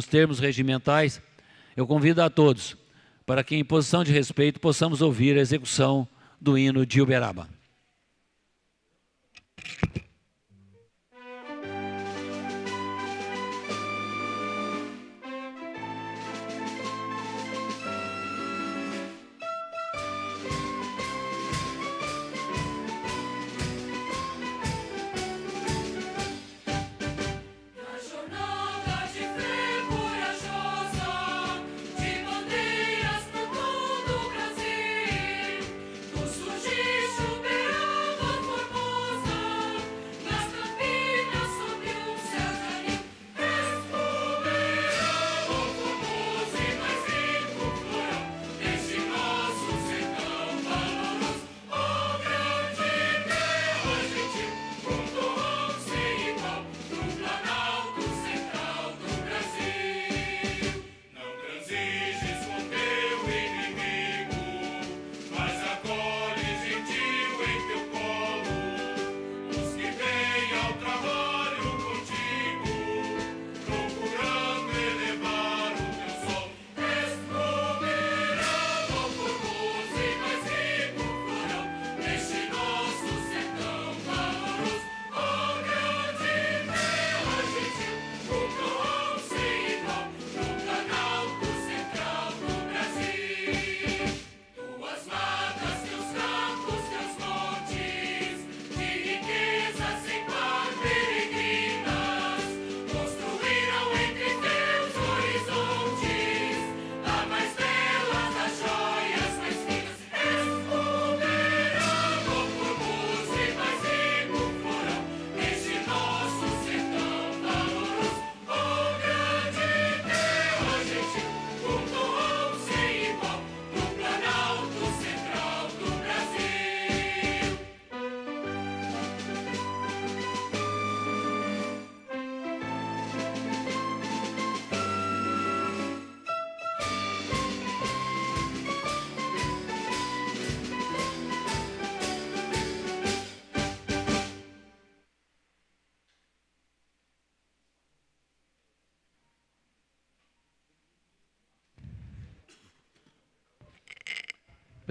os termos regimentais, eu convido a todos para que, em posição de respeito, possamos ouvir a execução do hino de Uberaba.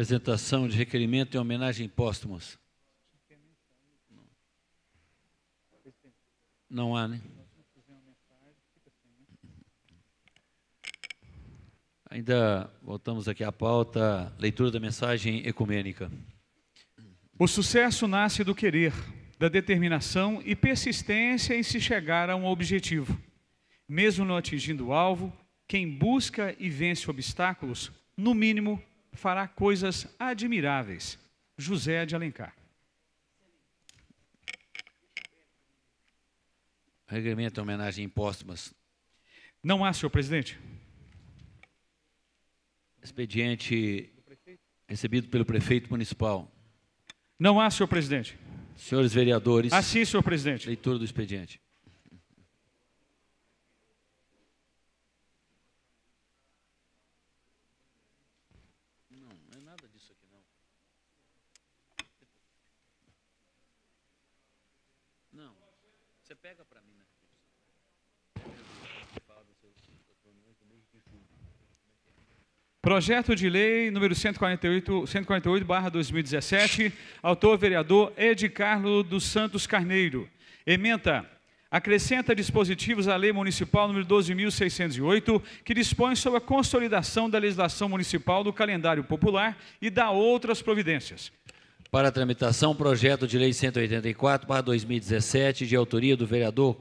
apresentação de requerimento em homenagem póstumas? Não há, né? Ainda voltamos aqui à pauta, leitura da mensagem ecumênica. O sucesso nasce do querer, da determinação e persistência em se chegar a um objetivo. Mesmo não atingindo o alvo, quem busca e vence obstáculos, no mínimo, fará coisas admiráveis. José de Alencar. Regramento homenagem em póstumas. Não há, senhor presidente. Expediente recebido pelo prefeito municipal. Não há, senhor presidente. Senhores vereadores. Assim, senhor presidente. Leitura do expediente. Projeto de lei número 148, barra 2017, autor vereador Ed Carlos dos Santos Carneiro. Ementa. Acrescenta dispositivos à Lei Municipal número 12.608, que dispõe sobre a consolidação da legislação municipal do calendário popular e dá outras providências. Para a tramitação, projeto de lei 184, barra 2017, de autoria do vereador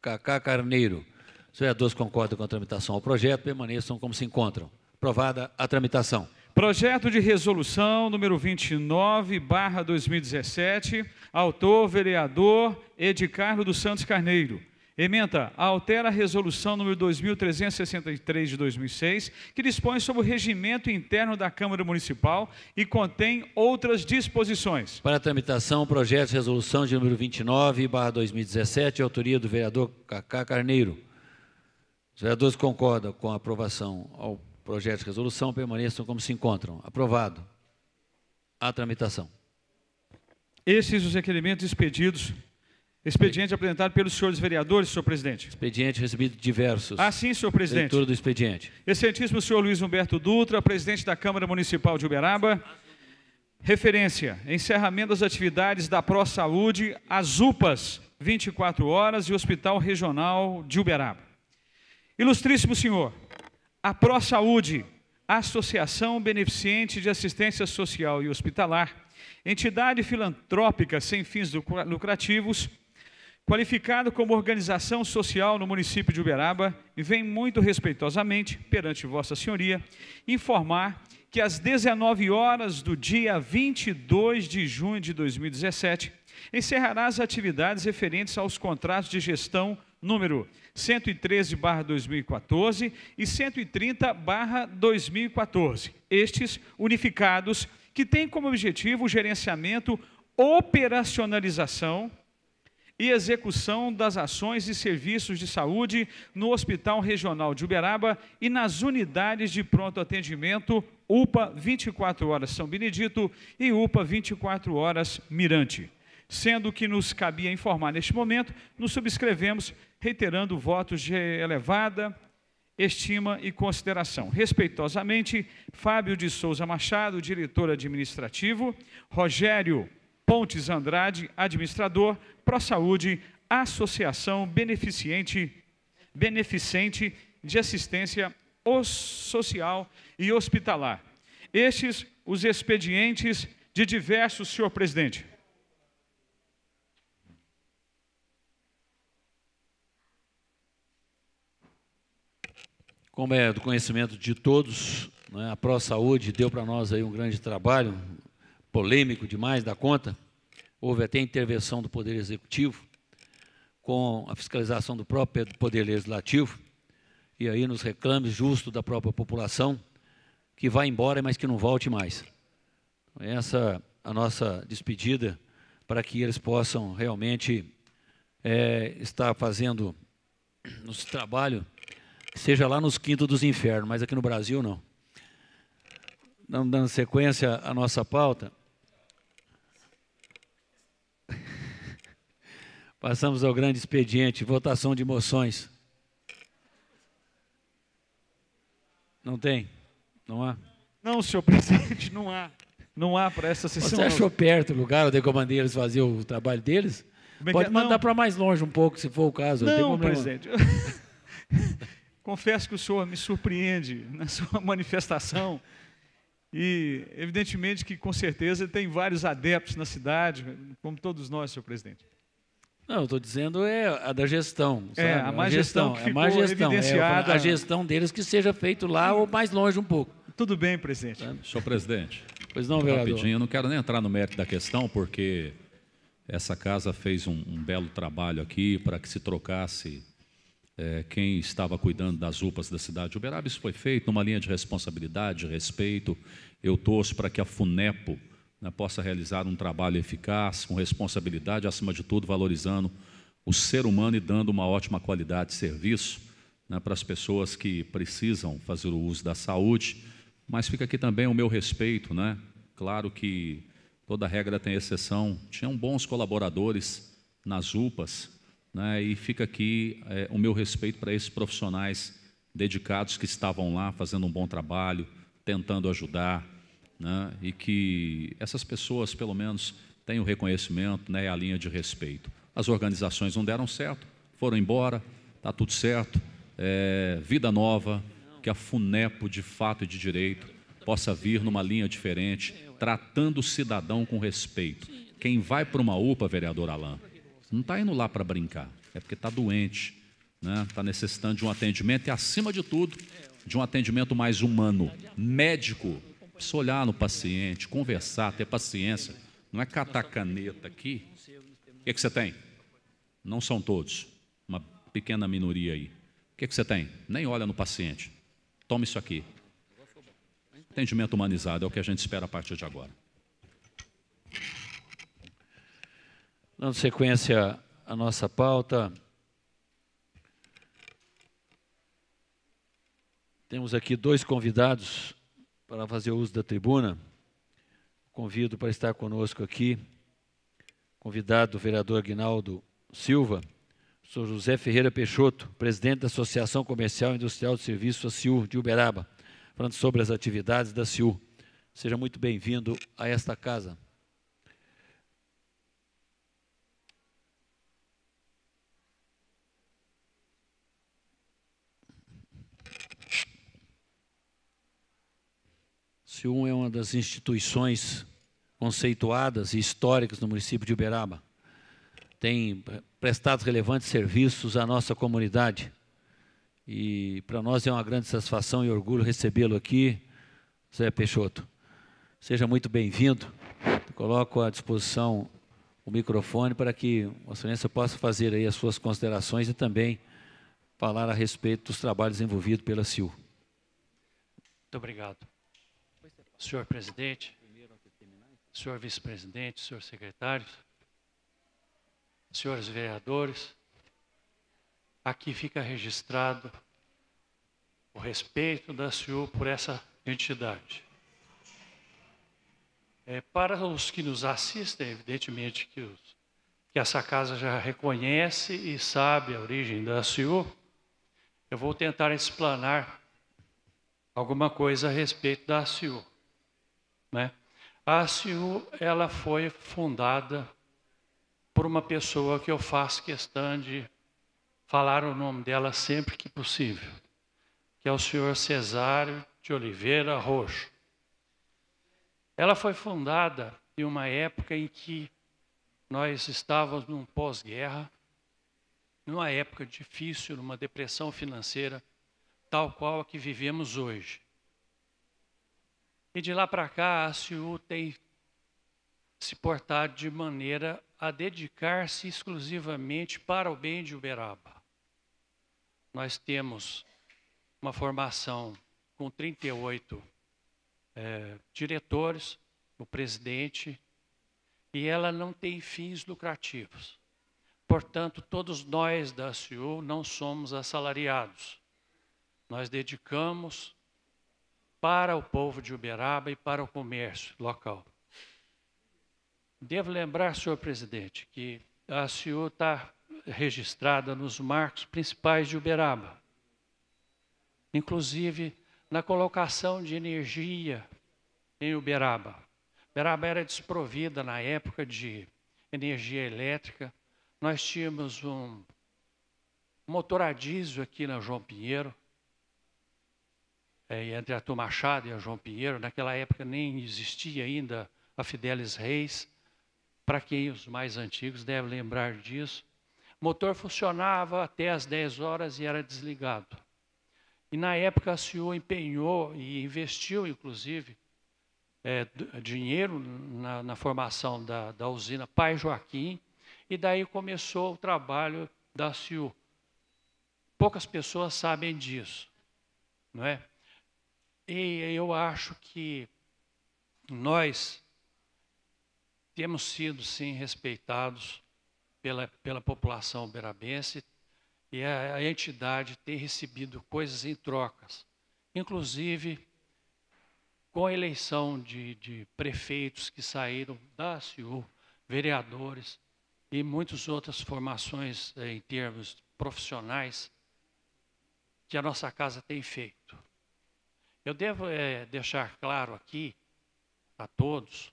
Cacá Carneiro. Os vereadores concordam com a tramitação ao projeto, permaneçam como se encontram. Aprovada a tramitação. Projeto de resolução número 29, barra 2017, autor, vereador Edicardo dos Santos Carneiro. Ementa, altera a resolução número 2363 de 2006, que dispõe sobre o regimento interno da Câmara Municipal e contém outras disposições. Para a tramitação, projeto de resolução de número 29, barra 2017, é autoria do vereador Cacá Carneiro. Os vereadores concordam com a aprovação ao Projeto de resolução permaneçam como se encontram. Aprovado. A tramitação. Esses os requerimentos expedidos. Expediente Sim. apresentado pelos senhores vereadores, senhor presidente. Expediente recebido diversos. Assim, senhor presidente. Leitura do expediente. Excelentíssimo senhor Luiz Humberto Dutra, presidente da Câmara Municipal de Uberaba. Referência: encerramento das atividades da Pro Saúde, as UPAs, 24 horas e Hospital Regional de Uberaba. Ilustríssimo senhor, a ProSaúde, Associação Beneficente de Assistência Social e Hospitalar, entidade filantrópica sem fins lucrativos, qualificado como organização social no município de Uberaba, vem muito respeitosamente, perante Vossa Senhoria, informar que às 19 horas do dia 22 de junho de 2017, encerrará as atividades referentes aos contratos de gestão número 113/2014 e 130/2014. Estes unificados que têm como objetivo o gerenciamento, operacionalização e execução das ações e serviços de saúde no Hospital Regional de Uberaba e nas unidades de pronto atendimento UPA 24 horas São Benedito e UPA 24 horas Mirante. Sendo que nos cabia informar neste momento, nos subscrevemos reiterando votos de elevada estima e consideração. Respeitosamente, Fábio de Souza Machado, diretor administrativo, Rogério Pontes Andrade, administrador, Prosaúde, Associação Beneficiente, Beneficente de Assistência Social e Hospitalar. Estes os expedientes de diversos, senhor presidente. Como é do conhecimento de todos, né, a Pro Saúde deu para nós aí um grande trabalho, polêmico demais da conta. Houve até intervenção do Poder Executivo com a fiscalização do próprio Poder Legislativo e aí nos reclames justos da própria população que vai embora, mas que não volte mais. Essa a nossa despedida para que eles possam realmente é, estar fazendo nosso trabalho seja lá nos quintos dos infernos, mas aqui no Brasil não. Dando, dando sequência à nossa pauta. Passamos ao grande expediente, votação de moções. Não tem? Não há? Não, senhor presidente, não há. Não há para essa sessão. Você achou perto o lugar onde eles, fazer o trabalho deles? É Pode é? mandar para mais longe um pouco, se for o caso. Não, não presidente. Confesso que o Senhor me surpreende na sua manifestação. E, evidentemente, que com certeza tem vários adeptos na cidade, como todos nós, senhor presidente. Não, eu estou dizendo é a da gestão. É, sabe? É, a má a gestão, gestão, que a é gestão. É, evidenciada. É a gestão deles que seja feito lá ou mais longe um pouco. Tudo bem, presidente. Sabe? Senhor presidente. Pois não, vereador. Rapidinho, eu não quero nem entrar no mérito da questão, porque essa casa fez um, um belo trabalho aqui para que se trocasse é, quem estava cuidando das UPAs da cidade de Uberaba. Isso foi feito numa linha de responsabilidade, de respeito. Eu torço para que a FUNEPO né, possa realizar um trabalho eficaz, com responsabilidade, acima de tudo, valorizando o ser humano e dando uma ótima qualidade de serviço né, para as pessoas que precisam fazer o uso da saúde. Mas fica aqui também o meu respeito, né? Claro que toda regra tem exceção. Tinham bons colaboradores nas UPAs, né? E fica aqui é, o meu respeito para esses profissionais dedicados que estavam lá fazendo um bom trabalho, tentando ajudar, né? e que essas pessoas, pelo menos, tenham reconhecimento né? e a linha de respeito. As organizações não deram certo, foram embora, está tudo certo, é, vida nova, que a FUNEPO, de fato e de direito, possa vir numa linha diferente, tratando o cidadão com respeito. Quem vai para uma UPA, vereador Alain, não está indo lá para brincar, é porque está doente, está né? Tá necessitando de um atendimento e, acima de tudo, de um atendimento mais humano, médico. Precisa olhar no paciente, conversar, ter paciência. Não é catar caneta aqui. O que, é que você tem? Não são todos, uma pequena minoria aí. O que, é que você tem? Nem olha no paciente. Toma isso aqui. Atendimento humanizado é o que a gente espera a partir de agora. Dando sequência à nossa pauta, temos aqui dois convidados para fazer uso da tribuna. Convido para estar conosco aqui, convidado o vereador Aguinaldo Silva, o senhor José Ferreira Peixoto, presidente da Associação Comercial e Industrial de Serviços, a CIU, de Uberaba, falando sobre as atividades da CIU. Seja muito bem-vindo a esta casa. CIUM é uma das instituições conceituadas e históricas no município de Uberaba. Tem prestado relevantes serviços à nossa comunidade. E para nós é uma grande satisfação e orgulho recebê-lo aqui, Zé Peixoto. Seja muito bem-vindo. Coloco à disposição o microfone para que a Excelência possa fazer aí as suas considerações e também falar a respeito dos trabalhos envolvidos pela CIU. Muito obrigado senhor presidente, senhor vice-presidente, senhor secretário, senhores vereadores, aqui fica registrado o respeito da SIU por essa entidade. É, para os que nos assistem, é evidentemente que, os, que, essa casa já reconhece e sabe a origem da SIU, eu vou tentar explanar alguma coisa a respeito da SIU. Né? ACU ela foi fundada por uma pessoa que eu faço questão de falar o nome dela sempre que possível, que é o senhor Cesário de Oliveira Roxo. Ela foi fundada em uma época em que nós estávamos num pós-guerra, numa época difícil, numa depressão financeira tal qual a que vivemos hoje. E de lá para cá, a CIU tem se portado de maneira a dedicar-se exclusivamente para o bem de Uberaba. Nós temos uma formação com 38 é, eh, diretores, o presidente, e ela não tem fins lucrativos. Portanto, todos nós da CIU não somos assalariados. Nós dedicamos para o povo de Uberaba e para o comércio local. Devo lembrar, senhor presidente, que a Ciu está registrada nos marcos principais de Uberaba, inclusive na colocação de energia em Uberaba. Uberaba era desprovida na época de energia elétrica. Nós tínhamos um motor a diesel aqui na João Pinheiro, é, entre Arthur Machado e a João Pinheiro, naquela época nem existia ainda a Fidelis Reis, para quem os mais antigos devem lembrar disso. O motor funcionava até as 10 horas e era desligado. E na época a Ciu empenhou e investiu, inclusive, é, dinheiro na, na formação da, da, usina Pai Joaquim, e daí começou o trabalho da CIU. Poucas pessoas sabem disso, não é? E eu acho que nós temos sido, sim, respeitados pela, pela população uberabense e a, a entidade tem recebido coisas em trocas, inclusive com a eleição de, de prefeitos que saíram da ACU, vereadores e muitas outras formações eh, em termos profissionais que a nossa casa tem feito. Eu devo é, deixar claro aqui a todos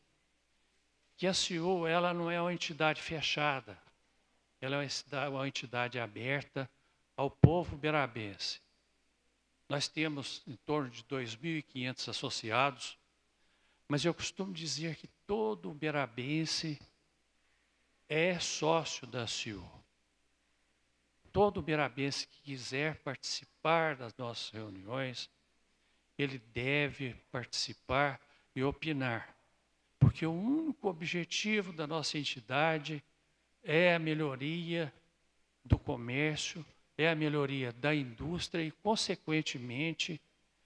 que a CEO ela não é uma entidade fechada, ela é uma entidade, aberta ao povo berabense. Nós temos em torno de 2.500 associados, mas eu costumo dizer que todo berabense é sócio da CIO. Todo berabense que quiser participar das nossas reuniões, ele deve participar e opinar, porque o único objetivo da nossa entidade é a melhoria do comércio, é a melhoria da indústria e, consequentemente,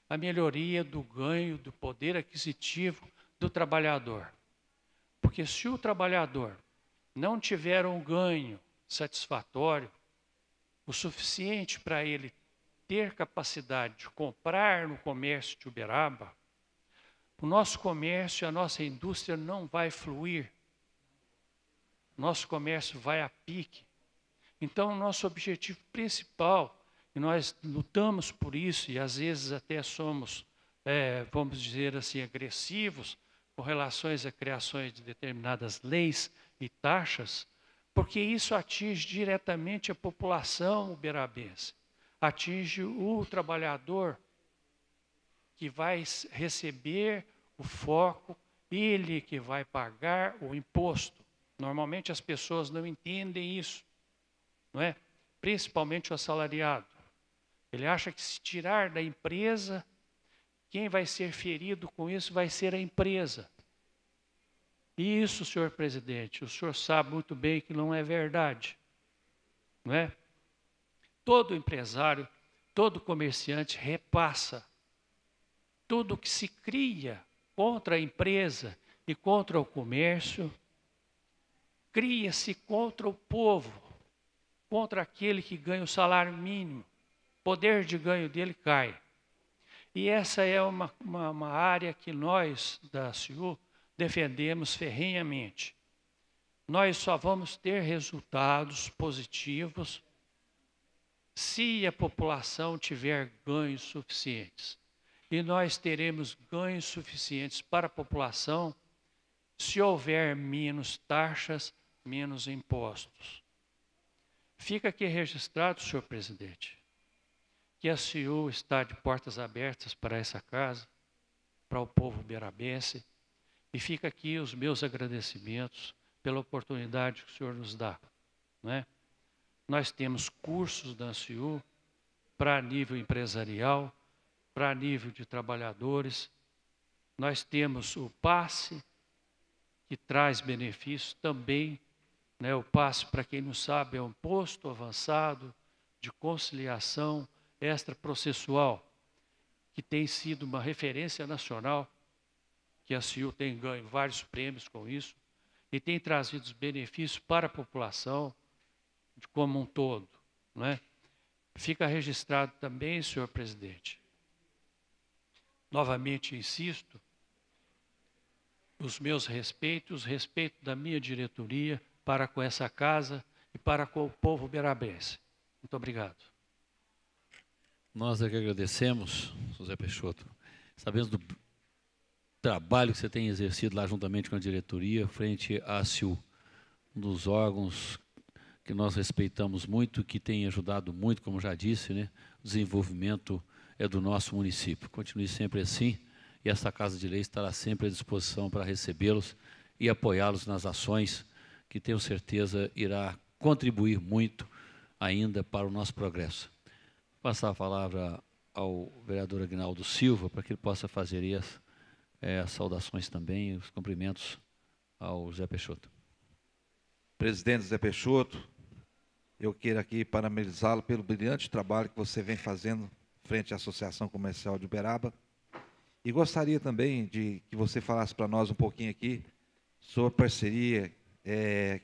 a melhoria do ganho do poder aquisitivo do trabalhador. Porque se o trabalhador não tiver um ganho satisfatório, o suficiente para ele ter capacidade de comprar no comércio de Uberaba, o nosso comércio e a nossa indústria não vai fluir. Nosso comércio vai a pique. Então, nosso objetivo principal, e nós lutamos por isso, e às vezes até somos, é, vamos dizer assim, agressivos com relações a criações de determinadas leis e taxas, porque isso atinge diretamente a população uberabense atinge o trabalhador que vai receber o foco, ele que vai pagar o imposto. Normalmente as pessoas não entendem isso, não é? Principalmente o assalariado. Ele acha que se tirar da empresa, quem vai ser ferido com isso vai ser a empresa. E isso, senhor presidente, o senhor sabe muito bem que não é verdade, não é? todo empresário, todo comerciante repassa tudo que se cria contra a empresa e contra o comércio, cria-se contra o povo, contra aquele que ganha o salário mínimo, o poder de ganho dele cai. E essa é uma, uma, uma área que nós, da CIU, defendemos ferrenhamente. Nós só vamos ter resultados positivos se a população tiver ganhos suficientes, e nós teremos ganhos suficientes para a população se houver menos taxas, menos impostos. Fica aqui registrado, senhor presidente, que a CIU está de portas abertas para essa casa, para o povo berabense, e fica aqui os meus agradecimentos pela oportunidade que o senhor nos dá. Não é? Nós temos cursos da ANSIU para nível empresarial, para nível de trabalhadores. Nós temos o passe, que traz benefícios também. Né, o passe, para quem não sabe, é um posto avançado de conciliação extra processual que tem sido uma referência nacional, que a CIU tem ganho vários prêmios com isso, e tem trazido benefícios para a população, como um todo, não é? Fica registrado também, senhor presidente. Novamente insisto, os meus respeitos, respeito da minha diretoria para com essa casa e para com o povo berabense. Muito obrigado. Nós é que agradecemos, José Peixoto. Sabemos do trabalho que você tem exercido lá juntamente com a diretoria, frente a SIU, um dos órgãos que nós respeitamos muito, que tem ajudado muito, como já disse, né? o desenvolvimento é do nosso município. Continue sempre assim e esta Casa de Lei estará sempre à disposição para recebê-los e apoiá-los nas ações que tenho certeza irá contribuir muito ainda para o nosso progresso. Vou passar a palavra ao vereador Agnaldo Silva para que ele possa fazer as, é, as saudações também, os cumprimentos ao Zé Peixoto. Presidente Zé Peixoto, eu quero aqui parabenizá-lo pelo brilhante trabalho que você vem fazendo frente à Associação Comercial de Uberaba. E gostaria também de que você falasse para nós um pouquinho aqui sobre a parceria é,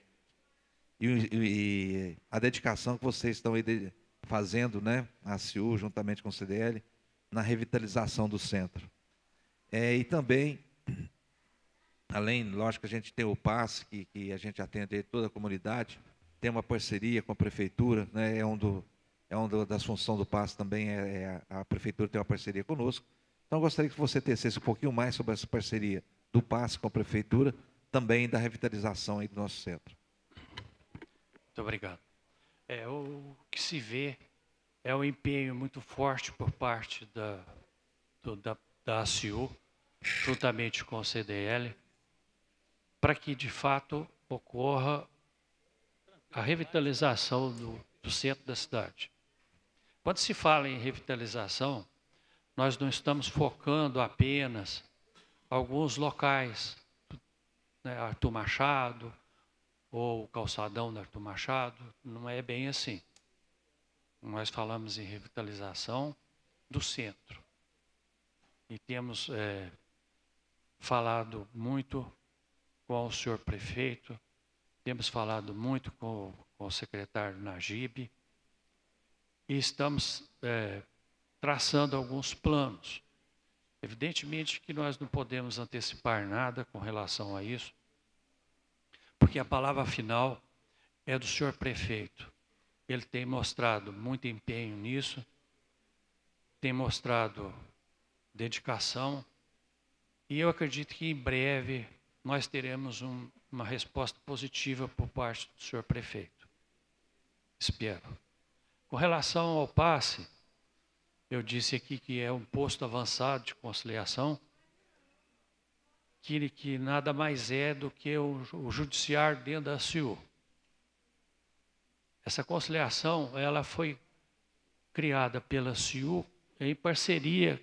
e, e, a dedicação que vocês estão de, fazendo, né, a CIU, juntamente com o CDL, na revitalização do centro. É, e também, além, lógico, a gente tem o PASSE, que, que a gente atende toda a comunidade, tem uma parceria com a prefeitura, né, é um, do, é um do, das funções do PASS também, é, é, a prefeitura tem uma parceria conosco. Então, gostaria que você tecesse um pouquinho mais sobre essa parceria do PASS com a prefeitura, também da revitalização aí do nosso centro. Muito obrigado. É, o que se vê é um empenho muito forte por parte da, do, da, da ACU, juntamente com o CDL, para que de fato ocorra a revitalização do, do centro da cidade. Quando se fala em revitalização, nós não estamos focando apenas alguns locais, né, Arthur Machado, ou o calçadão de Arthur Machado, não é bem assim. Nós falamos em revitalização do centro. E temos é, falado muito com o senhor prefeito temos falado muito com, com o secretário Najib e estamos é, traçando alguns planos. Evidentemente que nós não podemos antecipar nada com relação a isso, porque a palavra final é do senhor prefeito. Ele tem mostrado muito empenho nisso, tem mostrado dedicação, e eu acredito que em breve nós teremos um, uma resposta positiva por parte do senhor prefeito. Espero. Com relação ao passe, eu disse aqui que é um posto avançado de conciliação, que, que nada mais é do que o, o judiciário dentro da CiU. Essa conciliação, ela foi criada pela CIU em parceria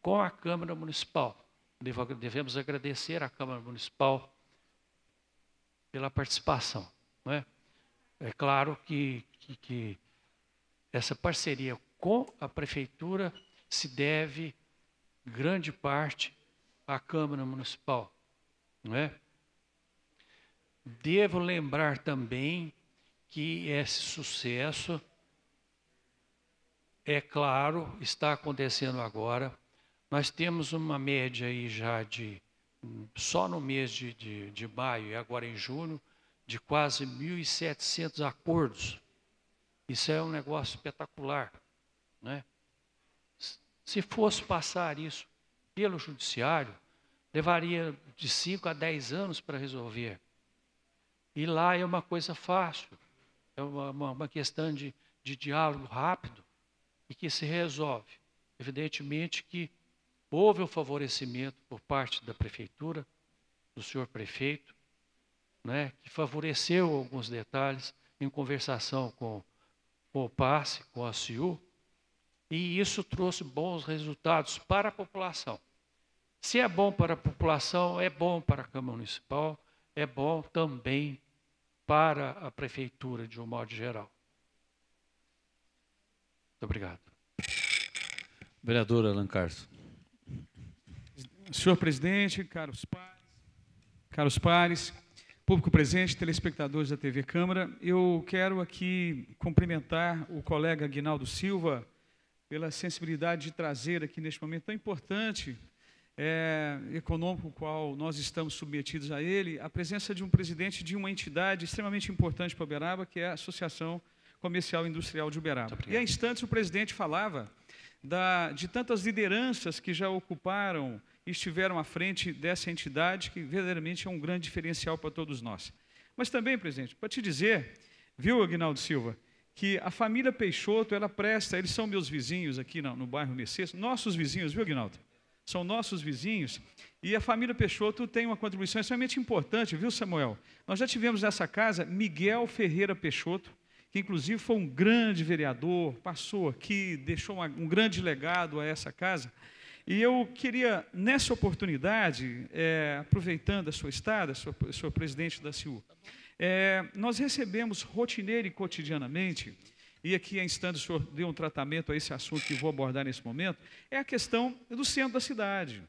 com a Câmara Municipal. Devemos agradecer à Câmara Municipal pela participação. Não é? é claro que, que, que essa parceria com a prefeitura se deve grande parte à Câmara Municipal, não é? Devo lembrar também que esse sucesso é claro, está acontecendo agora. Nós temos uma média aí já de só no mês de, de, de maio e agora em junho, de quase 1.700 acordos. Isso é um negócio espetacular. Né? Se fosse passar isso pelo judiciário, levaria de 5 a 10 anos para resolver. E lá é uma coisa fácil, é uma, uma questão de, de diálogo rápido e que se resolve. Evidentemente que Houve um favorecimento por parte da prefeitura, do senhor prefeito, né, que favoreceu alguns detalhes em conversação com, com o PASSE, com a CIU, e isso trouxe bons resultados para a população. Se é bom para a população, é bom para a Câmara Municipal, é bom também para a Prefeitura, de um modo geral. Muito obrigado. Vereador Alan Carson. Senhor presidente, caros pares, caros pares, público presente, telespectadores da TV Câmara, eu quero aqui cumprimentar o colega Aguinaldo Silva pela sensibilidade de trazer aqui neste momento tão importante é, econômico, qual nós estamos submetidos a ele, a presença de um presidente de uma entidade extremamente importante para Uberaba, que é a Associação Comercial e Industrial de Uberaba. E há instantes o presidente falava da, de tantas lideranças que já ocuparam estiveram à frente dessa entidade, que verdadeiramente é um grande diferencial para todos nós. Mas também, presidente, para te dizer, viu, Aguinaldo Silva, que a família Peixoto, ela presta, eles são meus vizinhos aqui no, no bairro Mercedes, nossos vizinhos, viu, Aguinaldo? São nossos vizinhos, e a família Peixoto tem uma contribuição extremamente importante, viu, Samuel? Nós já tivemos nessa casa Miguel Ferreira Peixoto, que inclusive foi um grande vereador, passou aqui, deixou uma, um grande legado a essa casa. E eu queria, nessa oportunidade, é, aproveitando a sua estada, sua, sua presidente da CIU, é, nós recebemos rotineira e cotidianamente, e aqui a instante o senhor deu um tratamento a esse assunto que vou abordar nesse momento, é a questão do centro da cidade.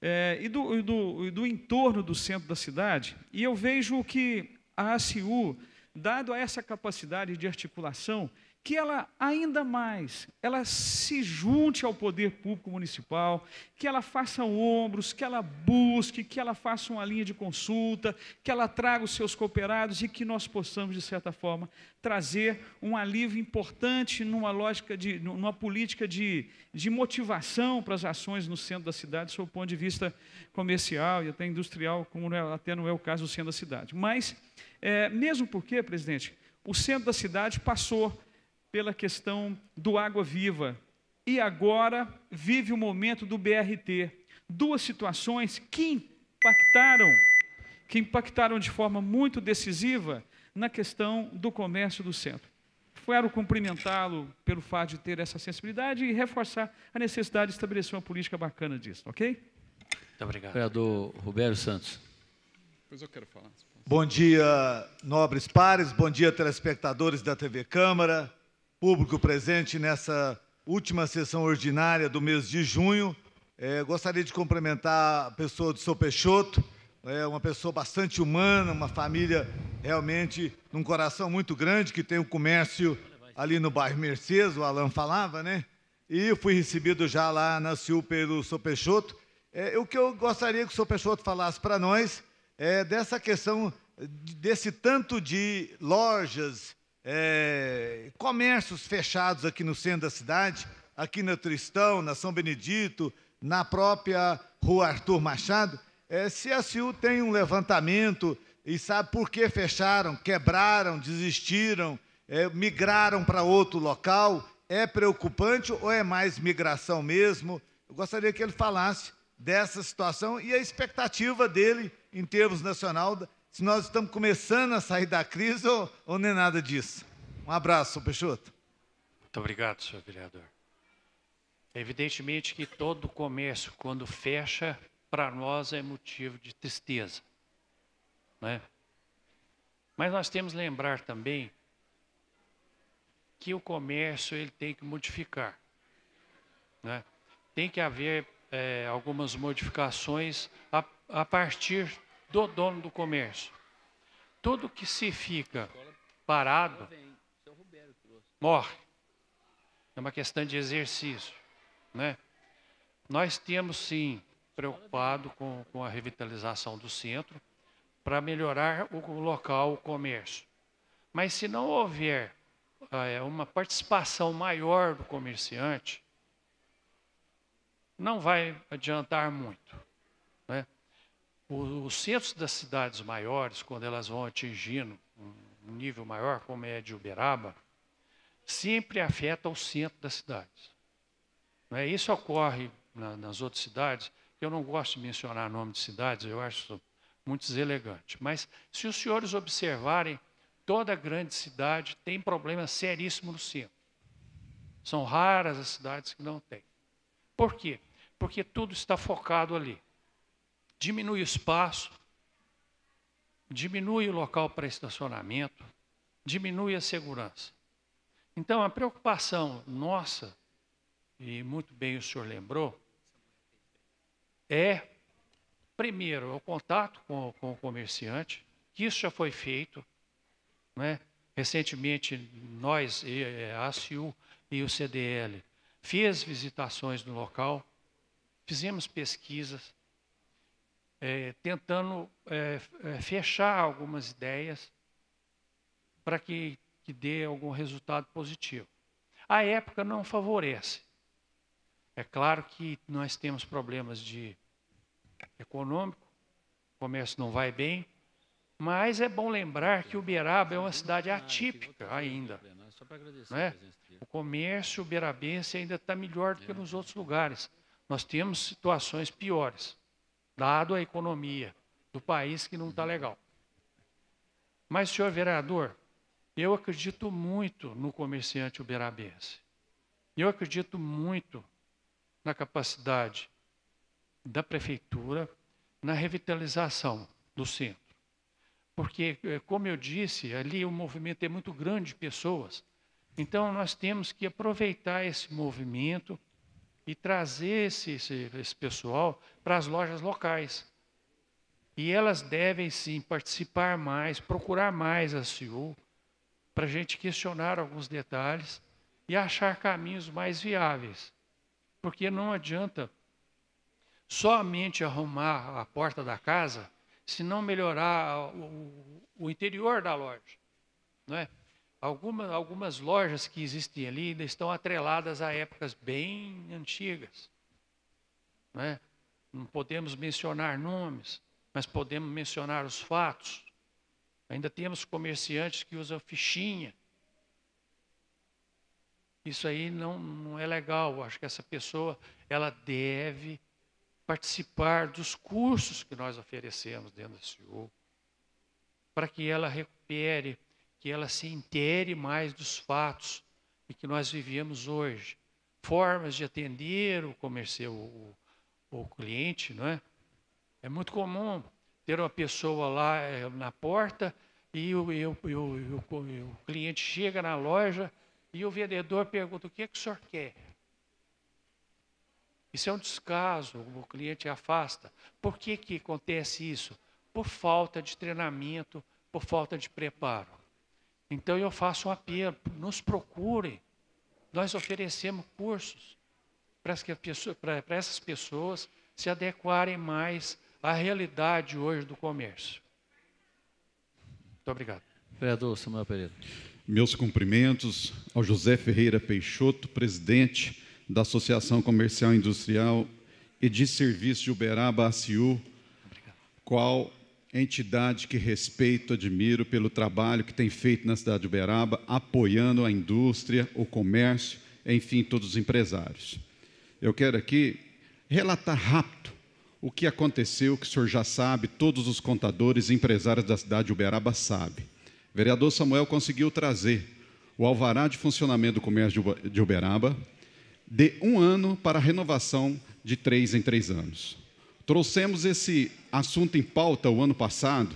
É, e, do, do, do entorno do centro da cidade, e eu vejo que a ACU, dado a essa capacidade de articulação, que ela ainda mais, ela se junte ao poder público municipal, que ela faça ombros, que ela busque, que ela faça uma linha de consulta, que ela traga os seus cooperados e que nós possamos de certa forma trazer um alívio importante numa lógica de numa política de, de motivação para as ações no centro da cidade, sob o ponto de vista comercial e até industrial, como é, até não é o caso do centro da cidade. Mas é, mesmo porque, presidente, o centro da cidade passou pela questão do Água Viva e agora vive o momento do BRT. Duas situações que impactaram, que impactaram de forma muito decisiva na questão do comércio do centro. Quero cumprimentá-lo pelo fato de ter essa sensibilidade e reforçar a necessidade de estabelecer uma política bacana disso, ok? Muito obrigado. Vereador Roberto Santos. Pois eu quero falar. Bom dia, nobres pares, bom dia, telespectadores da TV Câmara público presente nessa última sessão ordinária do mês de junho. É, gostaria de cumprimentar a pessoa do seu Peixoto, é uma pessoa bastante humana, uma família realmente num coração muito grande, que tem o um comércio ali no bairro Mercedes, o Alan falava, né? E fui recebido já lá na CIU pelo seu Peixoto. É, o que eu gostaria que o seu Peixoto falasse para nós é dessa questão desse tanto de lojas, é, comércios fechados aqui no centro da cidade, aqui na Tristão, na São Benedito, na própria Rua Arthur Machado, é, se a CIU tem um levantamento e sabe por que fecharam, quebraram, desistiram, é, migraram para outro local, é preocupante ou é mais migração mesmo? Eu gostaria que ele falasse dessa situação e a expectativa dele, em termos nacional, se nós estamos começando a sair da crise ou, ou nem nada disso. Um abraço, Peixoto. Muito obrigado, senhor vereador. Evidentemente que todo comércio, quando fecha, para nós é motivo de tristeza. Né? Mas nós temos que lembrar também que o comércio ele tem que modificar. Né? Tem que haver é, algumas modificações a, a partir do dono do comércio. Tudo que se fica parado morre. É uma questão de exercício, né? Nós temos sim preocupado com, com a revitalização do centro para melhorar o local, o comércio. Mas se não houver ah, é, uma participação maior do comerciante, não vai adiantar muito os centros das cidades maiores, quando elas vão atingindo um nível maior, como é de Uberaba, sempre afeta o centro das cidades. Né? Isso ocorre nas outras cidades, eu não gosto de mencionar nome de cidades, eu acho muito deselegante. Mas se os senhores observarem, toda grande cidade tem problema seríssimo no centro. São raras as cidades que não têm. Por quê? Porque tudo está focado ali diminui o espaço, diminui o local para estacionamento, diminui a segurança. Então, a preocupação nossa, e muito bem o senhor lembrou, é, primeiro, o contato com, com o comerciante, que isso já foi feito. Né? Recentemente, nós, é, a ACU e o CDL, fez visitações no local, fizemos pesquisas, é, tentando é, é, fechar algumas ideias para que, que dê algum resultado positivo. A época não favorece. É claro que nós temos problemas de econômico, o comércio não vai bem, mas é bom lembrar que Uberaba é uma cidade atípica ainda. Né? O comércio uberabense ainda está melhor do que nos outros lugares. Nós temos situações piores dado a economia do país que não está uhum. legal. Mas, senhor vereador, eu acredito muito no comerciante uberabense. Eu acredito muito na capacidade da prefeitura na revitalização do centro. Porque, eh, como eu disse, ali o movimento é muito grande de pessoas. Então, nós temos que aproveitar esse movimento e trazer esse, esse, esse pessoal para as lojas locais. E elas devem sim participar mais, procurar mais a CIU, para a gente questionar alguns detalhes e achar caminhos mais viáveis. Porque não adianta somente arrumar a porta da casa se não melhorar o, o interior da loja. Não é? Alguma, algumas lojas que existem ali ainda estão atreladas a épocas bem antigas. Não, é? não podemos mencionar nomes, mas podemos mencionar os fatos. Ainda temos comerciantes que usam fichinha. Isso aí não, não é legal. Acho que essa pessoa ela deve participar dos cursos que nós oferecemos dentro da CIO, para que ela recupere que ela se intere mais dos fatos e que nós vivemos hoje. Formas de atender o comércio, o, o cliente, não é? É muito comum ter uma pessoa lá eh, na porta e o, e, o, e, o, e o, cliente chega na loja e o vendedor pergunta: o que, é que o senhor quer? Isso é um descaso, o cliente afasta. Por que, que acontece isso? Por falta de treinamento, por falta de preparo. Então eu faço um apelo, nos procurem. Nós oferecemos cursos para essas pessoas se adequarem mais à realidade hoje do comércio. Muito obrigado. Vereador Samuel Pereira. Meus cumprimentos ao José Ferreira Peixoto, presidente da Associação Comercial Industrial e de Serviço de Uberaba, ACIU, qual entidade que respeito, admiro pelo trabalho que tem feito na cidade de Uberaba, apoiando a indústria, o comércio, enfim, todos os empresários. Eu quero aqui relatar rápido o que aconteceu, que o senhor já sabe, todos os contadores e empresários da cidade de Uberaba sabem. O vereador Samuel conseguiu trazer o alvará de funcionamento do comércio de Uberaba de um ano para a renovação de três em três anos. Trouxemos esse assunto em pauta o ano passado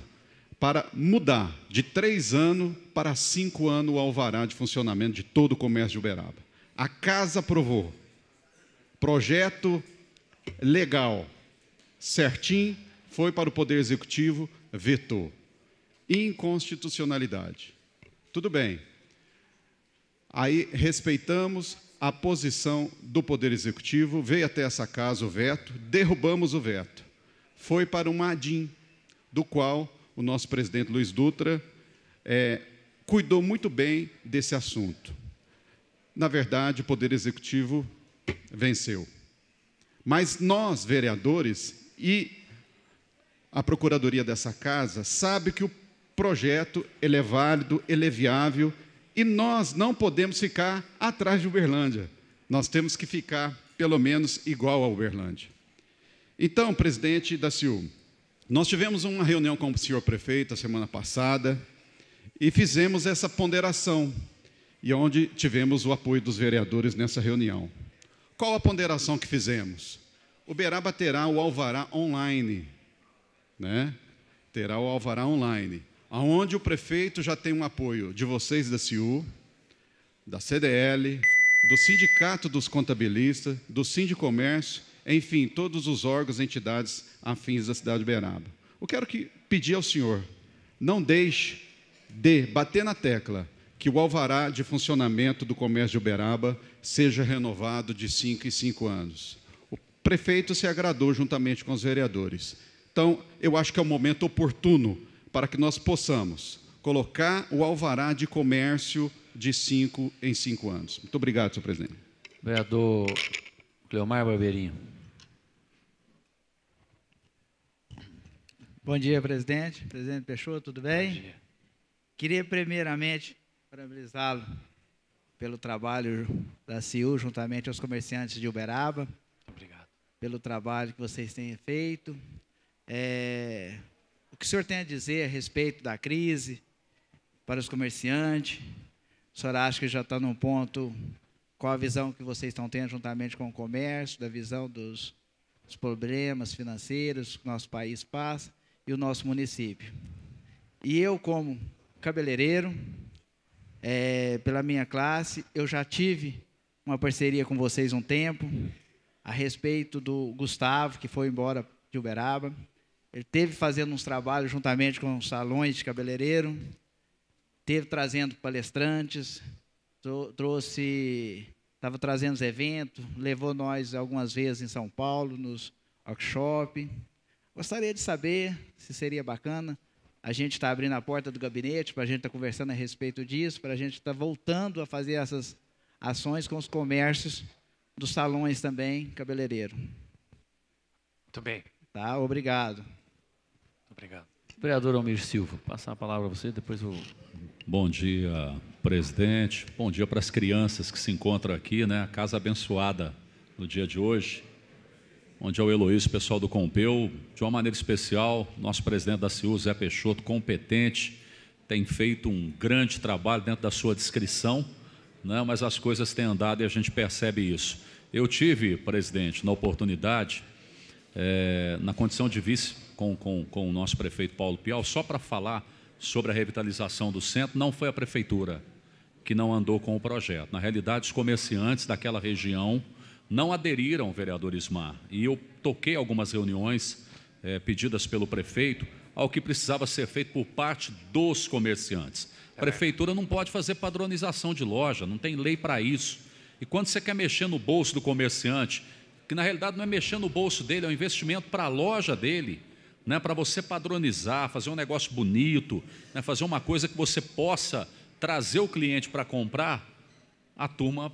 para mudar de três anos para cinco anos o alvará de funcionamento de todo o comércio de Uberaba. A casa aprovou. Projeto legal, certinho, foi para o Poder Executivo, vetou. Inconstitucionalidade. Tudo bem. Aí respeitamos, a posição do Poder Executivo, veio até essa casa o veto, derrubamos o veto. Foi para um ADIM, do qual o nosso presidente Luiz Dutra é, cuidou muito bem desse assunto. Na verdade, o Poder Executivo venceu. Mas nós, vereadores, e a Procuradoria dessa casa, sabe que o projeto ele é válido, ele é viável e nós não podemos ficar atrás de Uberlândia. Nós temos que ficar, pelo menos, igual a Uberlândia. Então, presidente da CIU, nós tivemos uma reunião com o senhor prefeito a semana passada e fizemos essa ponderação, e é onde tivemos o apoio dos vereadores nessa reunião. Qual a ponderação que fizemos? Uberaba terá o alvará online, né? Terá o alvará online aonde o prefeito já tem um apoio de vocês da CIU, da CDL, do Sindicato dos Contabilistas, do Sindicomércio, enfim, todos os órgãos e entidades afins da cidade de Uberaba. Eu quero que pedir ao senhor, não deixe de bater na tecla que o alvará de funcionamento do comércio de Uberaba seja renovado de cinco em cinco anos. O prefeito se agradou juntamente com os vereadores. Então, eu acho que é o momento oportuno para que nós possamos colocar o alvará de comércio de cinco em cinco anos. Muito obrigado, senhor presidente. Vereador Cleomar Barbeirinho. Bom dia, presidente. Presidente Peixoto, tudo bem? Bom dia. Queria primeiramente parabenizá-lo pelo trabalho da CIU juntamente aos comerciantes de Uberaba. Obrigado. Pelo trabalho que vocês têm feito. É, que o senhor tem a dizer a respeito da crise para os comerciantes? O senhor acha que já está num ponto. Qual a visão que vocês estão tendo juntamente com o comércio, da visão dos, dos problemas financeiros que o nosso país passa e o nosso município? E eu, como cabeleireiro, é, pela minha classe, eu já tive uma parceria com vocês um tempo, a respeito do Gustavo, que foi embora de Uberaba. Ele teve fazendo uns trabalhos juntamente com salões de cabeleireiro, teve trazendo palestrantes, trouxe, estava trazendo os eventos, levou nós algumas vezes em São Paulo nos workshop. Gostaria de saber se seria bacana. A gente está abrindo a porta do gabinete para a gente estar tá conversando a respeito disso, para a gente estar tá voltando a fazer essas ações com os comércios dos salões também, cabeleireiro. Muito bem. Tá, obrigado. Obrigado. Vereador Almir Silva, passar a palavra a você, depois o Bom dia, presidente. Bom dia para as crianças que se encontram aqui, né? A casa abençoada no dia de hoje, onde é o Heloísio, pessoal do Compeu, de uma maneira especial, nosso presidente da CIU, Zé Peixoto, competente, tem feito um grande trabalho dentro da sua descrição, né? mas as coisas têm andado e a gente percebe isso. Eu tive, presidente, na oportunidade, é, na condição de vice com, com, com o nosso prefeito Paulo Pial, só para falar sobre a revitalização do centro, não foi a prefeitura que não andou com o projeto. Na realidade, os comerciantes daquela região não aderiram, vereador Ismar. E eu toquei algumas reuniões é, pedidas pelo prefeito ao que precisava ser feito por parte dos comerciantes. A prefeitura não pode fazer padronização de loja, não tem lei para isso. E quando você quer mexer no bolso do comerciante, que na realidade não é mexer no bolso dele, é um investimento para a loja dele, né, para você padronizar, fazer um negócio bonito, né, fazer uma coisa que você possa trazer o cliente para comprar, a turma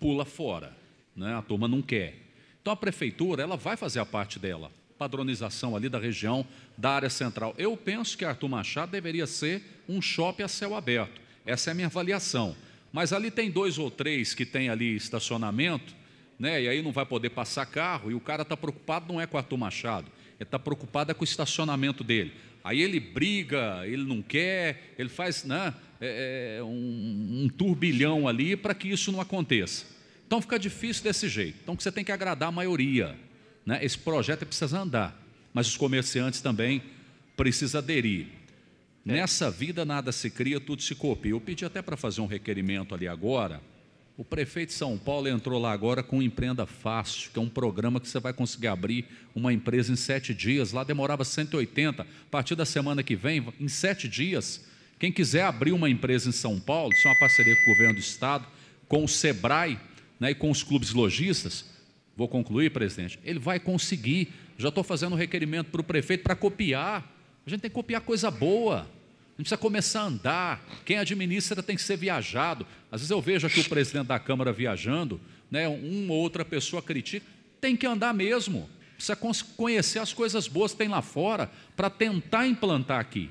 pula fora, né, a turma não quer. Então a prefeitura ela vai fazer a parte dela, padronização ali da região, da área central. Eu penso que Arthur Machado deveria ser um shopping a céu aberto. Essa é a minha avaliação. Mas ali tem dois ou três que tem ali estacionamento, né, e aí não vai poder passar carro, e o cara está preocupado não é com Arthur Machado, está preocupada com o estacionamento dele. Aí ele briga, ele não quer, ele faz né, é, é um, um turbilhão ali para que isso não aconteça. Então fica difícil desse jeito. Então você tem que agradar a maioria. Né? Esse projeto precisa andar, mas os comerciantes também precisam aderir. É. Nessa vida nada se cria, tudo se copia. Eu pedi até para fazer um requerimento ali agora o prefeito de São Paulo entrou lá agora com o Empreenda Fácil, que é um programa que você vai conseguir abrir uma empresa em sete dias. Lá demorava 180. A partir da semana que vem, em sete dias, quem quiser abrir uma empresa em São Paulo, isso é uma parceria com o governo do estado, com o SEBRAE né, e com os clubes lojistas, vou concluir, presidente, ele vai conseguir. Já estou fazendo um requerimento para o prefeito para copiar. A gente tem que copiar coisa boa. A gente precisa começar a andar. Quem administra tem que ser viajado. Às vezes eu vejo aqui o presidente da Câmara viajando, né, uma ou outra pessoa critica. Tem que andar mesmo. Precisa conhecer as coisas boas que tem lá fora para tentar implantar aqui.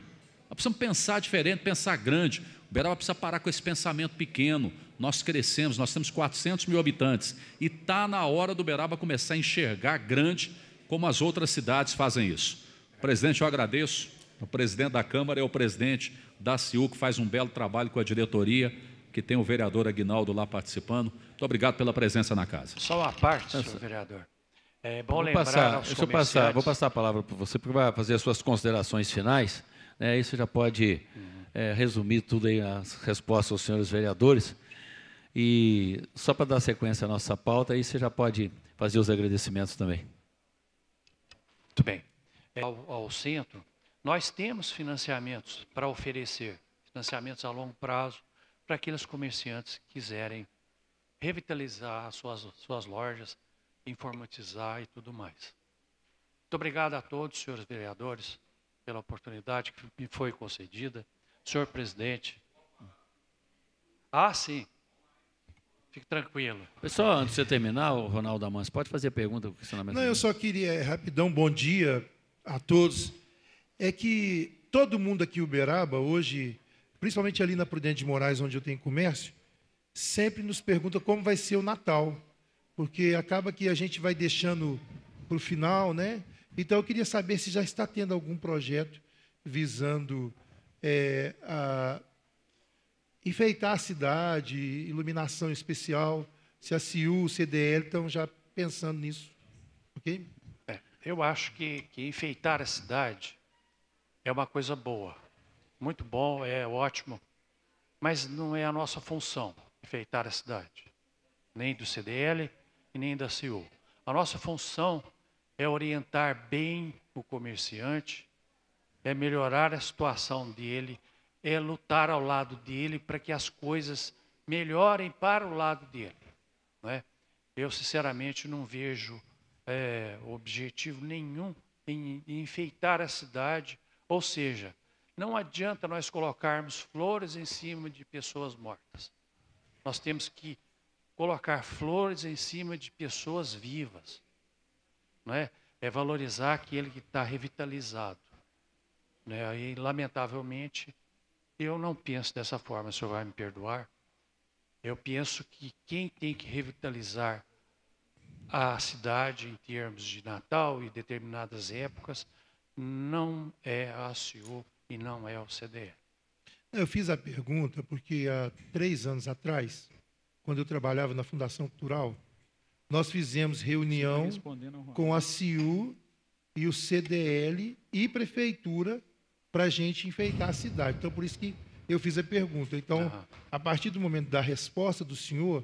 Nós precisamos pensar diferente, pensar grande. Uberaba precisa parar com esse pensamento pequeno. Nós crescemos, nós temos 400 mil habitantes. E está na hora do Uberaba começar a enxergar grande como as outras cidades fazem isso. Presidente, eu agradeço o presidente da Câmara é o presidente da CIU, que faz um belo trabalho com a diretoria, que tem o vereador Aguinaldo lá participando. Muito obrigado pela presença na casa. Só uma parte, senhor vereador. É bom vou lembrar passar, aos deixa passar, Vou passar a palavra para você, porque vai fazer as suas considerações finais. Né, isso já pode uhum. é, resumir tudo aí as respostas aos senhores vereadores. E só para dar sequência à nossa pauta, aí você já pode fazer os agradecimentos também. Muito bem. É, ao, ao centro, nós temos financiamentos para oferecer, financiamentos a longo prazo, para aqueles comerciantes que quiserem revitalizar suas, suas lojas, informatizar e tudo mais. Muito obrigado a todos, senhores vereadores, pela oportunidade que me foi concedida. Senhor presidente. Ah, sim. Fique tranquilo. Pessoal, antes de você terminar, o Ronaldo Amans, pode fazer pergunta? Não, eu só queria, é, rapidão, bom dia a todos é que todo mundo aqui em Uberaba, hoje, principalmente ali na Prudente de Moraes, onde eu tenho comércio, sempre nos pergunta como vai ser o Natal, porque acaba que a gente vai deixando para o final, né? Então eu queria saber se já está tendo algum projeto visando é, a enfeitar a cidade, iluminação especial, se a CIU, o CDL estão já pensando nisso, ok? É, eu acho que, que enfeitar a cidade é uma coisa boa. Muito bom, é ótimo. Mas não é a nossa função enfeitar a cidade, nem do CDL e nem da CEO. A nossa função é orientar bem o comerciante, é melhorar a situação dele, é lutar ao lado dele para que as coisas melhorem para o lado dele. Não é? Eu, sinceramente, não vejo é, objetivo nenhum em, em enfeitar a cidade ou seja, não adianta nós colocarmos flores em cima de pessoas mortas. Nós temos que colocar flores em cima de pessoas vivas. Não é? é valorizar aquele que está revitalizado. Né? E, lamentavelmente, eu não penso dessa forma, o senhor vai me perdoar. Eu penso que quem tem que revitalizar a cidade em termos de Natal e determinadas épocas não é a ACIO e não é o CDE? Eu fiz a pergunta porque há três anos atrás, quando eu trabalhava na Fundação Cultural, nós fizemos tá reunião com a CIU e o CDL e prefeitura para a gente enfeitar a cidade. Então, por isso que eu fiz a pergunta. Então, a partir do momento da resposta do senhor,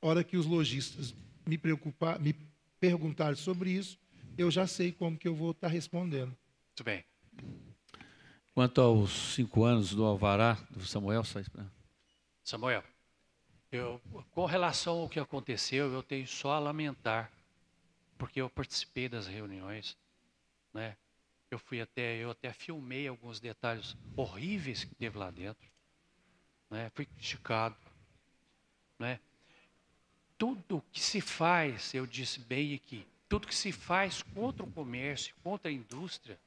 hora que os lojistas me, preocupar, me perguntaram sobre isso, eu já sei como que eu vou estar tá respondendo. Muito bem. Quanto aos cinco anos do Alvará, do Samuel, só... Né? Samuel, eu, com relação ao que aconteceu, eu tenho só a lamentar, porque eu participei das reuniões, né? Eu fui até, eu até filmei alguns detalhes horríveis que teve lá dentro, né? Fui criticado, né? Tudo que se faz, eu disse bem aqui, tudo que se faz contra o comércio, contra a indústria,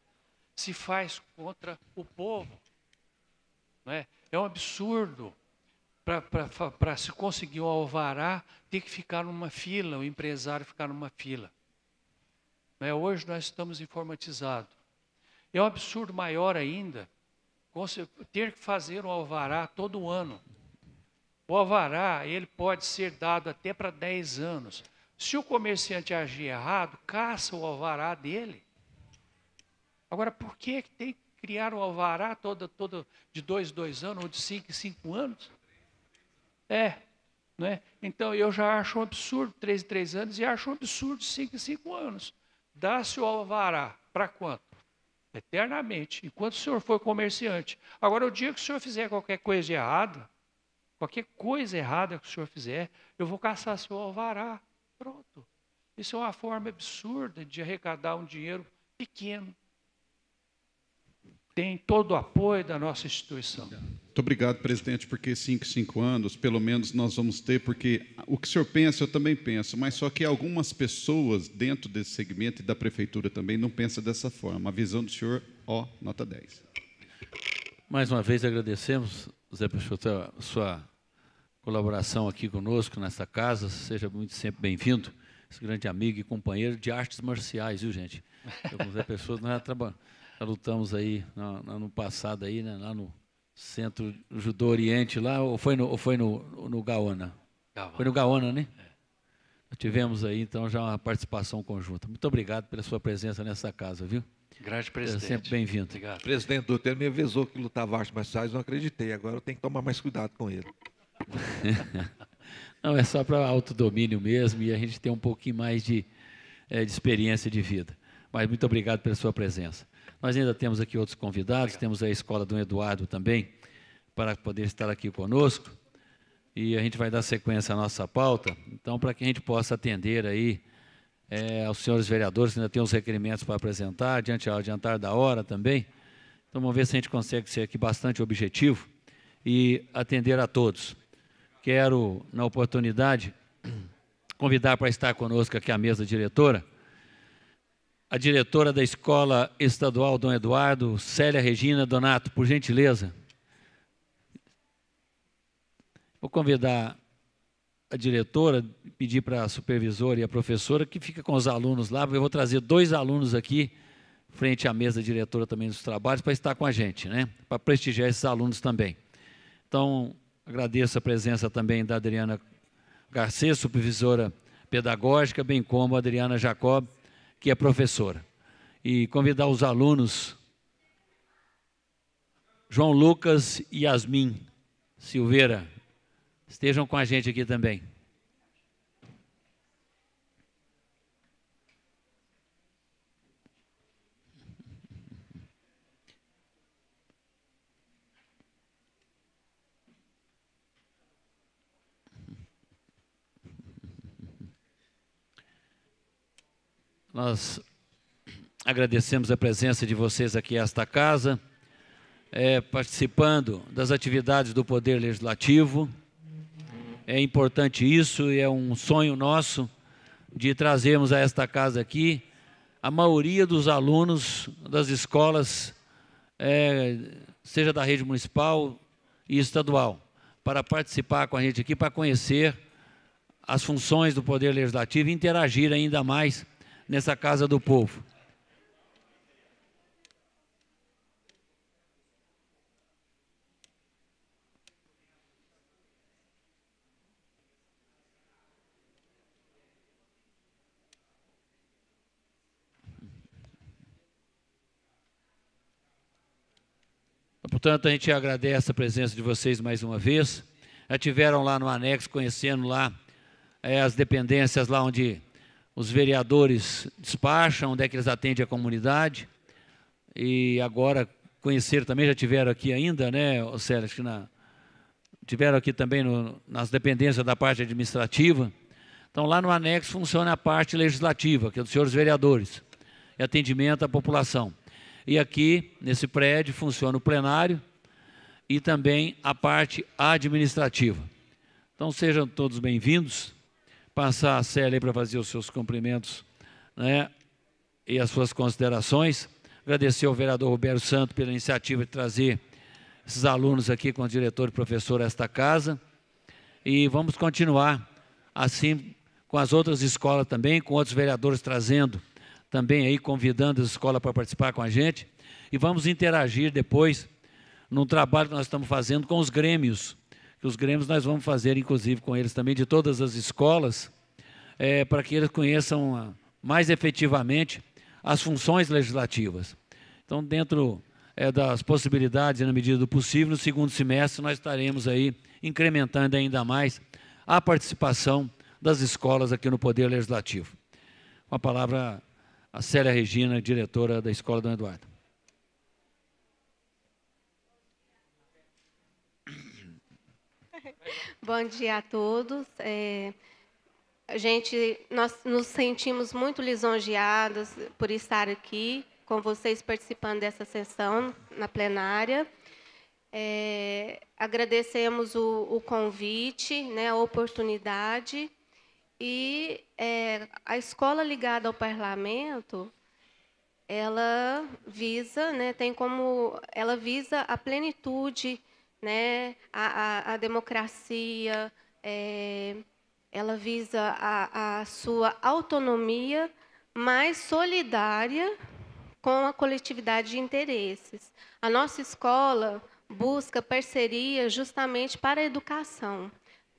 se faz contra o povo. Não é? é um absurdo para se conseguir um alvará ter que ficar numa fila, o empresário ficar numa fila. Não é? Hoje nós estamos informatizados. É um absurdo maior ainda ter que fazer um alvará todo ano. O alvará, ele pode ser dado até para 10 anos. Se o comerciante agir errado, caça o alvará dele. Agora, por que tem que criar o um alvará de dois, dois anos, ou de cinco, cinco anos? É, né? Então, eu já acho um absurdo três em três anos e acho um absurdo cinco em cinco anos. Dá-se o alvará para quanto? Eternamente, enquanto o senhor for comerciante. Agora, o dia que o senhor fizer qualquer coisa errada, qualquer coisa errada que o senhor fizer, eu vou caçar seu alvará. Pronto. Isso é uma forma absurda de arrecadar um dinheiro pequeno. Tem todo o apoio da nossa instituição. Muito obrigado, presidente, porque cinco, cinco anos, pelo menos nós vamos ter, porque o que o senhor pensa, eu também penso, mas só que algumas pessoas dentro desse segmento e da prefeitura também não pensam dessa forma. A visão do senhor, ó, nota 10. Mais uma vez agradecemos, Zé Peixoto, a sua colaboração aqui conosco nesta casa. Seja muito sempre bem-vindo, esse grande amigo e companheiro de artes marciais, viu, gente? Algumas pessoas nós já, lutamos aí no, no passado aí, né, lá no Centro Judô Oriente lá, ou foi no, ou foi no, no Gaona? Foi no Gaona, né? É. tivemos aí, então, já uma participação conjunta. Muito obrigado pela sua presença nessa casa, viu? Grande presidente. É sempre bem-vindo. Obrigado. Presidente, o doutor me avisou que lutava artes marciais, não acreditei. Agora eu tenho que tomar mais cuidado com ele. Não, é só para autodomínio mesmo e a gente ter um pouquinho mais de, é, de experiência de vida. Mas muito obrigado pela sua presença. Nós ainda temos aqui outros convidados, obrigado. temos a escola do Eduardo também, para poder estar aqui conosco. E a gente vai dar sequência à nossa pauta, então, para que a gente possa atender aí é, aos senhores vereadores, que ainda tem uns requerimentos para apresentar, diante ao adiantar da hora também. Então, vamos ver se a gente consegue ser aqui bastante objetivo e atender a todos. Quero, na oportunidade, convidar para estar conosco aqui a mesa diretora, a diretora da Escola Estadual Dom Eduardo, Célia Regina Donato, por gentileza. Vou convidar a diretora, pedir para a supervisora e a professora que fica com os alunos lá, eu vou trazer dois alunos aqui, frente à mesa diretora também dos trabalhos, para estar com a gente, né? para prestigiar esses alunos também. Então, Agradeço a presença também da Adriana Garcês, supervisora pedagógica, bem como a Adriana Jacob, que é professora. E convidar os alunos João Lucas e Yasmin Silveira, estejam com a gente aqui também. Nós agradecemos a presença de vocês aqui esta casa, é, participando das atividades do Poder Legislativo. É importante isso e é um sonho nosso de trazermos a esta casa aqui a maioria dos alunos das escolas, é, seja da rede municipal e estadual, para participar com a gente aqui, para conhecer as funções do Poder Legislativo e interagir ainda mais nessa casa do povo. Portanto, a gente agradece a presença de vocês mais uma vez. Já tiveram lá no anexo, conhecendo lá é, as dependências lá onde os vereadores despacham, onde é que eles atendem a comunidade. E agora conhecer também, já tiveram aqui ainda, né, Célio, acho que na, tiveram aqui também no, nas dependências da parte administrativa. Então, lá no anexo funciona a parte legislativa, que é dos senhores vereadores, e atendimento à população. E aqui, nesse prédio, funciona o plenário e também a parte administrativa. Então, sejam todos bem-vindos passar a Célia para fazer os seus cumprimentos né, e as suas considerações. Agradecer ao vereador Roberto Santo pela iniciativa de trazer esses alunos aqui com o diretor e professor esta casa. E vamos continuar assim com as outras escolas também, com outros vereadores trazendo também aí, convidando as escolas para participar com a gente. E vamos interagir depois num trabalho que nós estamos fazendo com os grêmios que os grêmios nós vamos fazer, inclusive, com eles também, de todas as escolas, é, para que eles conheçam ah, mais efetivamente as funções legislativas. Então, dentro é, das possibilidades, na medida do possível, no segundo semestre nós estaremos aí incrementando ainda mais a participação das escolas aqui no Poder Legislativo. Com a palavra a Célia Regina, diretora da Escola do Eduardo. Bom dia a todos. É, a gente, nós nos sentimos muito lisonjeados por estar aqui com vocês participando dessa sessão na plenária. É, agradecemos o, o, convite, né, a oportunidade. E é, a escola ligada ao parlamento, ela visa, né, tem como, ela visa a plenitude né? a, a, a democracia, é, ela visa a, a sua autonomia mais solidária com a coletividade de interesses. A nossa escola busca parceria justamente para a educação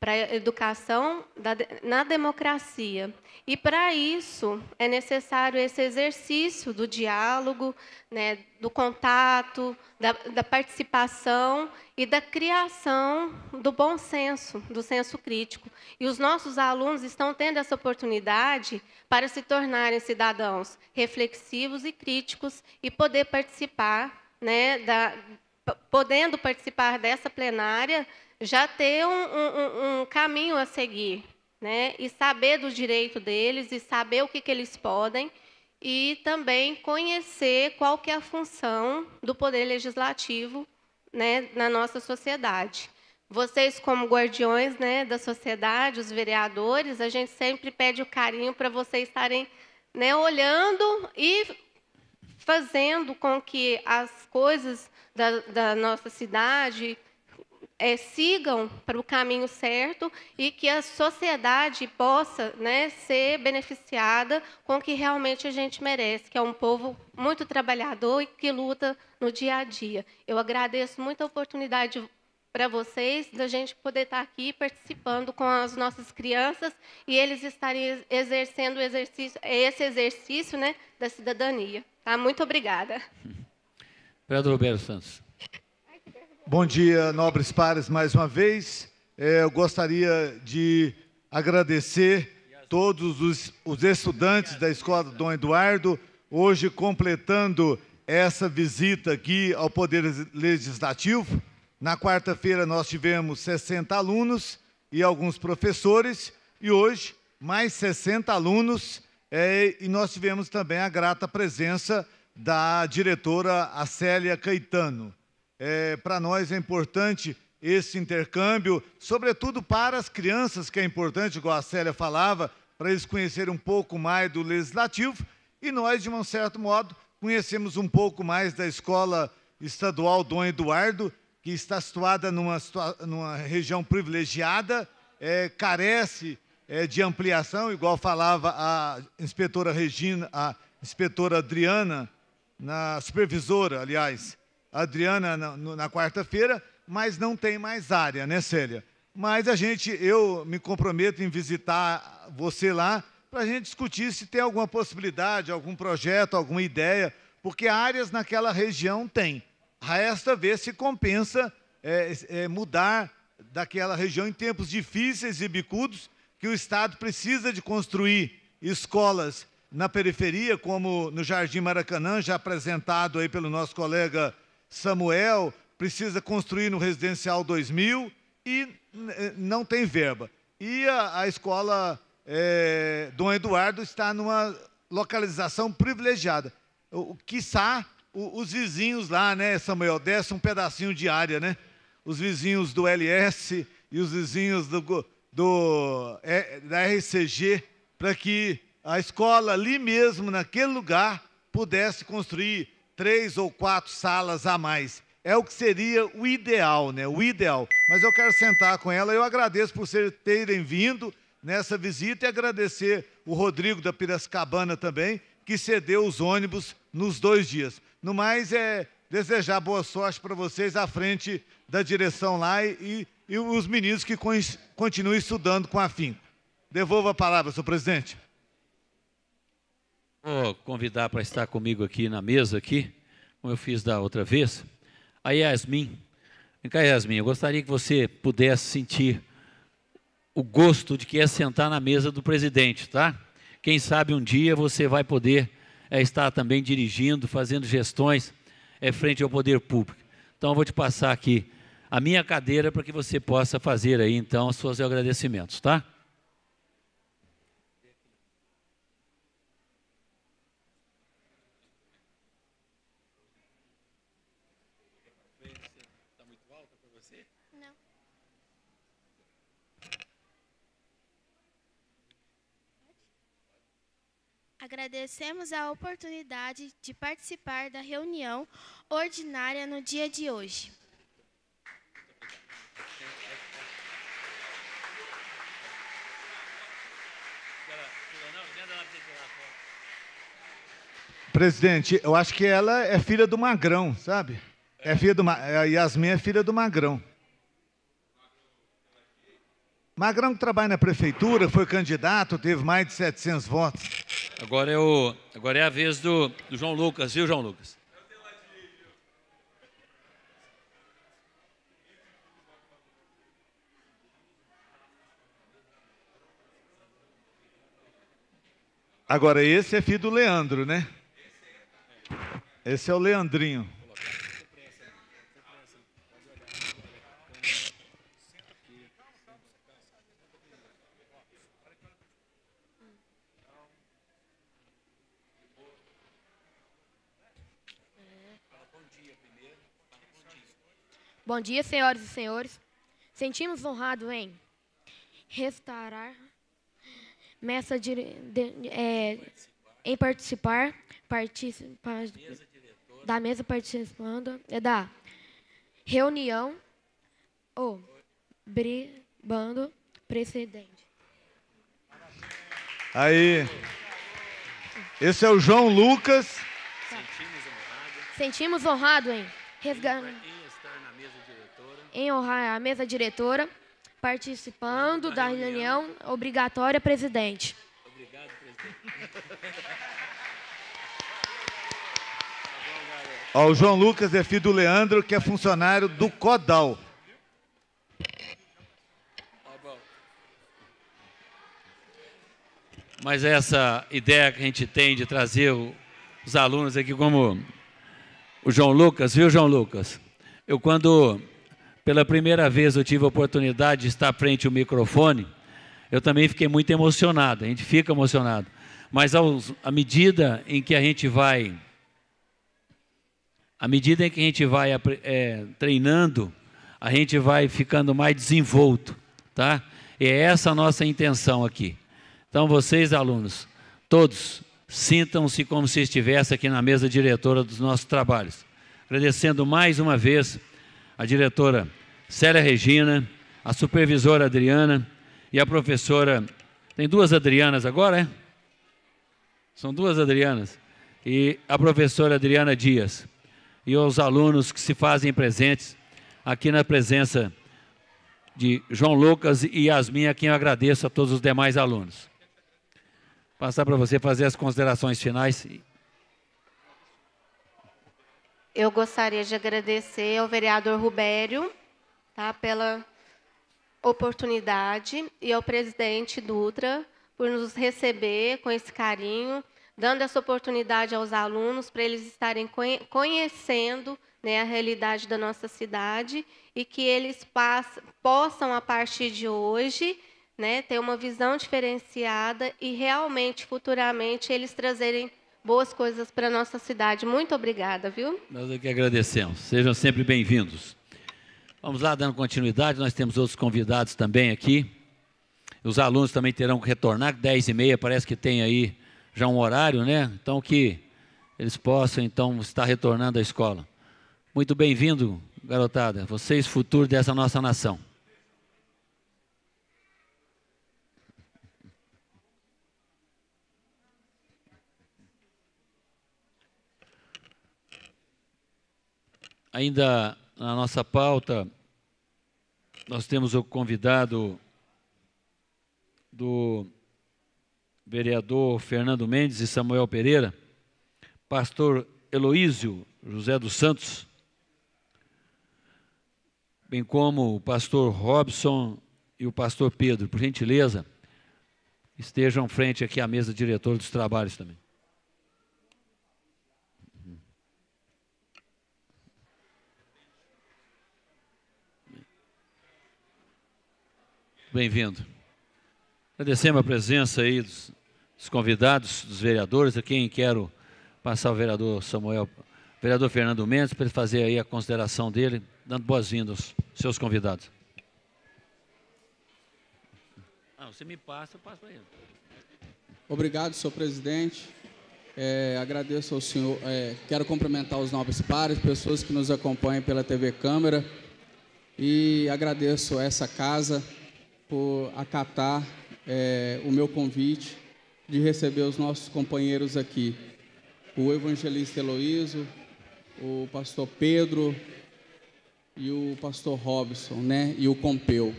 para a educação da, na democracia. E para isso é necessário esse exercício do diálogo, né, do contato, da, da participação e da criação do bom senso, do senso crítico. E os nossos alunos estão tendo essa oportunidade para se tornarem cidadãos reflexivos e críticos e poder participar né, da, podendo participar dessa plenária, já ter um, um, um caminho a seguir, né? E saber do direito deles e saber o que, que eles podem e também conhecer qual que é a função do poder legislativo, né, na nossa sociedade. Vocês, como guardiões né, da sociedade, os vereadores, a gente sempre pede o carinho para vocês estarem né, olhando e fazendo com que as coisas da, da nossa cidade é, sigam para o caminho certo e que a sociedade possa né, ser beneficiada com o que realmente a gente merece, que é um povo muito trabalhador e que luta no dia a dia. Eu agradeço muito a oportunidade para vocês, da gente poder estar tá aqui participando com as nossas crianças e eles estarem exercendo exercício, esse exercício né, da cidadania. Tá? Muito obrigada. Pedro Roberto Santos. Bom dia, nobres pares, mais uma vez. É, eu gostaria de agradecer todos os, os estudantes da Escola Dom Eduardo, hoje completando essa visita aqui ao Poder Legislativo. Na quarta-feira nós tivemos 60 alunos e alguns professores, e hoje mais 60 alunos, é, e nós tivemos também a grata presença da diretora Acélia Caetano. É, para nós é importante esse intercâmbio, sobretudo para as crianças, que é importante, igual a Célia falava, para eles conhecerem um pouco mais do legislativo, e nós, de um certo modo, conhecemos um pouco mais da Escola Estadual Dom Eduardo, que está situada numa, numa região privilegiada, é, carece é, de ampliação, igual falava a inspetora Regina, a inspetora Adriana, na supervisora, aliás, Adriana na, na quarta-feira, mas não tem mais área, né, Célia? Mas a gente, eu me comprometo em visitar você lá para a gente discutir se tem alguma possibilidade, algum projeto, alguma ideia, porque áreas naquela região tem a esta vez se compensa é, é, mudar daquela região em tempos difíceis e bicudos, que o Estado precisa de construir escolas na periferia, como no Jardim Maracanã, já apresentado aí pelo nosso colega Samuel, precisa construir no Residencial 2000 e é, não tem verba. E a, a escola é, Dom Eduardo está numa localização privilegiada. O, quiçá o, os vizinhos lá, né, Samuel? Desce um pedacinho de área, né? Os vizinhos do LS e os vizinhos do, do é, da RCG, para que a escola ali mesmo, naquele lugar, pudesse construir três ou quatro salas a mais. É o que seria o ideal, né? O ideal. Mas eu quero sentar com ela. Eu agradeço por vocês terem vindo nessa visita e agradecer o Rodrigo da Piracicabana também, que cedeu os ônibus nos dois dias. No mais, é desejar boa sorte para vocês à frente da direção lá e, e os meninos que continuem estudando com afinco. Devolvo a palavra, senhor presidente. Vou convidar para estar comigo aqui na mesa, aqui, como eu fiz da outra vez, a Yasmin. Vem cá, Yasmin, eu gostaria que você pudesse sentir o gosto de que é sentar na mesa do presidente, tá? Quem sabe um dia você vai poder é, estar também dirigindo, fazendo gestões é, frente ao poder público. Então, eu vou te passar aqui a minha cadeira para que você possa fazer aí, então, os seus agradecimentos, tá? Agradecemos a oportunidade de participar da reunião ordinária no dia de hoje. Presidente, eu acho que ela é filha do Magrão, sabe? É filha do Ma... Yasmin é filha do Magrão. Magrão que trabalha na prefeitura, foi candidato, teve mais de 700 votos. Agora é, o, agora é a vez do, do João Lucas, viu, João Lucas? Agora, esse é filho do Leandro, né? Esse é o Leandrinho. Bom dia, senhoras e senhores. Sentimos honrado em restaurar, mesa de, de é, em participar, mesa da mesa participando, é da reunião ou bribando precedente. Aí. Esse é o João Lucas. Sentimos honrado. Sentimos honrado, em honrar a mesa diretora, participando da reunião obrigatória, presidente. Obrigado, presidente. Ó, o João Lucas é filho do Leandro, que é funcionário do CODAL. Mas essa ideia que a gente tem de trazer os alunos aqui como o João Lucas, viu, João Lucas? Eu, quando pela primeira vez eu tive a oportunidade de estar frente ao microfone. Eu também fiquei muito emocionado, a gente fica emocionado. Mas aos, à medida em que a gente vai, à medida em que a gente vai é, treinando, a gente vai ficando mais desenvolto, tá? E é essa a nossa intenção aqui. Então vocês, alunos, todos sintam-se como se estivesse aqui na mesa diretora dos nossos trabalhos. Agradecendo mais uma vez a diretora Célia Regina, a supervisora Adriana e a professora. Tem duas Adrianas agora, é? São duas Adrianas. E a professora Adriana Dias. E aos alunos que se fazem presentes aqui na presença de João Lucas e Yasmin, a quem eu agradeço a todos os demais alunos. Passar para você fazer as considerações finais eu gostaria de agradecer ao vereador Rubério tá, pela oportunidade e ao presidente Dutra por nos receber com esse carinho, dando essa oportunidade aos alunos para eles estarem conhecendo né, a realidade da nossa cidade e que eles possam, a partir de hoje, né, ter uma visão diferenciada e realmente, futuramente, eles trazerem boas coisas para a nossa cidade. Muito obrigada, viu? Nós é que agradecemos. Sejam sempre bem-vindos. Vamos lá, dando continuidade, nós temos outros convidados também aqui. Os alunos também terão que retornar, 10 e meia, parece que tem aí já um horário, né? Então que eles possam, então, estar retornando à escola. Muito bem-vindo, garotada. Vocês, futuro dessa nossa nação. Ainda na nossa pauta, nós temos o convidado do vereador Fernando Mendes e Samuel Pereira, pastor Heloísio José dos Santos, bem como o pastor Robson e o pastor Pedro. Por gentileza, estejam frente aqui à mesa diretora dos trabalhos também. bem-vindo. Agradecemos a presença aí dos, dos, convidados, dos vereadores, a quem quero passar o vereador Samuel, vereador Fernando Mendes, para ele fazer aí a consideração dele, dando boas-vindas aos seus convidados. Ah, você me passa, eu passo para ele. Obrigado, senhor presidente. É, agradeço ao senhor, é, quero cumprimentar os nobres pares, pessoas que nos acompanham pela TV Câmara e agradeço essa casa por acatar é, o meu convite de receber os nossos companheiros aqui. O evangelista Heloíso, o pastor Pedro e o pastor Robson, né? E o Compeu,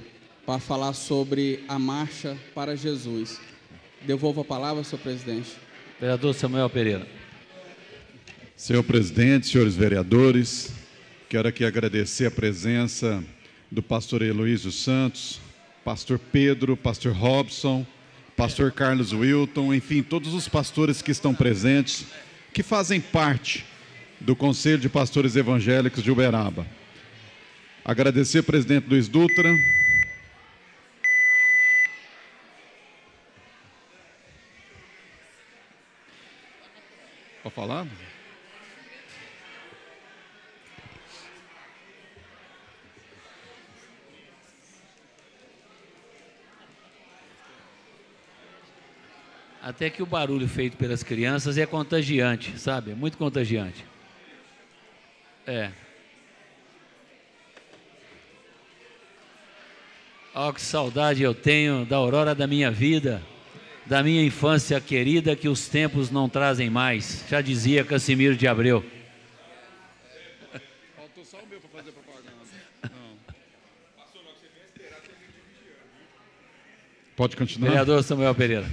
para falar sobre a marcha para Jesus. Devolvo a palavra, senhor presidente. Vereador Samuel Pereira. Senhor presidente, senhores vereadores, quero aqui agradecer a presença do pastor Heloísio Santos, pastor Pedro, pastor Robson, pastor Carlos Wilton, enfim, todos os pastores que estão presentes, que fazem parte do Conselho de Pastores Evangélicos de Uberaba. Agradecer ao presidente Luiz Dutra. Para falar? Até que o barulho feito pelas crianças é contagiante, sabe? É muito contagiante. É. Oh, que saudade eu tenho da aurora da minha vida, da minha infância querida que os tempos não trazem mais, já dizia Casimiro de Abreu. Faltou só o meu para fazer propaganda. Pode continuar. Vereador Samuel Pereira.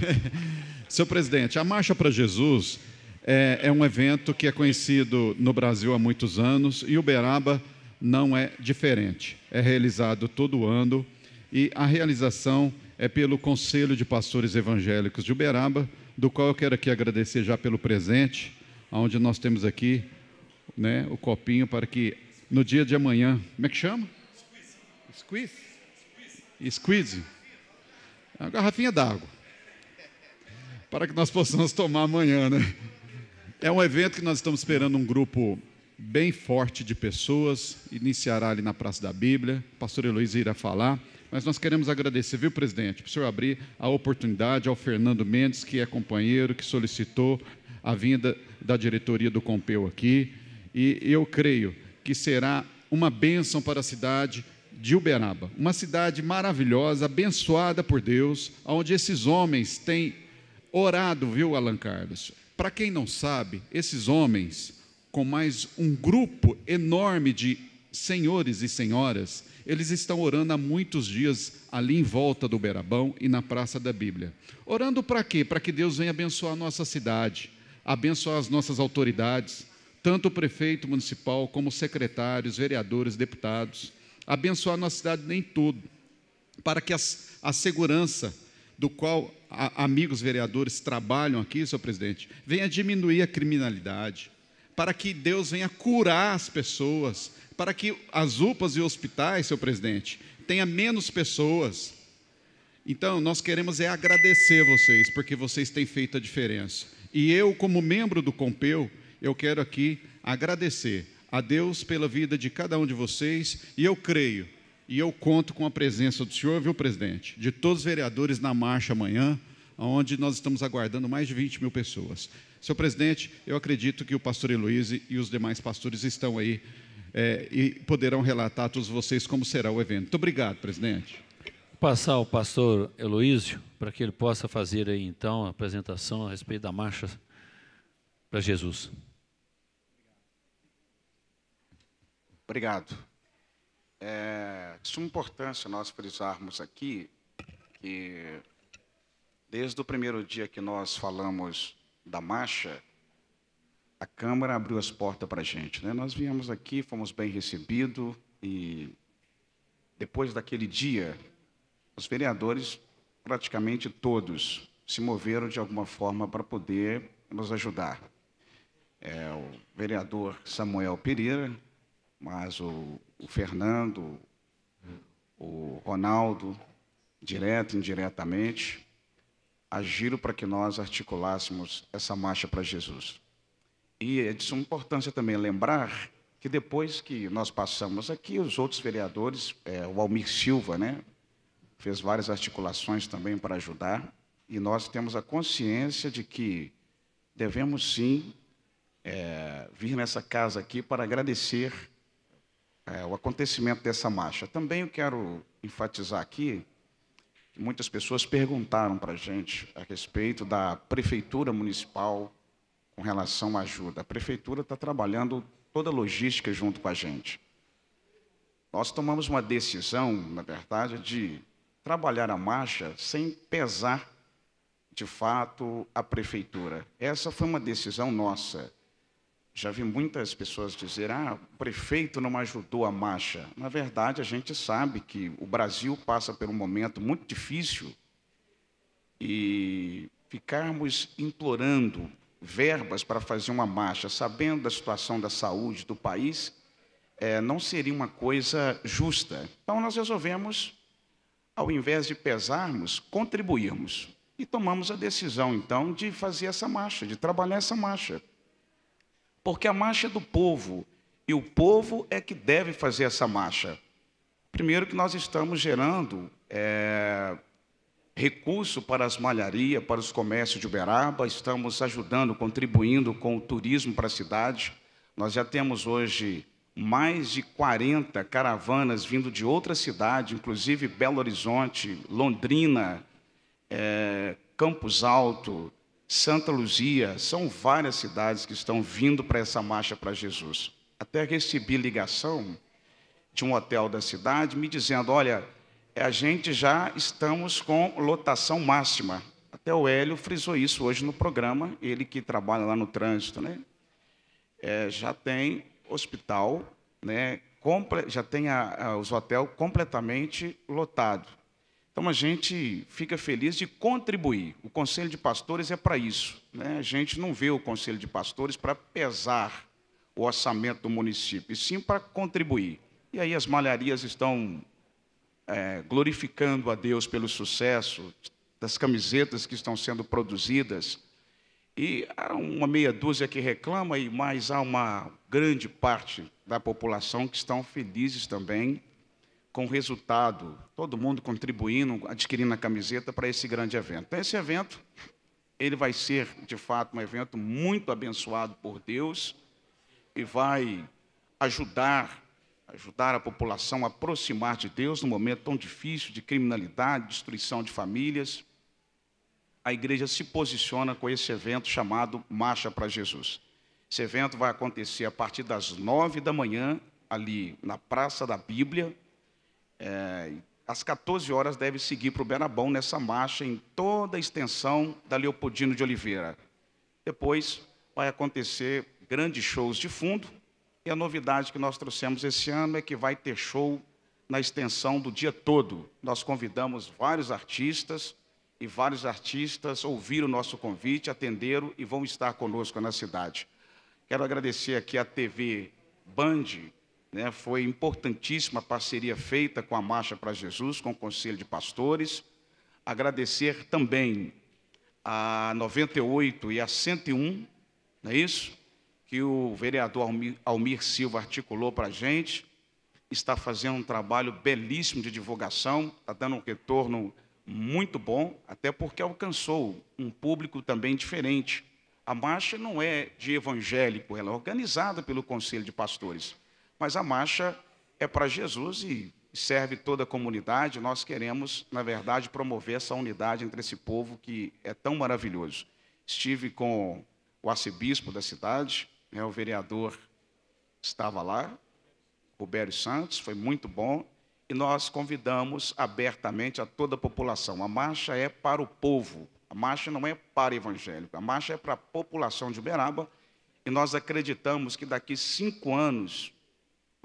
Seu presidente, a Marcha para Jesus é, é, um evento que é conhecido no Brasil há muitos anos e Uberaba não é diferente. É realizado todo ano e a realização é pelo Conselho de Pastores Evangélicos de Uberaba, do qual eu quero aqui agradecer já pelo presente, onde nós temos aqui né, o copinho para que no dia de amanhã. Como é que chama? Squeeze. Squeeze? Squeeze. A garrafinha d'água para que nós possamos tomar amanhã, né? É um evento que nós estamos esperando um grupo bem forte de pessoas, iniciará ali na Praça da Bíblia, o pastor Heloísa irá falar, mas nós queremos agradecer, viu, presidente, para o senhor abrir a oportunidade ao Fernando Mendes, que é companheiro, que solicitou a vinda da diretoria do Compeu aqui, e eu creio que será uma bênção para a cidade de Uberaba, uma cidade maravilhosa, abençoada por Deus, onde esses homens têm orado, viu, Allan Carlos? Para quem não sabe, esses homens, com mais um grupo enorme de senhores e senhoras, eles estão orando há muitos dias ali em volta do Berabão e na Praça da Bíblia. Orando para quê? Para que Deus venha abençoar a nossa cidade, abençoar as nossas autoridades, tanto o prefeito municipal como os secretários, vereadores, deputados, abençoar a nossa cidade nem todo, para que a segurança do qual a, amigos vereadores trabalham aqui, senhor presidente, venha diminuir a criminalidade, para que Deus venha curar as pessoas, para que as UPAs e hospitais, senhor presidente, tenha menos pessoas. Então, nós queremos é agradecer vocês, porque vocês têm feito a diferença. E eu, como membro do Compeu, eu quero aqui agradecer a Deus pela vida de cada um de vocês, e eu creio e eu conto com a presença do senhor, viu, presidente, de todos os vereadores na marcha amanhã, onde nós estamos aguardando mais de 20 mil pessoas. Senhor presidente, eu acredito que o pastor Heloíse e os demais pastores estão aí é, e poderão relatar a todos vocês como será o evento. Muito obrigado, presidente. Vou passar ao pastor Heloísio para que ele possa fazer aí então a apresentação a respeito da marcha para Jesus. Obrigado é de suma importância nós frisarmos aqui que, desde o primeiro dia que nós falamos da marcha, a Câmara abriu as portas para a gente. Né? Nós viemos aqui, fomos bem recebidos e, depois daquele dia, os vereadores, praticamente todos, se moveram de alguma forma para poder nos ajudar. É, o vereador Samuel Pereira, mas o o Fernando, o Ronaldo, direto e indiretamente, agiram para que nós articulássemos essa marcha para Jesus. E é de suma importância também lembrar que depois que nós passamos aqui, os outros vereadores, é, o Almir Silva, né, fez várias articulações também para ajudar, e nós temos a consciência de que devemos sim é, vir nessa casa aqui para agradecer é, o acontecimento dessa marcha. Também eu quero enfatizar aqui que muitas pessoas perguntaram para a gente a respeito da prefeitura municipal com relação à ajuda. A prefeitura está trabalhando toda a logística junto com a gente. Nós tomamos uma decisão, na verdade, de trabalhar a marcha sem pesar de fato a prefeitura. Essa foi uma decisão nossa. Já vi muitas pessoas dizer: ah, o prefeito não ajudou a marcha. Na verdade, a gente sabe que o Brasil passa por um momento muito difícil e ficarmos implorando verbas para fazer uma marcha, sabendo da situação da saúde do país, é, não seria uma coisa justa. Então, nós resolvemos, ao invés de pesarmos, contribuirmos. E tomamos a decisão, então, de fazer essa marcha, de trabalhar essa marcha porque a marcha é do povo e o povo é que deve fazer essa marcha. Primeiro, que nós estamos gerando é, recurso para as malharias, para os comércios de Uberaba, estamos ajudando, contribuindo com o turismo para a cidade. Nós já temos hoje mais de 40 caravanas vindo de outras cidades, inclusive Belo Horizonte, Londrina, é, Campos Alto, Santa Luzia, são várias cidades que estão vindo para essa marcha para Jesus. Até recebi ligação de um hotel da cidade me dizendo: olha, é, a gente já estamos com lotação máxima. Até o Hélio frisou isso hoje no programa, ele que trabalha lá no trânsito, né? É, já tem hospital, né? já tem a, a, os hotéis completamente lotados. Então a gente fica feliz de contribuir. O Conselho de Pastores é para isso. Né? A gente não vê o Conselho de Pastores para pesar o orçamento do município, e sim para contribuir. E aí as malharias estão é, glorificando a Deus pelo sucesso das camisetas que estão sendo produzidas. E há uma meia dúzia que reclama, e mais há uma grande parte da população que estão felizes também com resultado, todo mundo contribuindo, adquirindo a camiseta para esse grande evento. Então, esse evento, ele vai ser, de fato, um evento muito abençoado por Deus e vai ajudar ajudar a população a aproximar de Deus num momento tão difícil de criminalidade, destruição de famílias. A igreja se posiciona com esse evento chamado Marcha para Jesus. Esse evento vai acontecer a partir das nove da manhã, ali na Praça da Bíblia, é, às 14 horas deve seguir para o Benabão nessa marcha em toda a extensão da Leopoldino de Oliveira. Depois vai acontecer grandes shows de fundo e a novidade que nós trouxemos esse ano é que vai ter show na extensão do dia todo. Nós convidamos vários artistas e vários artistas ouviram o nosso convite, atenderam e vão estar conosco na cidade. Quero agradecer aqui à TV Band, né? Foi importantíssima a parceria feita com a Marcha para Jesus, com o Conselho de Pastores. Agradecer também a 98 e a 101, não é isso? Que o vereador Almir, Almir Silva articulou para a gente. Está fazendo um trabalho belíssimo de divulgação, está dando um retorno muito bom, até porque alcançou um público também diferente. A marcha não é de evangélico, ela é organizada pelo Conselho de Pastores mas a marcha é para Jesus e serve toda a comunidade. Nós queremos, na verdade, promover essa unidade entre esse povo que é tão maravilhoso. Estive com o arcebispo da cidade, né, o vereador estava lá, Roberto Santos, foi muito bom. E nós convidamos abertamente a toda a população. A marcha é para o povo, a marcha não é para evangélico, a marcha é para a população de Uberaba. E nós acreditamos que daqui cinco anos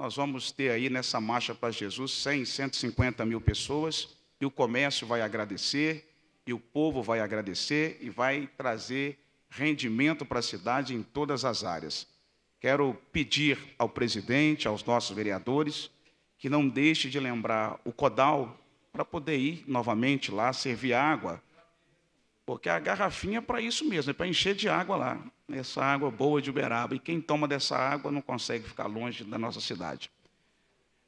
nós vamos ter aí nessa marcha para Jesus 100, 150 mil pessoas, e o comércio vai agradecer, e o povo vai agradecer, e vai trazer rendimento para a cidade em todas as áreas. Quero pedir ao presidente, aos nossos vereadores, que não deixe de lembrar o Codal para poder ir novamente lá servir água, porque a garrafinha é para isso mesmo, é para encher de água lá essa água boa de Uberaba. E quem toma dessa água não consegue ficar longe da nossa cidade.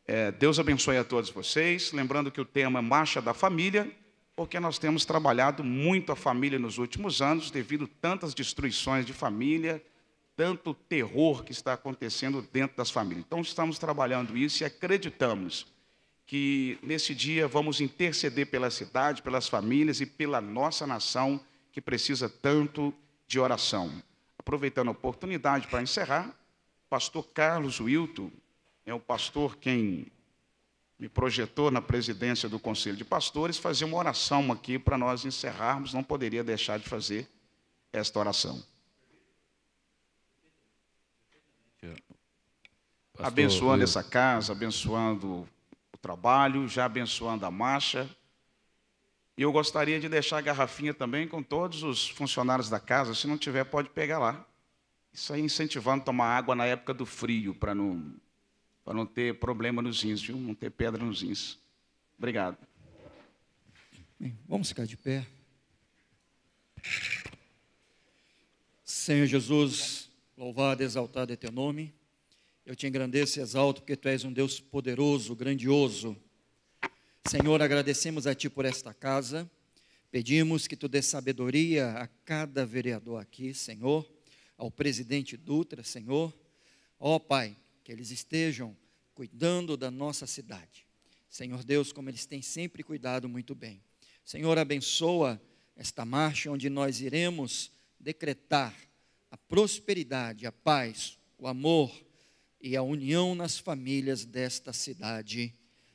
É, Deus abençoe a todos vocês. Lembrando que o tema é Marcha da Família, porque nós temos trabalhado muito a família nos últimos anos, devido tantas destruições de família, tanto terror que está acontecendo dentro das famílias. Então, estamos trabalhando isso e acreditamos que nesse dia vamos interceder pela cidade, pelas famílias e pela nossa nação que precisa tanto de oração. Aproveitando a oportunidade para encerrar, pastor Carlos Wilton é o pastor quem me projetou na presidência do Conselho de Pastores fazer uma oração aqui para nós encerrarmos, não poderia deixar de fazer esta oração. Pastor abençoando essa casa, abençoando o trabalho, já abençoando a marcha, e eu gostaria de deixar a garrafinha também com todos os funcionários da casa. Se não tiver, pode pegar lá. Isso aí incentivando tomar água na época do frio, para não, não ter problema nos rins, viu? Não ter pedra nos rins. Obrigado. Bem, vamos ficar de pé. Senhor Jesus, louvado, exaltado é teu nome. Eu te engrandeço e exalto, porque tu és um Deus poderoso, grandioso. Senhor, agradecemos a Ti por esta casa. Pedimos que Tu dê sabedoria a cada vereador aqui, Senhor, ao presidente Dutra, Senhor. Ó oh, Pai, que eles estejam cuidando da nossa cidade. Senhor Deus, como eles têm sempre cuidado muito bem. Senhor, abençoa esta marcha onde nós iremos decretar a prosperidade, a paz, o amor e a união nas famílias desta cidade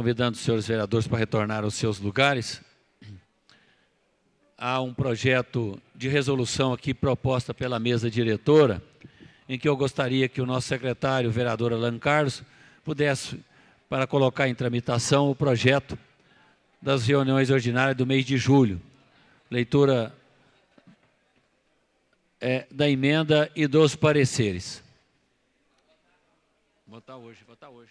convidando os senhores vereadores para retornar aos seus lugares. Há um projeto de resolução aqui proposta pela mesa diretora, em que eu gostaria que o nosso secretário, o vereador Alan Carlos, pudesse, para colocar em tramitação o projeto das reuniões ordinárias do mês de julho. Leitura é, da emenda e dos pareceres. Votar hoje, votar hoje.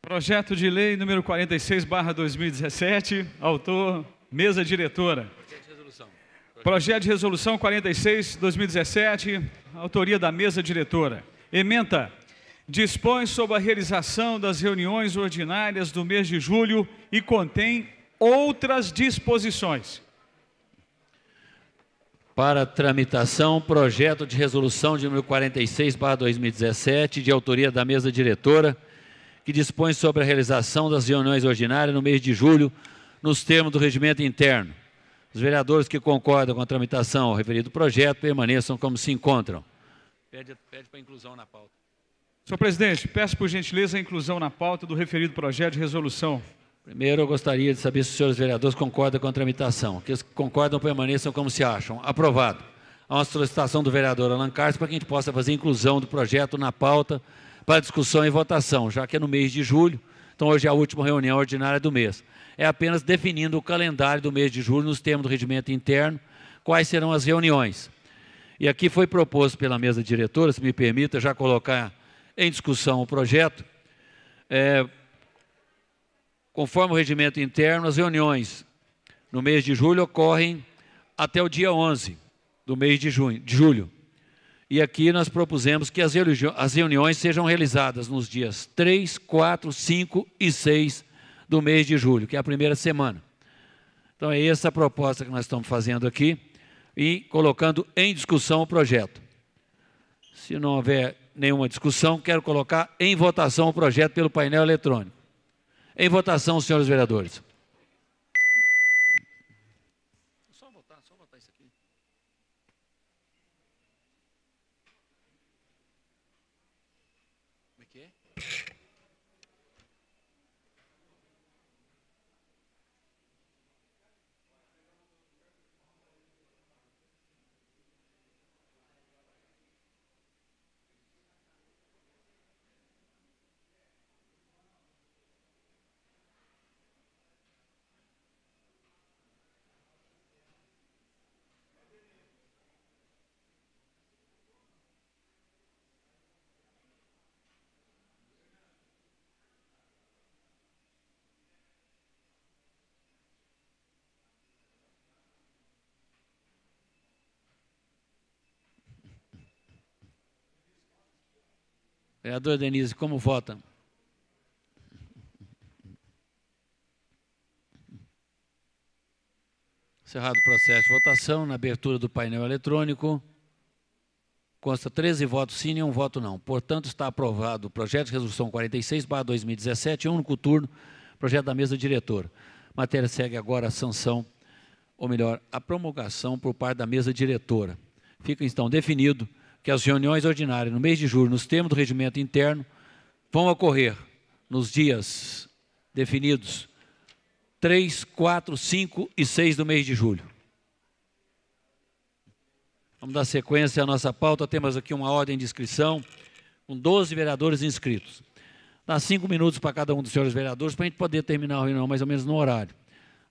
Projeto de lei número 46, 2017, autor, mesa diretora. Projeto de resolução. Projeto de resolução 46, 2017, autoria da mesa diretora. Ementa, dispõe sobre a realização das reuniões ordinárias do mês de julho e contém outras disposições. Para tramitação, projeto de resolução de número 46, 2017, de autoria da mesa diretora, que dispõe sobre a realização das reuniões ordinárias no mês de julho, nos termos do regimento interno. Os vereadores que concordam com a tramitação ao referido projeto permaneçam como se encontram. Pede, pede para inclusão na pauta. Senhor presidente, peço por gentileza a inclusão na pauta do referido projeto de resolução. Primeiro, eu gostaria de saber se os senhores vereadores concordam com a tramitação. Que os que concordam permaneçam como se acham. Aprovado. Há uma solicitação do vereador Alan Carlos para que a gente possa fazer a inclusão do projeto na pauta para discussão e votação, já que é no mês de julho, então hoje é a última reunião ordinária do mês. É apenas definindo o calendário do mês de julho nos termos do regimento interno, quais serão as reuniões. E aqui foi proposto pela mesa diretora, se me permita, já colocar em discussão o projeto. É, conforme o regimento interno, as reuniões no mês de julho ocorrem até o dia 11 do mês de, junho, de julho. E aqui nós propusemos que as, reuniões sejam realizadas nos dias 3, 4, 5 e 6 do mês de julho, que é a primeira semana. Então é essa a proposta que nós estamos fazendo aqui e colocando em discussão o projeto. Se não houver nenhuma discussão, quero colocar em votação o projeto pelo painel eletrônico. Em votação, senhores vereadores. Vereador Denise, como vota? Encerrado o processo de votação, na abertura do painel eletrônico, consta 13 votos sim e um voto não. Portanto, está aprovado o projeto de resolução 46, barra 2017, único turno, projeto da mesa diretora. A matéria segue agora a sanção, ou melhor, a promulgação por parte da mesa diretora. Fica, então, definido que as reuniões ordinárias no mês de julho, nos termos do regimento interno, vão ocorrer nos dias definidos 3, 4, 5 e 6 do mês de julho. Vamos dar sequência à nossa pauta. Temos aqui uma ordem de inscrição com 12 vereadores inscritos. Dá cinco minutos para cada um dos senhores vereadores para a gente poder terminar a reunião mais ou menos no horário.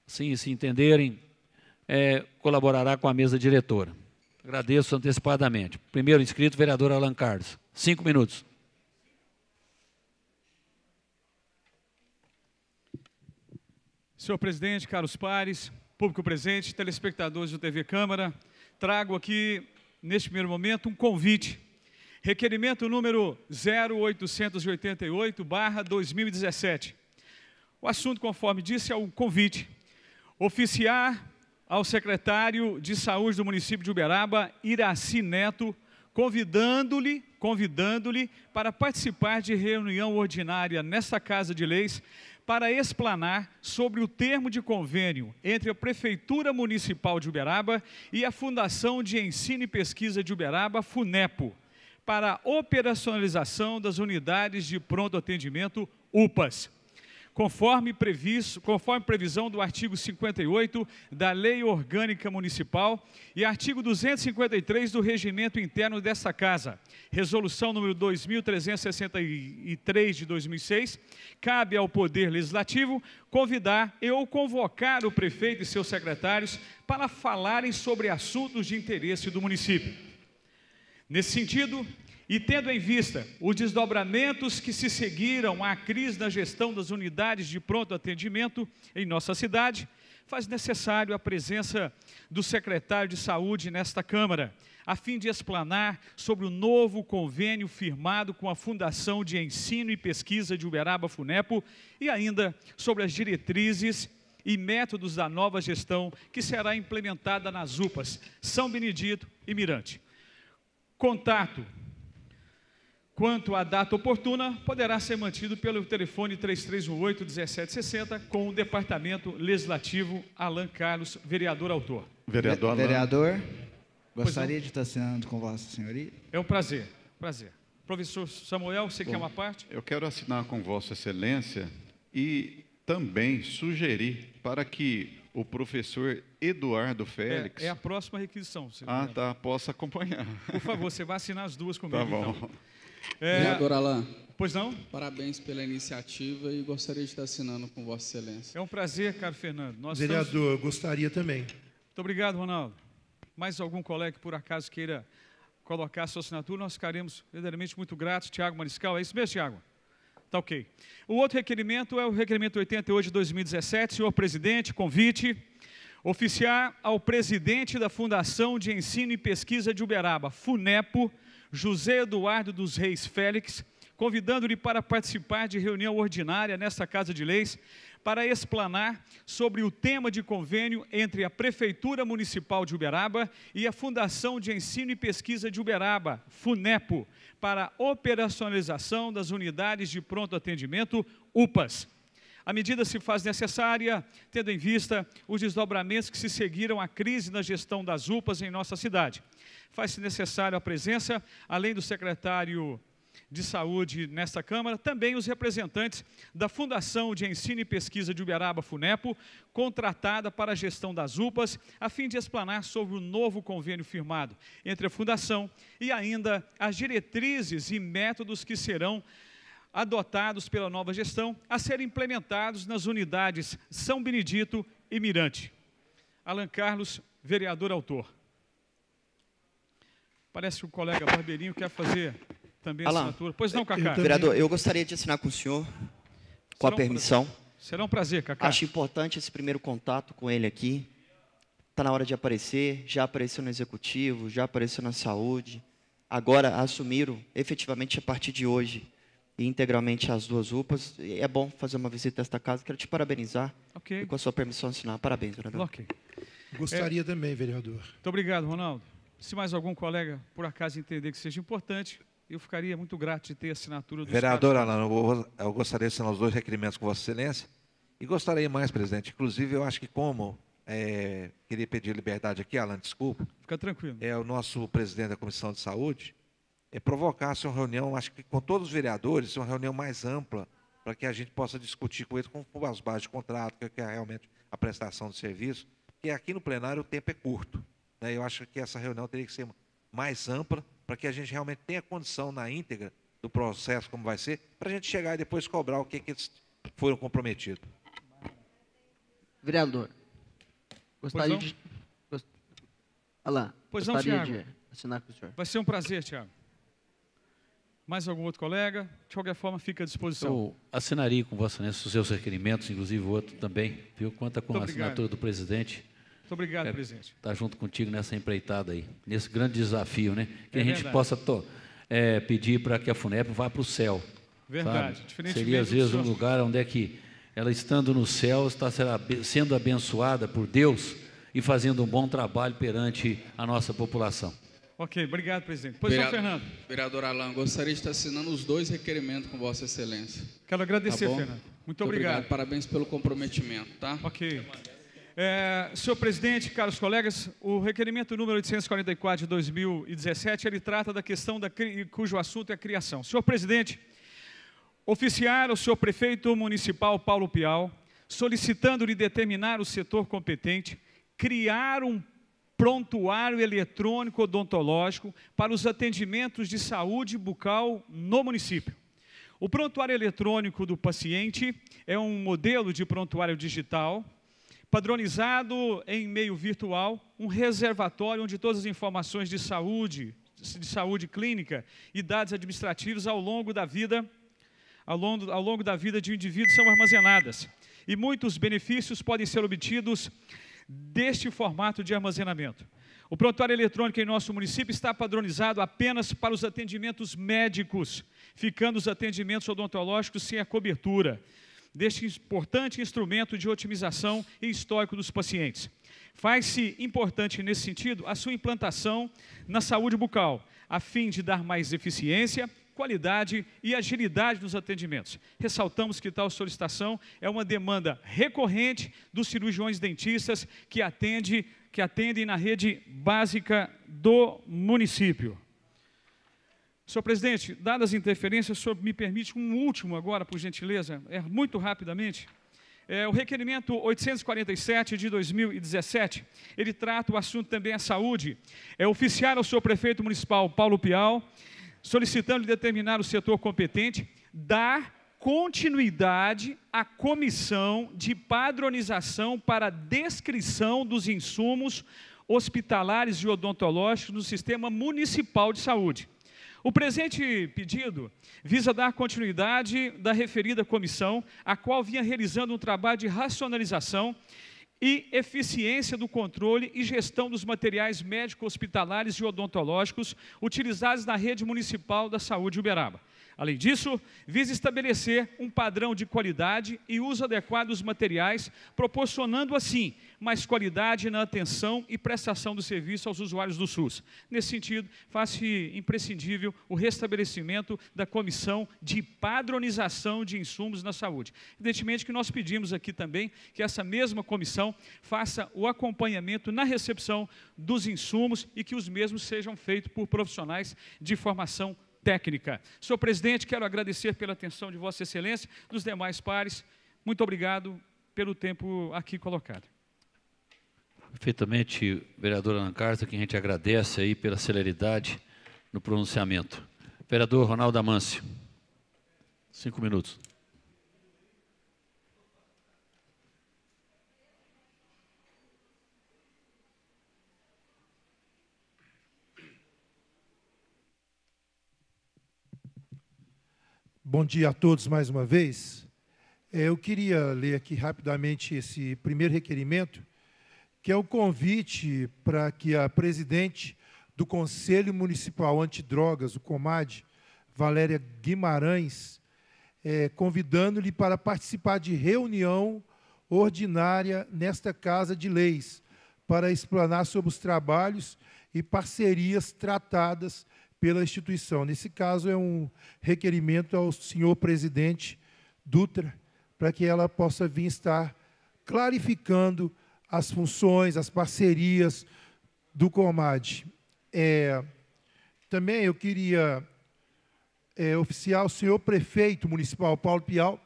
Assim, se entenderem, é, colaborará com a mesa diretora. Agradeço antecipadamente. Primeiro inscrito, vereador Alan Carlos. Cinco minutos. Senhor presidente, caros pares, público presente, telespectadores do TV Câmara, trago aqui, neste primeiro momento, um convite. Requerimento número 0888-2017. O assunto, conforme disse, é o convite. Oficiar ao secretário de Saúde do município de Uberaba, Iraci Neto, convidando-lhe, convidando para participar de reunião ordinária nesta Casa de Leis para explanar sobre o termo de convênio entre a Prefeitura Municipal de Uberaba e a Fundação de Ensino e Pesquisa de Uberaba, FUNEPO, para operacionalização das unidades de pronto atendimento UPAs conforme previsto, conforme previsão do artigo 58 da Lei Orgânica Municipal e artigo 253 do Regimento Interno desta Casa, resolução número 2363 de 2006, cabe ao Poder Legislativo convidar e ou convocar o prefeito e seus secretários para falarem sobre assuntos de interesse do município. Nesse sentido, e tendo em vista os desdobramentos que se seguiram à crise na gestão das unidades de pronto atendimento em nossa cidade, faz necessário a presença do secretário de Saúde nesta Câmara, a fim de explanar sobre o novo convênio firmado com a Fundação de Ensino e Pesquisa de Uberaba Funepo e ainda sobre as diretrizes e métodos da nova gestão que será implementada nas UPAs São Benedito e Mirante. Contato quanto à data oportuna, poderá ser mantido pelo telefone 3318-1760 com o Departamento Legislativo Alan Carlos, vereador autor. Vereador, Alan. vereador gostaria de estar assinando com Vossa Senhoria. É um prazer, prazer. Professor Samuel, você Bom, quer uma parte? Eu quero assinar com Vossa Excelência e também sugerir para que o professor Eduardo é, Félix. É, é a próxima requisição. senhor Ah, tá, posso acompanhar. Por favor, você vai assinar as duas tá comigo. Tá bom. Então. É... Vereador Alain. Pois não? Parabéns pela iniciativa e gostaria de estar assinando com Vossa Excelência. É um prazer, caro Fernando. Nós Vereador, estamos... gostaria também. Muito obrigado, Ronaldo. Mais algum colega que por acaso queira colocar sua assinatura, nós ficaremos verdadeiramente muito gratos. Tiago Mariscal, é isso mesmo, Tiago? Tá ok. O outro requerimento é o requerimento 88 de 2017. Senhor presidente, convite. Oficiar ao presidente da Fundação de Ensino e Pesquisa de Uberaba, FUNEPO, José Eduardo dos Reis Félix, convidando-lhe para participar de reunião ordinária nesta Casa de Leis, para explanar sobre o tema de convênio entre a Prefeitura Municipal de Uberaba e a Fundação de Ensino e Pesquisa de Uberaba, FUNEPO, para operacionalização das unidades de pronto atendimento, UPAs. A medida se faz necessária, tendo em vista os desdobramentos que se seguiram à crise na gestão das UPAs em nossa cidade. Faz-se necessário a presença, além do secretário de Saúde nesta Câmara, também os representantes da Fundação de Ensino e Pesquisa de Uberaba, FUNEPO, contratada para a gestão das UPAs, a fim de explanar sobre o novo convênio firmado entre a Fundação e ainda as diretrizes e métodos que serão adotados pela nova gestão a serem implementados nas unidades São Benedito e Mirante. Alan Carlos, vereador autor. Parece que o colega Barbeirinho quer fazer também a assinatura. Pois não, Cacá. vereador, eu gostaria de assinar com o senhor, com Será a permissão. Um Será um prazer, Cacá. Acho importante esse primeiro contato com ele aqui. Está na hora de aparecer, já apareceu no Executivo, já apareceu na Saúde. Agora assumiram efetivamente a partir de hoje integralmente as duas UPAs. É bom fazer uma visita a esta casa. Quero te parabenizar e, com a sua permissão, assinar. Parabéns, vereador. Gostaria é... também, vereador. Muito obrigado, Ronaldo. Se mais algum colega, por acaso, entender que seja importante, eu ficaria muito grato de ter a assinatura do Vereador Alan, eu, eu gostaria de assinar os dois requerimentos com Vossa Excelência. E gostaria mais, presidente. Inclusive, eu acho que como. É, queria pedir liberdade aqui, Alan, desculpa. Fica tranquilo. É o nosso presidente da Comissão de Saúde é provocasse assim, uma reunião, acho que com todos os vereadores, uma reunião mais ampla, para que a gente possa discutir com eles com as bases de contrato, o é, que é realmente a prestação de serviço, porque aqui no plenário o tempo é curto. Né? Eu acho que essa reunião teria que ser mais ampla, para que a gente realmente tenha condição na íntegra do processo, como vai ser, para a gente chegar e depois cobrar o que, que eles foram comprometidos. Vereador, gostaria pois de. Gost... Olá, gostaria não, de assinar com o senhor. Vai ser um prazer, Tiago. Mais algum outro colega? De qualquer forma, fica à disposição. Eu assinaria com Vossa Excelência os seus requerimentos, inclusive o outro também, viu? Conta com a assinatura do presidente. Muito obrigado, é, presidente. Estar tá junto contigo nessa empreitada aí, nesse grande desafio, né? Que é a gente verdade. possa é, pedir para que a FUNEP vá para o céu. Verdade. Seria, às vezes, um lugar onde é que ela, estando no céu, está sendo abençoada por Deus e fazendo um bom trabalho perante a nossa população. Ok, obrigado, presidente. Pois Vereador, Fernando. Vereador Alain, gostaria de estar assinando os dois requerimentos com Vossa Excelência. Quero agradecer, tá Fernando. Muito, Muito obrigado. obrigado. Parabéns pelo comprometimento, tá? Ok. É, senhor presidente, caros colegas, o requerimento número 844 de 2017, ele trata da questão da, cujo assunto é a criação. Senhor presidente, oficiar o senhor prefeito municipal Paulo Pial, solicitando-lhe determinar o setor competente, criar um prontuário eletrônico odontológico para os atendimentos de saúde bucal no município. O prontuário eletrônico do paciente é um modelo de prontuário digital padronizado em meio virtual, um reservatório onde todas as informações de saúde, de saúde clínica e dados administrativos ao longo da vida ao longo, ao longo da vida de um indivíduo são armazenadas. E muitos benefícios podem ser obtidos deste formato de armazenamento. O prontuário eletrônico em nosso município está padronizado apenas para os atendimentos médicos, ficando os atendimentos odontológicos sem a cobertura deste importante instrumento de otimização e histórico dos pacientes. Faz-se importante nesse sentido a sua implantação na saúde bucal, a fim de dar mais eficiência qualidade e agilidade dos atendimentos. Ressaltamos que tal solicitação é uma demanda recorrente dos cirurgiões dentistas que, atende, que atendem na rede básica do município. Senhor presidente, dadas as interferências, o me permite um último agora, por gentileza, é muito rapidamente. É, o requerimento 847 de 2017, ele trata o assunto também a saúde. É oficiar ao senhor prefeito municipal Paulo Pial solicitando determinar o setor competente dar continuidade à comissão de padronização para descrição dos insumos hospitalares e odontológicos no sistema municipal de saúde. O presente pedido visa dar continuidade da referida comissão, a qual vinha realizando um trabalho de racionalização e eficiência do controle e gestão dos materiais médico-hospitalares e odontológicos utilizados na rede municipal da saúde de Uberaba. Além disso, visa estabelecer um padrão de qualidade e uso adequado dos materiais, proporcionando assim mais qualidade na atenção e prestação do serviço aos usuários do SUS. Nesse sentido, faz-se imprescindível o restabelecimento da comissão de padronização de insumos na saúde. Evidentemente que nós pedimos aqui também que essa mesma comissão faça o acompanhamento na recepção dos insumos e que os mesmos sejam feitos por profissionais de formação técnica. Senhor presidente, quero agradecer pela atenção de Vossa Excelência, dos demais pares. Muito obrigado pelo tempo aqui colocado. Perfeitamente, vereador Ana Carta, que a gente agradece aí pela celeridade no pronunciamento. Vereador Ronaldo Amâncio, cinco minutos. Bom dia a todos mais uma vez. É, eu queria ler aqui rapidamente esse primeiro requerimento, que é o convite para que a presidente do Conselho Municipal Antidrogas, o COMAD, Valéria Guimarães, é, convidando-lhe para participar de reunião ordinária nesta Casa de Leis, para explanar sobre os trabalhos e parcerias tratadas pela instituição. Nesse caso, é um requerimento ao senhor presidente Dutra, para que ela possa vir estar clarificando as funções, as parcerias do Comad. É, também eu queria é, oficiar o senhor prefeito municipal, Paulo Pial,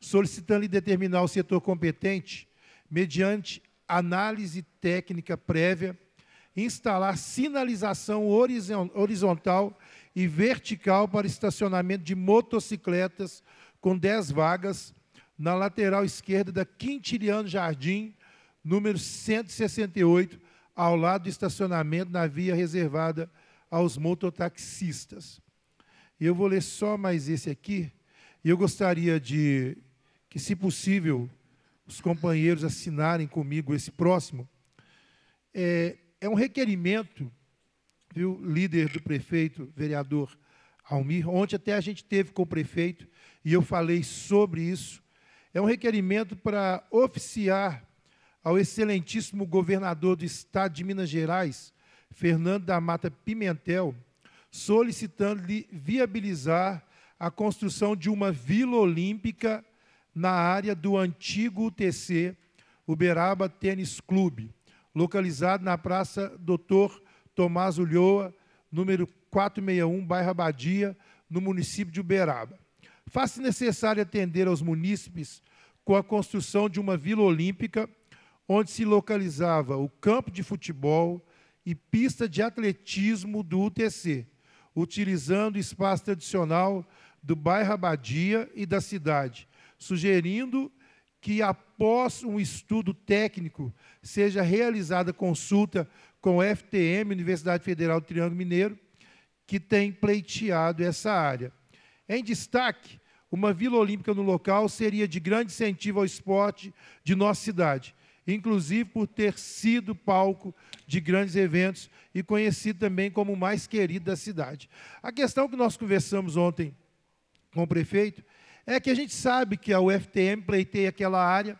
solicitando-lhe determinar o setor competente mediante análise técnica prévia instalar sinalização horizontal e vertical para estacionamento de motocicletas com 10 vagas na lateral esquerda da Quintiliano Jardim, número 168, ao lado do estacionamento na via reservada aos mototaxistas. Eu vou ler só mais esse aqui. Eu gostaria de que, se possível, os companheiros assinarem comigo esse próximo. É, é um requerimento, viu, líder do prefeito, vereador Almir. Ontem até a gente teve com o prefeito e eu falei sobre isso. É um requerimento para oficiar ao excelentíssimo governador do estado de Minas Gerais, Fernando da Mata Pimentel, solicitando-lhe viabilizar a construção de uma vila olímpica na área do antigo UTC Uberaba Tênis Clube localizado na Praça Doutor Tomás Ulloa, número 461, bairro Abadia, no município de Uberaba. Faça necessário atender aos munícipes com a construção de uma Vila Olímpica, onde se localizava o campo de futebol e pista de atletismo do UTC, utilizando o espaço tradicional do bairro Abadia e da cidade, sugerindo que após um estudo técnico seja realizada consulta com o FTM, Universidade Federal do Triângulo Mineiro, que tem pleiteado essa área. Em destaque, uma Vila Olímpica no local seria de grande incentivo ao esporte de nossa cidade, inclusive por ter sido palco de grandes eventos e conhecido também como o mais querido da cidade. A questão que nós conversamos ontem com o prefeito é que a gente sabe que a UFTM pleiteia aquela área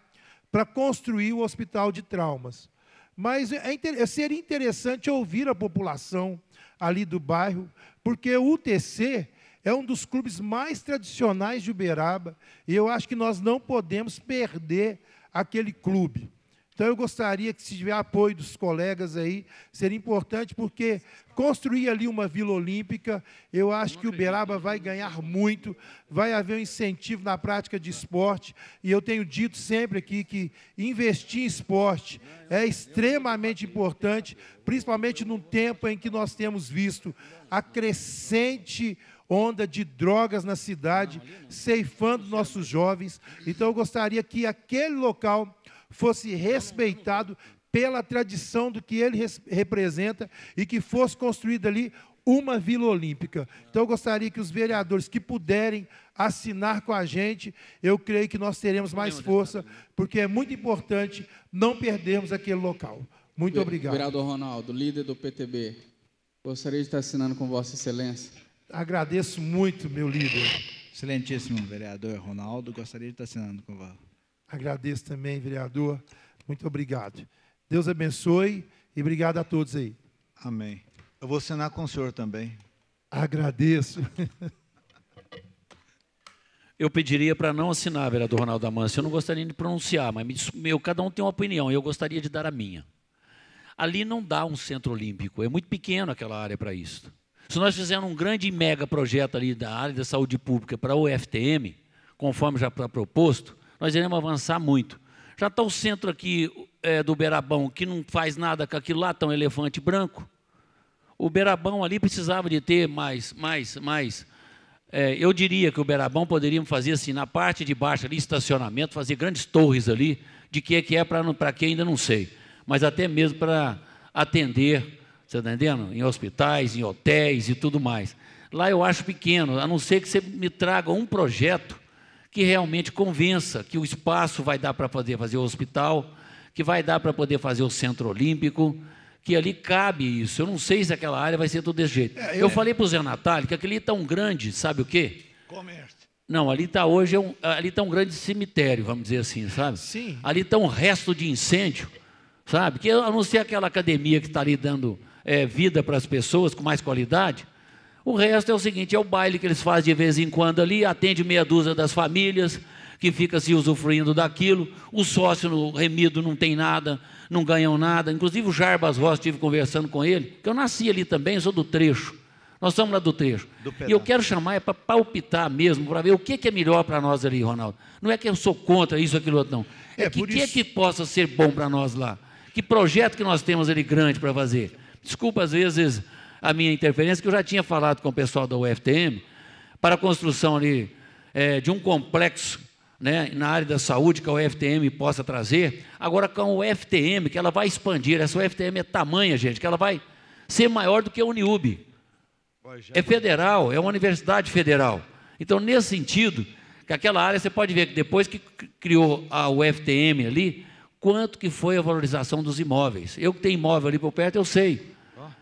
para construir o hospital de traumas. Mas é, é, seria interessante ouvir a população ali do bairro, porque o UTC é um dos clubes mais tradicionais de Uberaba, e eu acho que nós não podemos perder aquele clube. Então, eu gostaria que, se tiver apoio dos colegas aí, seria importante, porque construir ali uma Vila Olímpica, eu acho que o Uberaba vai ganhar muito, vai haver um incentivo na prática de esporte, e eu tenho dito sempre aqui que investir em esporte é extremamente importante, principalmente num tempo em que nós temos visto a crescente onda de drogas na cidade, ceifando é nossos jovens. Então, eu gostaria que aquele local fosse respeitado pela tradição do que ele representa e que fosse construída ali uma Vila Olímpica. Então eu gostaria que os vereadores que puderem assinar com a gente, eu creio que nós teremos mais força, porque é muito importante não perdermos aquele local. Muito obrigado. Vereador Ronaldo, líder do PTB, gostaria de estar assinando com Vossa Excelência. Agradeço muito, meu líder. Excelentíssimo vereador Ronaldo, gostaria de estar assinando com Vossa Agradeço também, vereador. Muito obrigado. Deus abençoe e obrigado a todos aí. Amém. Eu vou assinar com o senhor também. Agradeço. Eu pediria para não assinar, vereador Ronaldo Amância. Eu não gostaria de pronunciar, mas me, meu, cada um tem uma opinião e eu gostaria de dar a minha. Ali não dá um centro olímpico, é muito pequeno aquela área para isso. Se nós fizermos um grande e mega projeto ali da área da saúde pública para o UFTM, conforme já tá proposto, nós iremos avançar muito. Já está o centro aqui é, do Berabão, que não faz nada com aquilo lá, está um elefante branco. O Berabão ali precisava de ter mais, mais, mais. É, eu diria que o Berabão poderíamos fazer assim, na parte de baixo ali, estacionamento, fazer grandes torres ali, de que é que é para que ainda não sei. Mas até mesmo para atender, você está entendendo? Em hospitais, em hotéis e tudo mais. Lá eu acho pequeno, a não ser que você me traga um projeto que realmente convença que o espaço vai dar para poder fazer o hospital, que vai dar para poder fazer o centro olímpico, que ali cabe isso. Eu não sei se aquela área vai ser tudo desse jeito. É, Eu é. falei para o Zé Natália que aquele é tão tá grande, sabe o quê? Comércio. Não, ali está hoje, é um, ali está um grande cemitério, vamos dizer assim, sabe? Sim. Ali está um resto de incêndio, sabe? Que a não ser aquela academia que está ali dando é, vida para as pessoas com mais qualidade, o resto é o seguinte: é o baile que eles fazem de vez em quando ali, atende meia dúzia das famílias que fica se usufruindo daquilo. O sócio no remido não tem nada, não ganham nada. Inclusive o Jarbas Rossi estive conversando com ele, que eu nasci ali também, sou do trecho. Nós estamos lá do trecho. Do e eu quero chamar é para palpitar mesmo, para ver o que, é melhor para nós ali, Ronaldo. Não é que eu sou contra isso, aquilo outro, não. É, é que o que, é isso... que possa ser bom para nós lá. Que projeto que nós temos ali grande para fazer. Desculpa, às vezes a minha interferência, que eu já tinha falado com o pessoal da UFTM, para a construção ali, é, de um complexo né, na área da saúde que a UFTM possa trazer. Agora, com a UFTM, que ela vai expandir, essa UFTM é tamanha, gente, que ela vai ser maior do que a Uniub. É. é federal, é uma universidade federal. Então, nesse sentido, que aquela área, você pode ver que depois que criou a UFTM ali, quanto que foi a valorização dos imóveis. Eu que tenho imóvel ali por perto, eu sei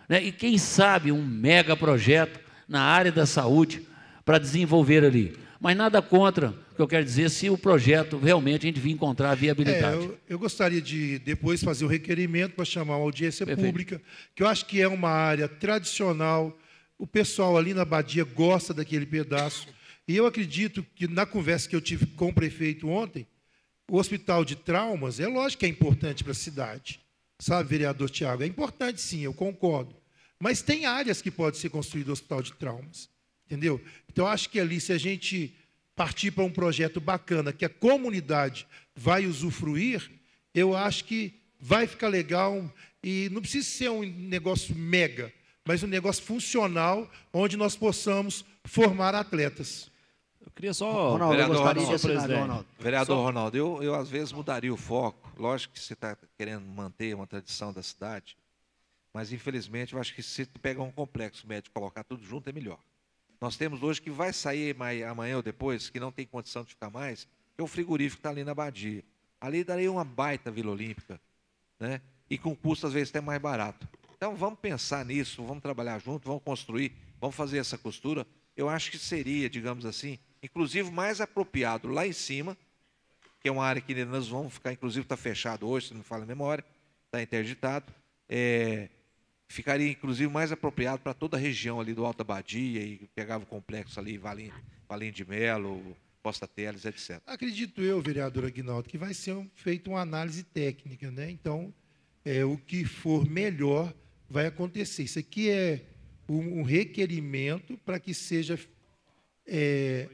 né? e quem sabe um mega projeto na área da saúde para desenvolver ali. Mas nada contra, o que eu quero dizer, se o projeto realmente a gente vir encontrar a viabilidade. É, eu, eu, gostaria de depois fazer o um requerimento para chamar uma audiência Perfeito. pública, que eu acho que é uma área tradicional, o pessoal ali na Badia gosta daquele pedaço. E eu acredito que, na conversa que eu tive com o prefeito ontem, o hospital de traumas, é lógico que é importante para a cidade. Sabe, vereador Tiago? É importante sim, eu concordo. Mas tem áreas que pode ser construído hospital de traumas, entendeu? Então acho que ali se a gente partir para um projeto bacana que a comunidade vai usufruir, eu acho que vai ficar legal e não precisa ser um negócio mega, mas um negócio funcional onde nós possamos formar atletas. Eu queria só. Ronaldo, vereador, Ronaldo, assinar, Ronaldo. vereador só... Ronaldo, eu, eu às vezes mudaria o foco. Lógico que você está querendo manter uma tradição da cidade, mas, infelizmente, eu acho que se pegar um complexo médico e colocar tudo junto, é melhor. Nós temos hoje que vai sair amanhã ou depois, que não tem condição de ficar mais, que é o frigorífico que está ali na Badia. Ali daria uma baita Vila Olímpica, né? e com custo, às vezes, até mais barato. Então, vamos pensar nisso, vamos trabalhar junto, vamos construir, vamos fazer essa costura. Eu acho que seria, digamos assim, inclusive mais apropriado lá em cima, que é uma área que nós vamos ficar, inclusive está fechado hoje, se não me fala a memória, está interditado. É, Ficaria, inclusive, mais apropriado para toda a região ali do Alto Badia e pegava o complexo ali, Valim, Valim de Melo, Costa Teles, etc. Acredito eu, vereador Aguinaldo, que vai ser um, feita uma análise técnica, né? Então, é, o que for melhor vai acontecer. Isso aqui é um, um requerimento para que seja é,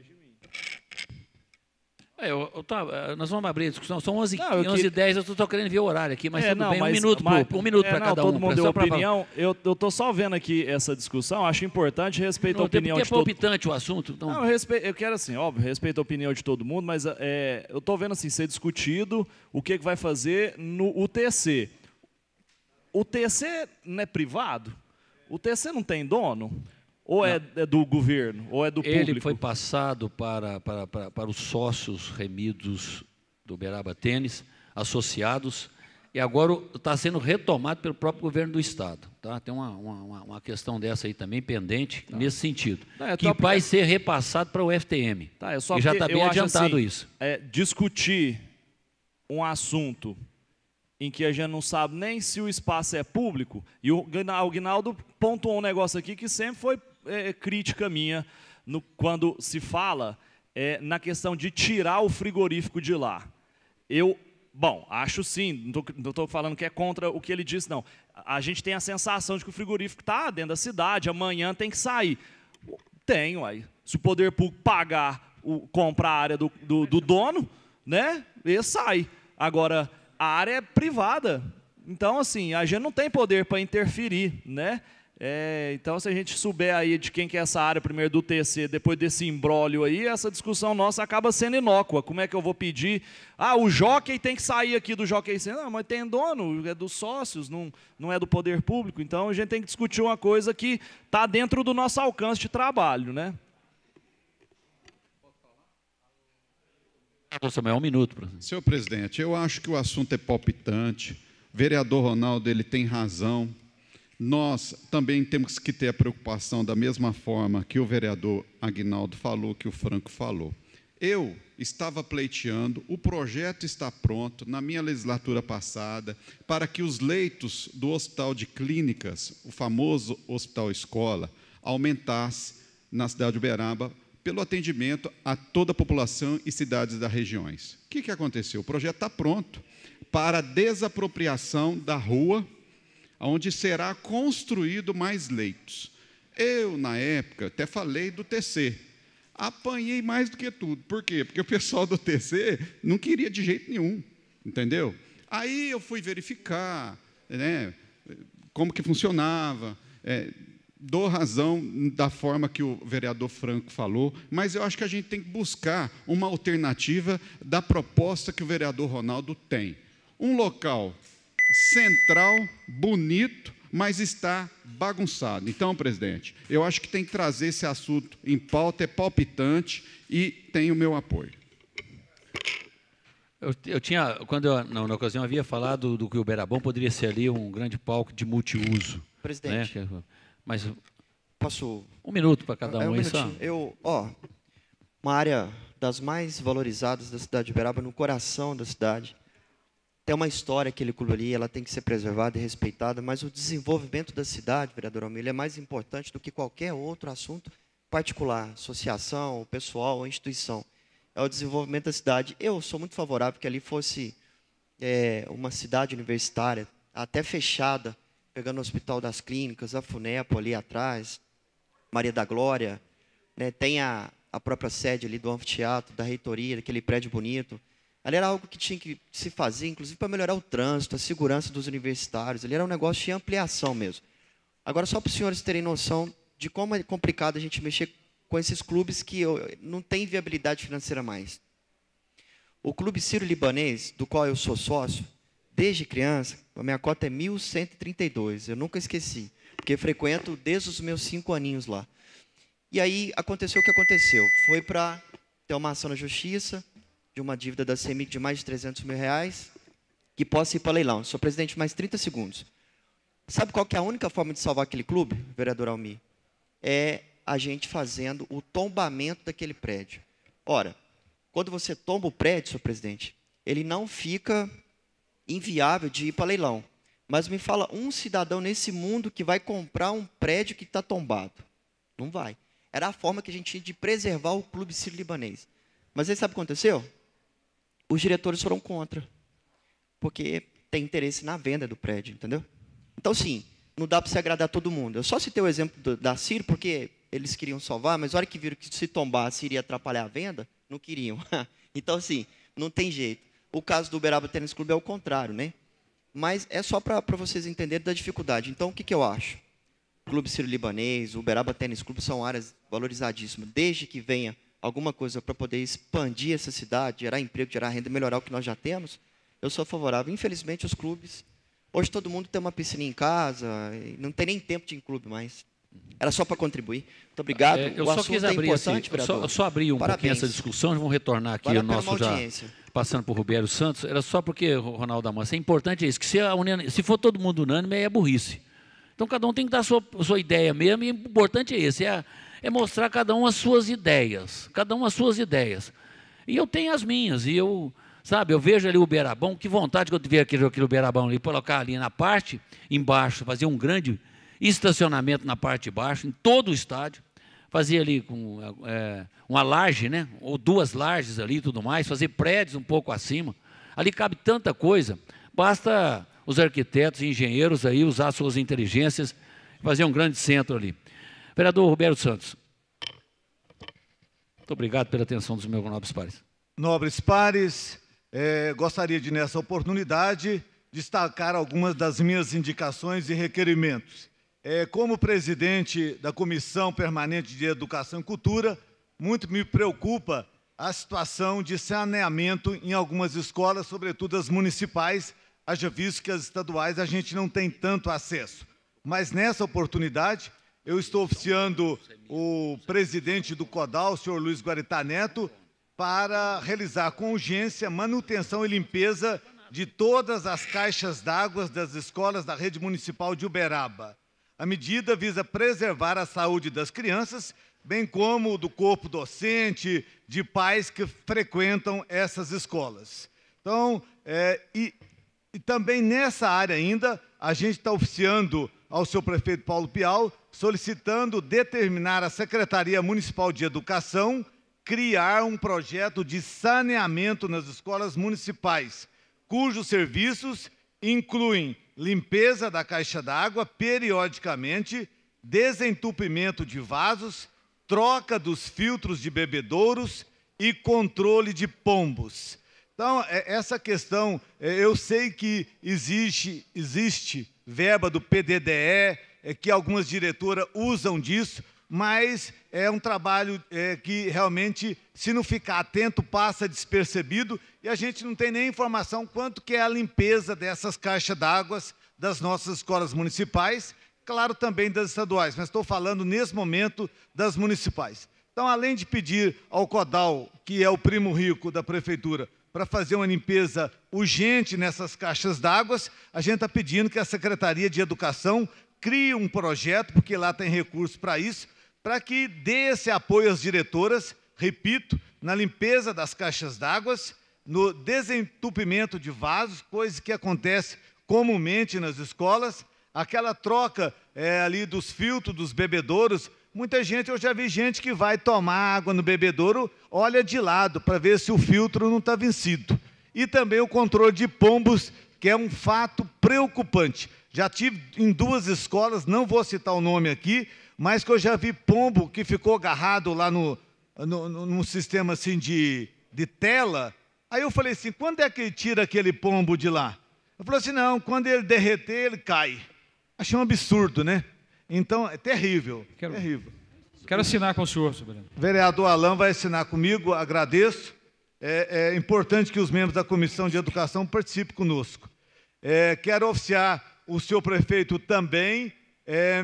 é, eu, eu eh, nós vamos abrir a discussão. São 11 não, eu que... 10 eu estou querendo ver o horário aqui, mas é, tudo não, bem. Mas, um minuto, mas, pro, um minuto é, para cada todo um. mundo deu opinião. Pra... Eu estou só vendo aqui essa discussão. Acho importante respeito não, à opinião é de todo mundo. é palpitante o assunto. Então... Não, eu, respeito, eu quero assim, óbvio, respeito a opinião de todo mundo, mas é, eu estou vendo assim, ser discutido o que, que vai fazer no UTC. O TC não é privado? O TC não tem dono? Ou é, é, do governo, ou é do público? Ele foi passado para, para, para, para os sócios remidos do Beraba Tênis, associados, e agora está sendo retomado pelo próprio governo do Estado. Tá? Tem uma, uma, uma questão dessa aí também pendente tá. nesse sentido, Não, é que porque... vai ser repassado para o FTM. Tá, é só e já está bem adiantado assim, isso. É, discutir um assunto em que a gente não sabe nem se o espaço é público, e o Aguinaldo pontuou um negócio aqui que sempre foi é, é, crítica minha no, quando se fala é, na questão de tirar o frigorífico de lá. Eu, bom, acho sim, não estou falando que é contra o que ele disse, não. A gente tem a sensação de que o frigorífico está dentro da cidade, amanhã tem que sair. tenho aí Se o poder público pagar, o, comprar a área do, do, do dono, né, ele sai. Agora, a área é privada. Então, assim, a gente não tem poder para interferir, né? É, então, se a gente souber aí de quem que é essa área, primeiro do TC, depois desse imbróglio aí, essa discussão nossa acaba sendo inócua. Como é que eu vou pedir? Ah, o jockey tem que sair aqui do jockey Não, mas tem dono, é dos sócios, não, não é do poder público. Então, a gente tem que discutir uma coisa que está dentro do nosso alcance de trabalho, né? é um minuto. Senhor presidente, eu acho que o assunto é palpitante. O vereador Ronaldo ele tem razão nós também temos que ter a preocupação da mesma forma que o vereador Agnaldo falou, que o Franco falou. Eu estava pleiteando, o projeto está pronto na minha legislatura passada para que os leitos do Hospital de Clínicas, o famoso Hospital Escola, aumentasse na cidade de Uberaba pelo atendimento a toda a população e cidades das regiões. O que, que aconteceu? O projeto está pronto para desapropriação da rua onde será construído mais leitos. Eu, na época, até falei do TC. Apanhei mais do que tudo. Por quê? Porque o pessoal do TC não queria de jeito nenhum, entendeu? Aí eu fui verificar né, como que funcionava. É, dou razão da forma que o vereador Franco falou, mas eu acho que a gente tem que buscar uma alternativa da proposta que o vereador Ronaldo tem. Um local central, bonito, mas está bagunçado. Então, presidente, eu acho que tem que trazer esse assunto em pauta, é palpitante e tem o meu apoio. Eu, eu tinha, quando eu, na ocasião, havia falado do que o Berabão poderia ser ali um grande palco de multiuso. Né? Presidente. Né? Mas. Posso. Um minuto para cada é, é um, aí só. Eu, ó, uma área das mais valorizadas da cidade de Beraba, no coração da cidade. Tem é uma história que ele ali, ela tem que ser preservada e respeitada, mas o desenvolvimento da cidade, vereador Almir, é mais importante do que qualquer outro assunto particular, associação, pessoal, instituição. É o desenvolvimento da cidade. Eu sou muito favorável que ali fosse é, uma cidade universitária, até fechada, pegando o Hospital das Clínicas, a FUNEPO ali atrás, Maria da Glória, né, tem a, a própria sede ali do anfiteatro, da reitoria, aquele prédio bonito. Ali era algo que tinha que se fazer, inclusive para melhorar o trânsito, a segurança dos universitários. Ali era um negócio de ampliação mesmo. Agora, só para os senhores terem noção de como é complicado a gente mexer com esses clubes que não têm viabilidade financeira mais. O Clube Ciro Libanês, do qual eu sou sócio, desde criança, a minha cota é 1.132, eu nunca esqueci, porque frequento desde os meus cinco aninhos lá. E aí aconteceu o que aconteceu. Foi para ter uma ação na justiça, de uma dívida da CEMIG de mais de 300 mil reais, que possa ir para leilão. Senhor presidente, mais 30 segundos. Sabe qual é a única forma de salvar aquele clube, vereador Almi? É a gente fazendo o tombamento daquele prédio. Ora, quando você tomba o prédio, senhor presidente, ele não fica inviável de ir para leilão. Mas me fala um cidadão nesse mundo que vai comprar um prédio que está tombado. Não vai. Era a forma que a gente tinha de preservar o clube sírio-libanês. Mas aí sabe o que aconteceu? os diretores foram contra, porque tem interesse na venda do prédio, entendeu? Então, sim, não dá para se agradar todo mundo. Eu só citei o exemplo do, da Ciro, porque eles queriam salvar, mas na hora que viram que se tombasse iria atrapalhar a venda, não queriam. então, assim, não tem jeito. O caso do Uberaba Tênis Clube é o contrário, né? Mas é só para vocês entenderem da dificuldade. Então, o que, que eu acho? Clube Ciro libanês Uberaba Tênis Clube são áreas valorizadíssimas, desde que venha alguma coisa para poder expandir essa cidade, gerar emprego, gerar renda, melhorar o que nós já temos, eu sou favorável. Infelizmente, os clubes. Hoje todo mundo tem uma piscina em casa, não tem nem tempo de ir em clube mais. Era só para contribuir. Muito obrigado. É, eu o só quis é abrir é importante, esse, eu só, eu só, abri um Parabéns. pouquinho essa discussão, vamos retornar aqui ao nosso já passando por Rubério Santos. Era só porque Ronaldo Amassa, é importante isso, que se, união, se for todo mundo unânime é burrice. Então cada um tem que dar a sua, a sua ideia mesmo, e o importante é esse, é a, é mostrar cada um as suas ideias, cada um as suas ideias. E eu tenho as minhas, e eu, sabe, eu vejo ali o beirabão, que vontade que eu tive aquele, aquele beirabão ali, colocar ali na parte embaixo, fazer um grande estacionamento na parte de baixo, em todo o estádio, fazer ali com, é, uma laje, né, ou duas lajes ali e tudo mais, fazer prédios um pouco acima. Ali cabe tanta coisa, basta os arquitetos e engenheiros aí usar suas inteligências, fazer um grande centro ali. Vereador Roberto Santos. Muito obrigado pela atenção dos meus nobres pares. Nobres pares, é, gostaria de, nessa oportunidade, destacar algumas das minhas indicações e requerimentos. É, como presidente da Comissão Permanente de Educação e Cultura, muito me preocupa a situação de saneamento em algumas escolas, sobretudo as municipais, haja visto que as estaduais a gente não tem tanto acesso. Mas nessa oportunidade, eu estou oficiando o presidente do CODAL, o senhor Luiz Guaritá Neto, para realizar com urgência manutenção e limpeza de todas as caixas d'água das escolas da rede municipal de Uberaba. A medida visa preservar a saúde das crianças, bem como do corpo docente, de pais que frequentam essas escolas. Então, é, e, e também nessa área ainda, a gente está oficiando ao seu prefeito Paulo Pial, solicitando determinar a Secretaria Municipal de Educação criar um projeto de saneamento nas escolas municipais, cujos serviços incluem limpeza da caixa d'água periodicamente, desentupimento de vasos, troca dos filtros de bebedouros e controle de pombos. Então, é, essa questão, é, eu sei que existe, existe verba do PDDE, é, que algumas diretoras usam disso, mas é um trabalho é, que realmente, se não ficar atento, passa despercebido e a gente não tem nem informação quanto que é a limpeza dessas caixas d'água das nossas escolas municipais, claro também das estaduais, mas estou falando nesse momento das municipais. Então, além de pedir ao CODAL, que é o primo rico da prefeitura, para fazer uma limpeza urgente nessas caixas d'água, a gente está pedindo que a Secretaria de Educação crie um projeto, porque lá tem recurso para isso, para que dê esse apoio às diretoras, repito, na limpeza das caixas d'água, no desentupimento de vasos, coisa que acontece comumente nas escolas, aquela troca é, ali dos filtros, dos bebedouros, Muita gente, eu já vi gente que vai tomar água no bebedouro, olha de lado para ver se o filtro não está vencido. E também o controle de pombos, que é um fato preocupante. Já tive em duas escolas, não vou citar o nome aqui, mas que eu já vi pombo que ficou agarrado lá no, no, sistema assim de, de tela. Aí eu falei assim: quando é que ele tira aquele pombo de lá? Ele falou assim: não, quando ele derreter, ele cai. Achei um absurdo, né? Então, é terrível. Quero, terrível. Quero assinar com o senhor, soberano. Vereador Alain vai assinar comigo, agradeço. É, é, importante que os membros da Comissão de Educação participem conosco. É, quero oficiar o senhor prefeito também é,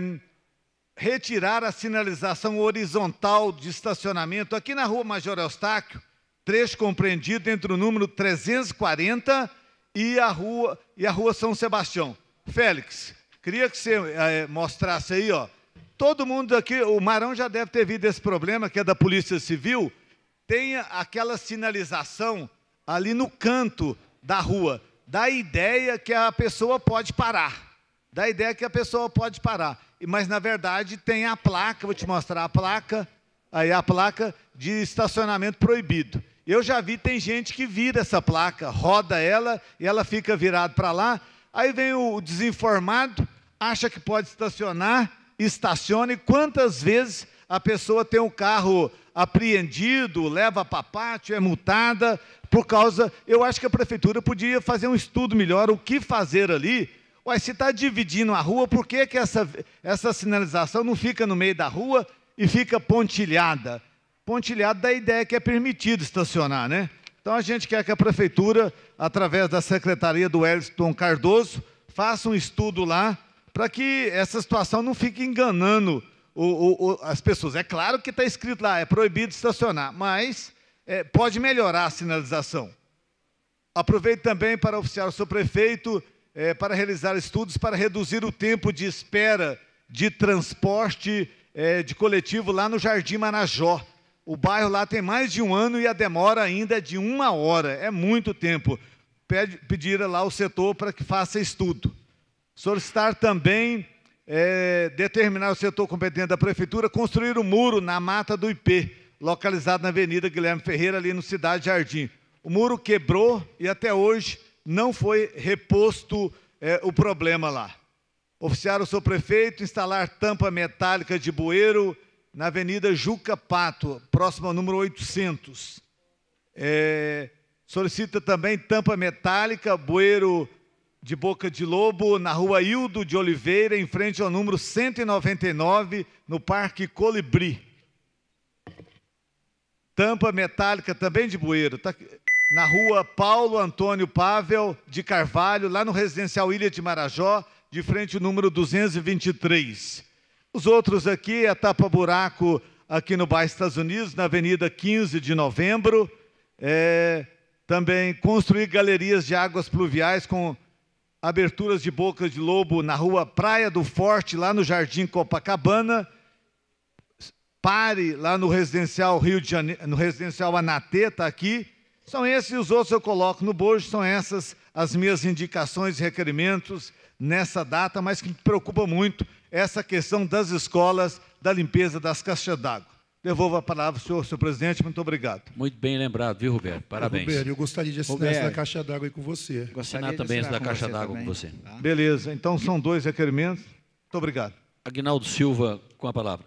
retirar a sinalização horizontal de estacionamento aqui na rua Major Eustáquio, trecho compreendido entre o número 340 e a rua, e a rua São Sebastião. Félix, Queria que você é, mostrasse aí, ó. Todo mundo aqui, o Marão já deve ter visto esse problema, que é da Polícia Civil, tem aquela sinalização ali no canto da rua. Dá ideia que a pessoa pode parar. Dá ideia que a pessoa pode parar. Mas, na verdade, tem a placa, vou te mostrar a placa, aí a placa de estacionamento proibido. Eu já vi, tem gente que vira essa placa, roda ela e ela fica virada para lá. Aí vem o desinformado, acha que pode estacionar, estaciona, e quantas vezes a pessoa tem o um carro apreendido, leva para pátio, é multada, por causa. Eu acho que a prefeitura podia fazer um estudo melhor, o que fazer ali. Uai, se está dividindo a rua, por que, que essa, essa sinalização não fica no meio da rua e fica pontilhada? Pontilhada da ideia que é permitido estacionar, né? Então a gente quer que a prefeitura, através da secretaria do Wellington Cardoso, faça um estudo lá para que essa situação não fique enganando o, o, o, as pessoas. É claro que está escrito lá, é proibido estacionar, mas é, pode melhorar a sinalização. Aproveito também para oficiar o seu prefeito é, para realizar estudos para reduzir o tempo de espera de transporte é, de coletivo lá no Jardim Marajó. O bairro lá tem mais de um ano e a demora ainda é de uma hora, é muito tempo. pedir lá o setor para que faça estudo. Solicitar também é, determinar o setor competente da prefeitura construir um muro na mata do IP, localizado na Avenida Guilherme Ferreira, ali no Cidade Jardim. O muro quebrou e até hoje não foi reposto é, o problema lá. Oficiar o seu prefeito, instalar tampa metálica de bueiro, na Avenida Juca Pato, próximo ao número 800. É, solicita também tampa metálica, bueiro de boca de lobo, na Rua Hildo de Oliveira, em frente ao número 199, no Parque Colibri. Tampa metálica também de bueiro. Tá na rua Paulo Antônio Pavel de Carvalho, lá no Residencial Ilha de Marajó, de frente ao número 223. Os outros aqui a é tapa-buraco aqui no bairro Estados Unidos, na Avenida 15 de Novembro. É, também construir galerias de águas pluviais com aberturas de bocas de lobo na rua Praia do Forte, lá no Jardim Copacabana. Pare lá no residencial Rio de Janeiro, no residencial Anatê, está aqui. São esses e os outros eu coloco no bojo, são essas as minhas indicações e requerimentos nessa data, mas que me preocupa muito, essa questão das escolas, da limpeza das caixas d'água. Devolvo a palavra ao senhor, senhor presidente. Muito obrigado. Muito bem lembrado, viu, Roberto? Parabéns. Roberto, eu gostaria de assinar essa da caixa d'água aí com você. Gostaria assinar também essa da caixa d'água com você. Tá? Beleza, então são dois requerimentos. Muito obrigado. Agnaldo Silva, com a palavra.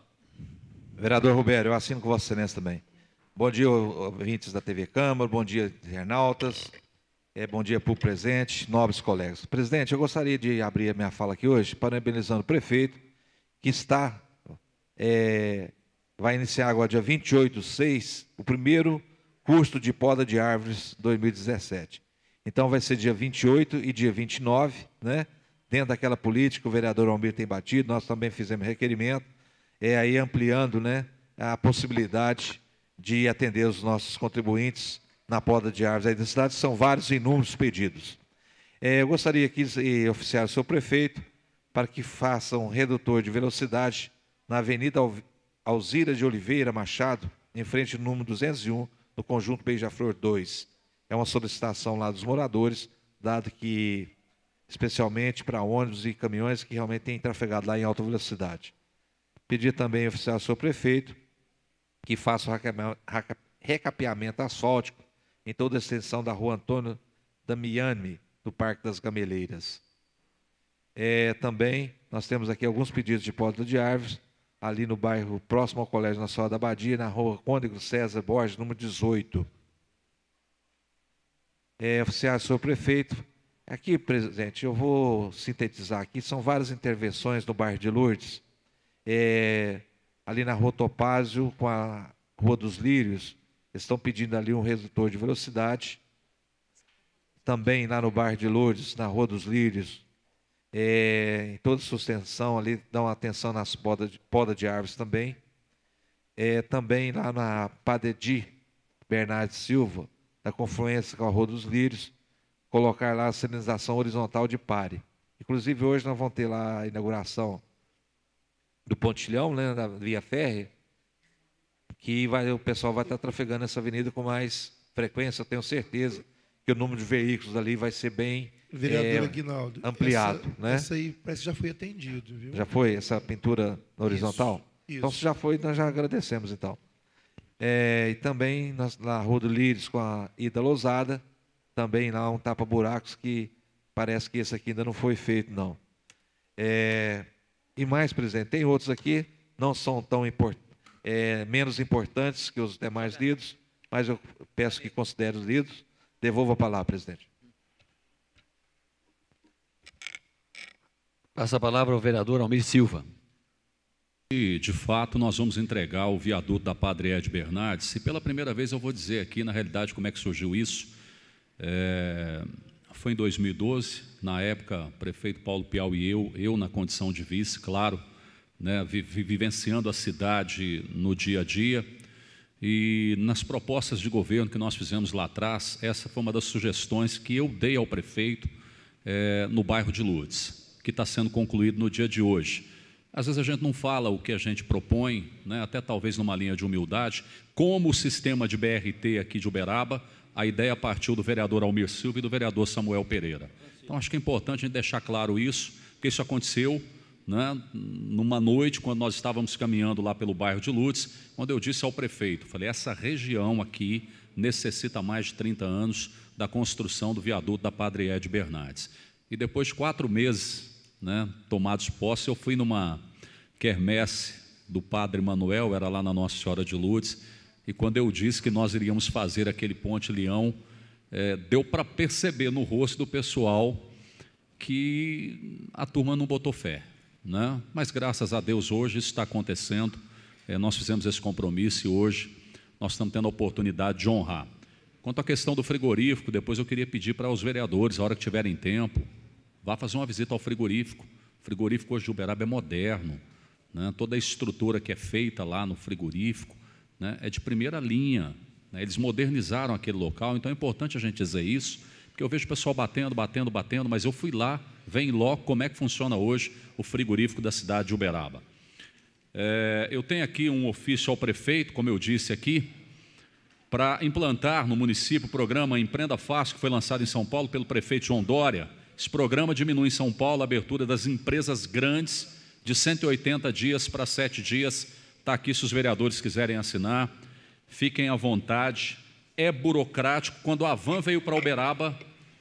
Vereador Roberto, eu assino com Vossa Excelência também. Bom dia, ouvintes da TV Câmara, bom dia, internautas. É, bom dia para o presente, nobres colegas. Presidente, eu gostaria de abrir a minha fala aqui hoje, parabenizando o prefeito, que está, é, vai iniciar agora, dia 28 de 6, o primeiro curso de poda de árvores 2017. Então, vai ser dia 28 e dia 29, né? Dentro daquela política, que o vereador Almir tem batido, nós também fizemos requerimento, é aí ampliando né, a possibilidade de atender os nossos contribuintes na poda de árvores aí da cidade, são vários inúmeros pedidos. É, eu gostaria que oficiar o seu prefeito para que faça um redutor de velocidade na Avenida Alzira de Oliveira Machado, em frente ao número 201, no conjunto Beija-Flor 2. É uma solicitação lá dos moradores, dado que, especialmente para ônibus e caminhões que realmente têm trafegado lá em alta velocidade. Pedir também oficial ao seu prefeito que faça o recapeamento asfáltico em toda a extensão da rua Antônio Damiani, do Parque das Gameleiras. É, também nós temos aqui alguns pedidos de pódio de árvores, ali no bairro próximo ao Colégio Nacional da Abadia, na rua Cônego César Borges, número 18. É, oficial, senhor prefeito, aqui, presidente, eu vou sintetizar aqui, são várias intervenções no bairro de Lourdes, é, ali na rua Topázio com a Rua dos Lírios, eles estão pedindo ali um redutor de velocidade. Também lá no bairro de Lourdes, na Rua dos Lírios, é, em toda a sustentação ali, dão atenção nas podas de, poda de árvores também. É, também lá na Padedi, Bernardo Silva, na confluência com a Rua dos Lírios, colocar lá a sinalização horizontal de pare. Inclusive, hoje nós vamos ter lá a inauguração do pontilhão, né, da Via Férrea, que vai, o pessoal vai estar trafegando essa avenida com mais frequência, tenho certeza que o número de veículos ali vai ser bem é, Vereador é, Aguinaldo, ampliado. Essa, né? essa aí parece que já foi atendido. Viu? Já foi essa pintura horizontal? Isso, isso. Então, se já foi, nós já agradecemos então. É, e também na, na Rua do Lires, com a Ida Lousada, também lá um tapa-buracos que parece que esse aqui ainda não foi feito, não. É, e mais, presidente, tem outros aqui, não são tão importantes é, menos importantes que os demais lidos, mas eu peço que considere os lidos. Devolvo a palavra, presidente. Passa a palavra ao vereador Almir Silva. E, de fato, nós vamos entregar o viaduto da Padre Ed Bernardes, e pela primeira vez eu vou dizer aqui, na realidade, como é que surgiu isso. É, foi em 2012, na época, prefeito Paulo Piau e eu, eu na condição de vice, claro, né, vivenciando a cidade no dia a dia. E nas propostas de governo que nós fizemos lá atrás, essa foi uma das sugestões que eu dei ao prefeito é, no bairro de Lourdes, que está sendo concluído no dia de hoje. Às vezes a gente não fala o que a gente propõe, né, até talvez numa linha de humildade, como o sistema de BRT aqui de Uberaba, a ideia partiu do vereador Almir Silva e do vereador Samuel Pereira. Então acho que é importante a gente deixar claro isso, porque isso aconteceu né, numa noite, quando nós estávamos caminhando lá pelo bairro de Lutz, quando eu disse ao prefeito, falei, essa região aqui necessita mais de 30 anos da construção do viaduto da Padre Ed Bernardes. E depois de quatro meses né, tomados posse, eu fui numa quermesse do Padre Manuel, era lá na Nossa Senhora de Lourdes, e quando eu disse que nós iríamos fazer aquele ponte leão, é, deu para perceber no rosto do pessoal que a turma não botou fé né? mas graças a Deus hoje isso está acontecendo. É, nós fizemos esse compromisso e hoje nós estamos tendo a oportunidade de honrar. Quanto à questão do frigorífico, depois eu queria pedir para os vereadores, a hora que tiverem tempo, vá fazer uma visita ao frigorífico. O frigorífico hoje de Uberaba é moderno, né? toda a estrutura que é feita lá no frigorífico né? é de primeira linha. Né? Eles modernizaram aquele local, então é importante a gente dizer isso, porque eu vejo o pessoal batendo, batendo, batendo, mas eu fui lá, vem logo como é que funciona hoje o frigorífico da cidade de Uberaba. É, eu tenho aqui um ofício ao prefeito, como eu disse aqui, para implantar no município o programa Empreenda Fácil, que foi lançado em São Paulo pelo prefeito João Dória. Esse programa diminui em São Paulo a abertura das empresas grandes de 180 dias para 7 dias. Está aqui se os vereadores quiserem assinar. Fiquem à vontade. É burocrático. Quando a van veio para Uberaba,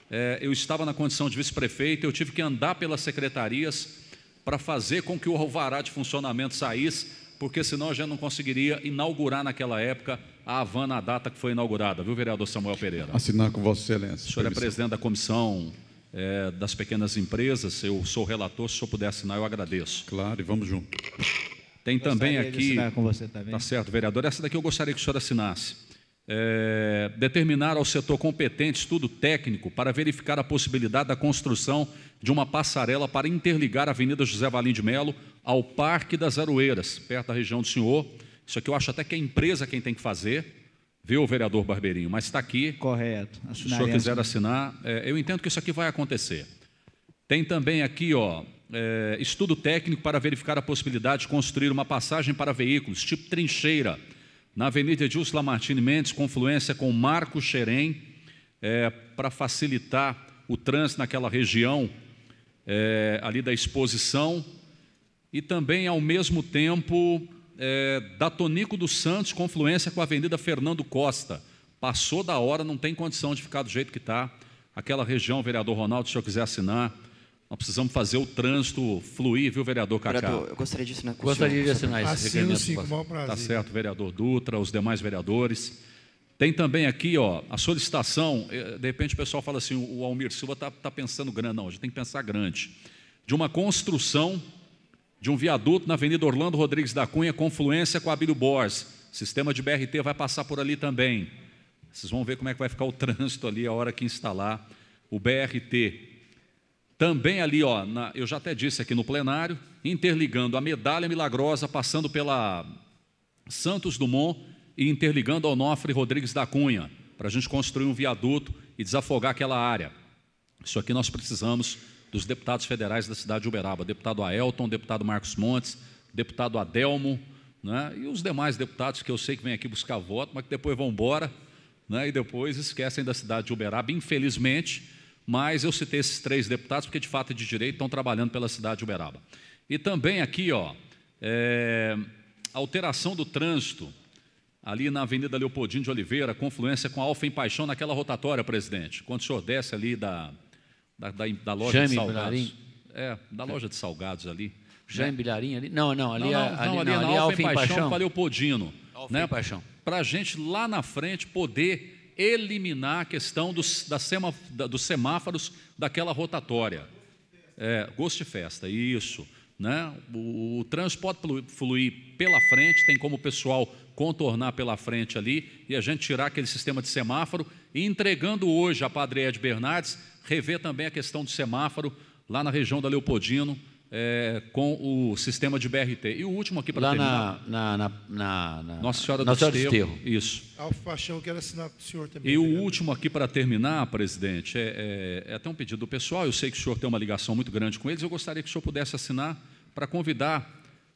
é, eu estava na condição de vice-prefeito, eu tive que andar pelas secretarias para fazer com que o alvará de funcionamento saísse, porque senão a gente não conseguiria inaugurar naquela época a Havana, a data que foi inaugurada, viu, vereador Samuel Pereira? Assinar com Vossa Excelência. O senhor é permissão. é presidente da comissão é, das pequenas empresas, eu sou relator, se o senhor puder assinar, eu agradeço. Claro, e vamos junto. Tem eu também aqui. com você também. Tá certo, vereador. Essa daqui eu gostaria que o senhor assinasse é, determinar ao setor competente estudo técnico para verificar a possibilidade da construção de uma passarela para interligar a Avenida José Valim de Melo ao Parque das Aroeiras, perto da região do senhor. Isso aqui eu acho até que é a empresa quem tem que fazer, viu, vereador Barbeirinho? Mas está aqui. Correto. Se o senhor quiser assinar, é, eu entendo que isso aqui vai acontecer. Tem também aqui, ó, é, estudo técnico para verificar a possibilidade de construir uma passagem para veículos, tipo trincheira, na Avenida Edilson Lamartine Mendes, confluência com Marco Xerém, é, para facilitar o trânsito naquela região é, ali da exposição e também, ao mesmo tempo, é, da Tonico dos Santos, confluência com a Avenida Fernando Costa. Passou da hora, não tem condição de ficar do jeito que está. Aquela região, vereador Ronaldo, se eu quiser assinar, nós precisamos fazer o trânsito fluir, viu, vereador Cacá? Vereador, eu gostaria de assinar com Gostaria de assinar esse Assino, Está certo, vereador Dutra, os demais vereadores. Tem também aqui, ó, a solicitação, eh, de repente o pessoal fala assim, o Almir Silva está tá pensando grande, não, a gente tem que pensar grande. De uma construção de um viaduto na Avenida Orlando Rodrigues da Cunha, confluência com a Abílio Borges. Sistema de BRT vai passar por ali também. Vocês vão ver como é que vai ficar o trânsito ali a hora que instalar o BRT. Também ali, ó, na, eu já até disse aqui no plenário, interligando a medalha milagrosa, passando pela Santos Dumont e interligando a Onofre Rodrigues da Cunha, para a gente construir um viaduto e desafogar aquela área. Isso aqui nós precisamos dos deputados federais da cidade de Uberaba, deputado Aelton, deputado Marcos Montes, deputado Adelmo, né, e os demais deputados que eu sei que vêm aqui buscar voto, mas que depois vão embora né, e depois esquecem da cidade de Uberaba, infelizmente mas eu citei esses três deputados porque, de fato, é de direito estão trabalhando pela cidade de Uberaba. E também aqui, ó, é, alteração do trânsito ali na Avenida Leopoldino de Oliveira, confluência com a Alfa em Paixão naquela rotatória, presidente. Quando o senhor desce ali da, da, da, da loja Jaime de salgados. Bilarim. É, da loja de salgados ali. Né? Jaime né? ali? Não, não, ali, não, é não, ali, não, ali, não, ali, é Alfa em Paixão, Paixão. a Leopoldino. Alfa né? em Paixão. Para a gente lá na frente poder eliminar a questão dos, sema, dos semáforos daquela rotatória. É, gosto de festa, isso. Né? O, o transporte fluir pela frente, tem como o pessoal contornar pela frente ali e a gente tirar aquele sistema de semáforo. E entregando hoje a Padre Ed Bernardes, rever também a questão do semáforo lá na região da Leopoldino, é, com o sistema de BRT. E o último aqui para terminar. Na, na, na, na, Nossa Senhora Nossa do Senhora Isso. Alfa Paixão, quero assinar para o senhor também. E o último aqui para terminar, presidente, é, é, é, até um pedido do pessoal. Eu sei que o senhor tem uma ligação muito grande com eles. Eu gostaria que o senhor pudesse assinar para convidar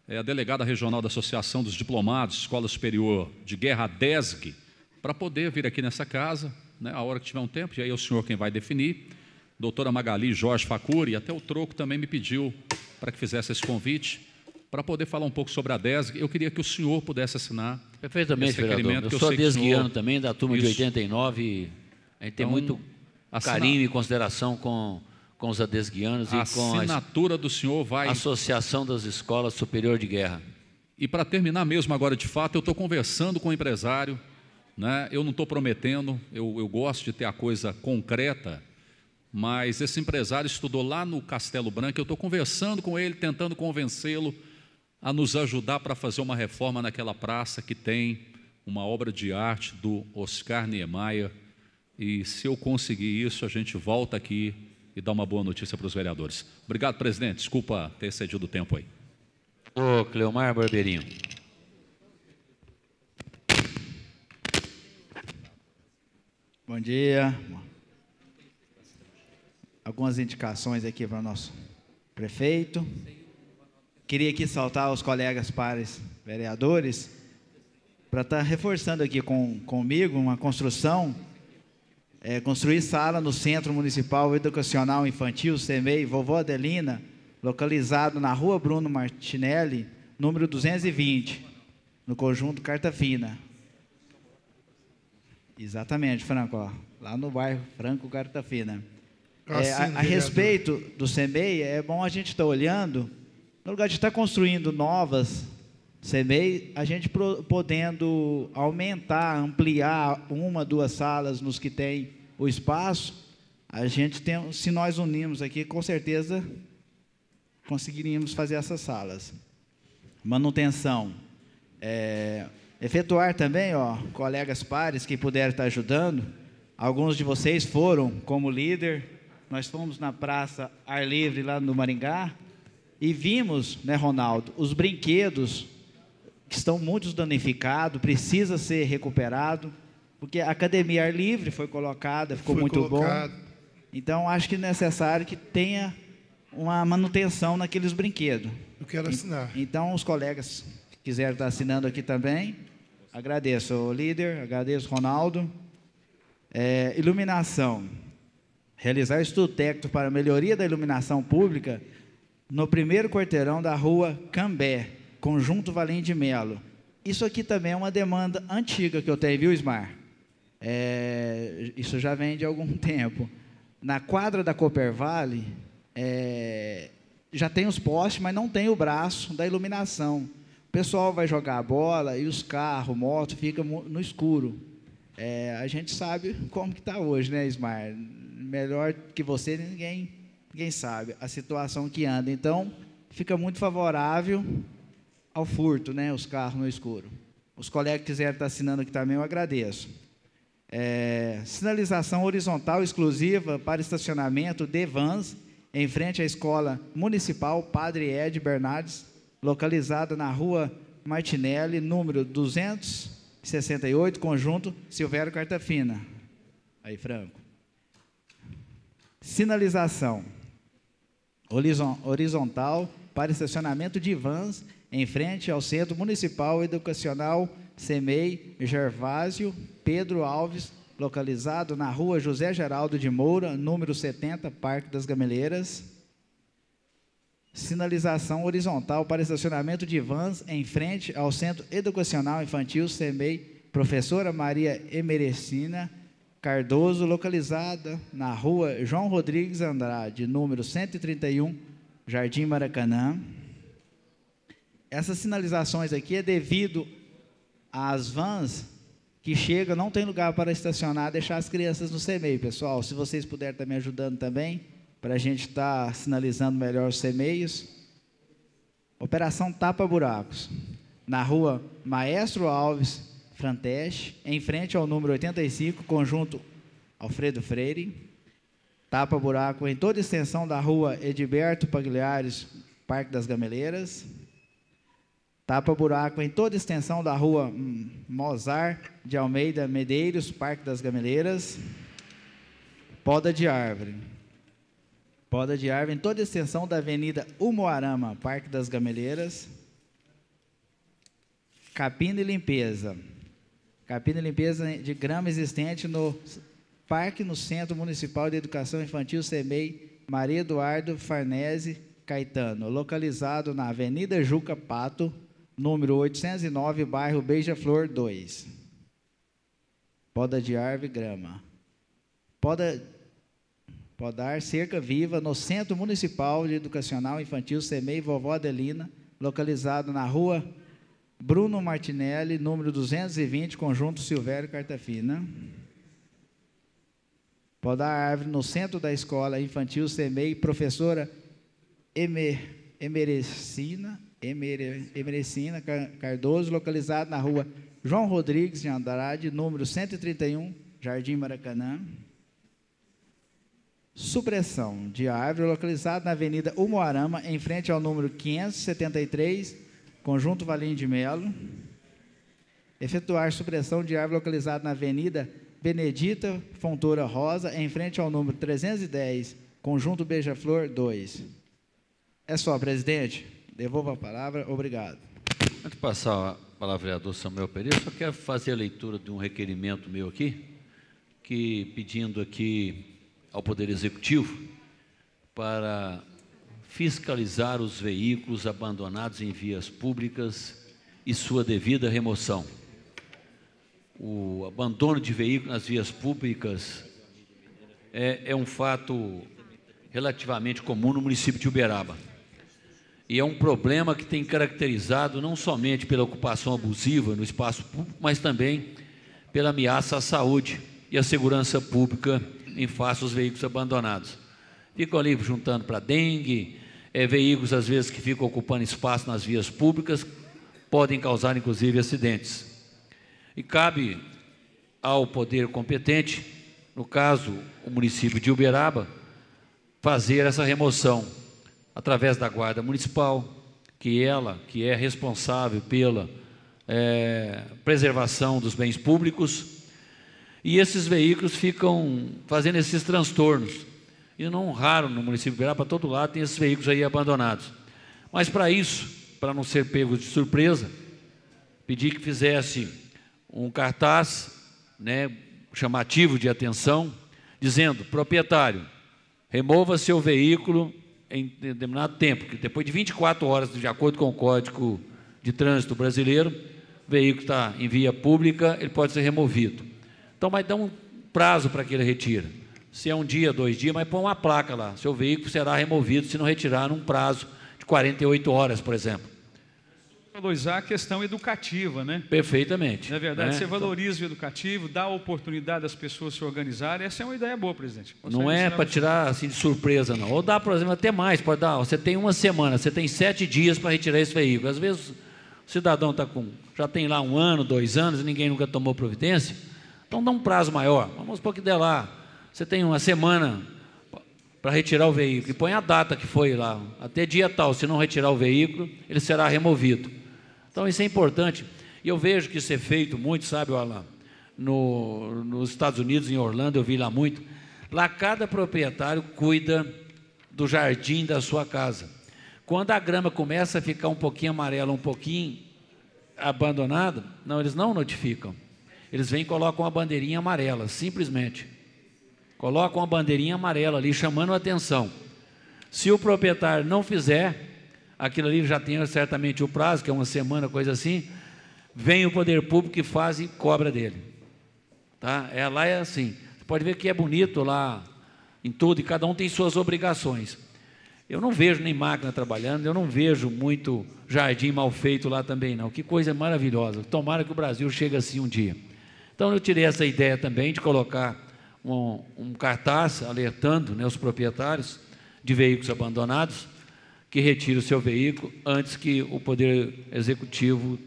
é, a delegada regional da Associação dos Diplomados Escola Superior de Guerra, DESG, para poder vir aqui nessa casa, né, a hora que tiver um tempo, e aí é o senhor quem vai definir. Doutora Magali Jorge Facuri, até o Troco também me pediu para que fizesse esse convite, para poder falar um pouco sobre a DESG. Eu queria que o senhor pudesse assinar Perfeitamente, esse requerimento. Eu sou eu desguiano senhor... também da turma Isso. de 89. A gente tem então, muito assinar... carinho e consideração com, com os adesguianos a e com a assinatura do senhor vai Associação das Escolas Superior de Guerra. E para terminar mesmo agora de fato, eu estou conversando com o empresário, né? eu não estou prometendo, eu, eu gosto de ter a coisa concreta, mas esse empresário estudou lá no Castelo Branco. Eu estou conversando com ele, tentando convencê-lo a nos ajudar para fazer uma reforma naquela praça que tem uma obra de arte do Oscar Niemeyer. E se eu conseguir isso, a gente volta aqui e dá uma boa notícia para os vereadores. Obrigado, presidente. Desculpa ter excedido o tempo aí. Ô, Cleomar Barbeirinho. Bom dia algumas indicações aqui para o nosso prefeito. Queria aqui saltar os colegas pares vereadores para estar tá reforçando aqui com, comigo uma construção, é, construir sala no Centro Municipal Educacional Infantil, CEMEI, Vovó Adelina, localizado na Rua Bruno Martinelli, número 220, no conjunto Carta Fina. Exatamente, Franco, ó, lá no bairro Franco Carta Fina. É, assim, a, a respeito do SEMEI, é bom a gente estar tá olhando, no lugar de estar tá construindo novas CMEI, a gente pro, podendo aumentar, ampliar uma, duas salas nos que tem o espaço, a gente tem, se nós unirmos aqui, com certeza conseguiríamos fazer essas salas. Manutenção. É, efetuar também, ó, colegas pares que puderam estar ajudando. Alguns de vocês foram como líder nós fomos na Praça Ar Livre, lá no Maringá, e vimos, né, Ronaldo, os brinquedos que estão muito danificados, precisa ser recuperado, porque a Academia Ar Livre foi colocada, ficou foi muito colocado. bom. Então, acho que é necessário que tenha uma manutenção naqueles brinquedos. Eu quero assinar. Então, os colegas que quiserem estar assinando aqui também, agradeço o líder, agradeço Ronaldo. É, iluminação realizar estudo técnico para melhoria da iluminação pública no primeiro quarteirão da rua Cambé, Conjunto Valim de Melo. Isso aqui também é uma demanda antiga que eu tenho, viu, Ismar? É, isso já vem de algum tempo. Na quadra da Copper Valley, é, já tem os postes, mas não tem o braço da iluminação. O pessoal vai jogar a bola e os carros, moto, fica no escuro. É, a gente sabe como que está hoje, né, Ismar? melhor que você, ninguém, ninguém sabe a situação que anda. Então, fica muito favorável ao furto, né? Os carros no escuro. Os colegas que quiserem estar assinando aqui também, eu agradeço. É, sinalização horizontal exclusiva para estacionamento de vans em frente à Escola Municipal Padre Ed Bernardes, localizada na Rua Martinelli, número 268, conjunto Silvério Cartafina. Aí, Franco. Sinalização horizontal para estacionamento de vans em frente ao Centro Municipal Educacional Semei Gervásio Pedro Alves, localizado na rua José Geraldo de Moura, número 70, Parque das Gameleiras. Sinalização horizontal para estacionamento de vans em frente ao Centro Educacional Infantil Semei Professora Maria Emerecina Cardoso, localizada na rua João Rodrigues Andrade, número 131, Jardim Maracanã. Essas sinalizações aqui é devido às vans que chegam, não tem lugar para estacionar, deixar as crianças no CMEI, pessoal. Se vocês puderem estar me ajudando também, para a gente estar tá sinalizando melhor os CMEIs. Operação Tapa Buracos, na rua Maestro Alves, Franteche em frente ao número 85, conjunto Alfredo Freire, tapa-buraco em toda extensão da rua Edberto Pagliares, Parque das Gameleiras, tapa-buraco em toda extensão da rua hum, Mozart de Almeida Medeiros, Parque das Gameleiras, poda de árvore. Poda de árvore em toda extensão da Avenida Humoarama, Parque das Gameleiras. Capina e limpeza Capina limpeza de grama existente no Parque no Centro Municipal de Educação Infantil CEMEI Maria Eduardo Farnese Caetano, localizado na Avenida Juca Pato, número 809, bairro Beija-Flor 2. Poda de árvore grama. Poda, podar cerca viva no Centro Municipal de Educacional Infantil CEMEI Vovó Adelina, localizado na rua Bruno Martinelli, número 220, Conjunto Silvério Cartafina. Podar a árvore no centro da escola infantil Semei, professora Emer, Emerecina, Emer, Emerecina Cardoso, localizado na rua João Rodrigues de Andrade, número 131, Jardim Maracanã. Supressão de árvore localizado na Avenida Umuarama, em frente ao número 573, Conjunto Valim de Melo, efetuar supressão de árvore localizada na Avenida Benedita Fontoura Rosa, em frente ao número 310, Conjunto Beija-Flor 2. É só, presidente. Devolvo a palavra. Obrigado. Antes de passar a palavra ao vereador Samuel Pereira, só quero fazer a leitura de um requerimento meu aqui, que pedindo aqui ao Poder Executivo para fiscalizar os veículos abandonados em vias públicas e sua devida remoção. O abandono de veículos nas vias públicas é, é um fato relativamente comum no município de Uberaba. E é um problema que tem caracterizado não somente pela ocupação abusiva no espaço público, mas também pela ameaça à saúde e à segurança pública em face aos veículos abandonados. Ficam ali juntando para dengue, é, veículos, às vezes, que ficam ocupando espaço nas vias públicas, podem causar, inclusive, acidentes. E cabe ao poder competente, no caso, o município de Uberaba, fazer essa remoção através da Guarda Municipal, que ela, que é responsável pela é, preservação dos bens públicos, e esses veículos ficam fazendo esses transtornos e não raro no município de Beirá, para todo lado, tem esses veículos aí abandonados. Mas para isso, para não ser pego de surpresa, pedi que fizesse um cartaz né, chamativo de atenção, dizendo, proprietário, remova seu veículo em determinado tempo, que depois de 24 horas, de acordo com o Código de Trânsito Brasileiro, o veículo está em via pública, ele pode ser removido. Então, vai dar um prazo para que ele retire se é um dia, dois dias, mas põe uma placa lá. Seu veículo será removido se não retirar num prazo de 48 horas, por exemplo. Valorizar a questão educativa, né? Perfeitamente. Na é verdade, né? você então valoriza então, o educativo, dá a oportunidade das pessoas se organizarem. Essa é uma ideia boa, presidente. Você não é para tirar assim de surpresa, não. Ou dá, por exemplo, até mais. Pode dar. Você tem uma semana, você tem sete dias para retirar esse veículo. Às vezes, o cidadão tá com, já tem lá um ano, dois anos, e ninguém nunca tomou providência. Então, dá um prazo maior. Vamos supor que dê lá você tem uma semana para retirar o veículo. E põe a data que foi lá. Até dia tal, se não retirar o veículo, ele será removido. Então isso é importante. E eu vejo que isso é feito muito, sabe, lá, No, nos Estados Unidos, em Orlando, eu vi lá muito. Lá cada proprietário cuida do jardim da sua casa. Quando a grama começa a ficar um pouquinho amarela, um pouquinho abandonada, não, eles não notificam. Eles vêm e colocam a bandeirinha amarela, simplesmente. Coloca uma bandeirinha amarela ali, chamando a atenção. Se o proprietário não fizer, aquilo ali já tem certamente o prazo, que é uma semana, coisa assim, vem o poder público e faz e cobra dele. Tá? É, lá é assim. Você pode ver que é bonito lá em tudo, e cada um tem suas obrigações. Eu não vejo nem máquina trabalhando, eu não vejo muito jardim mal feito lá também, não. Que coisa maravilhosa. Tomara que o Brasil chegue assim um dia. Então eu tirei essa ideia também de colocar um, um cartaz alertando né, os proprietários de veículos abandonados que retire o seu veículo antes que o Poder Executivo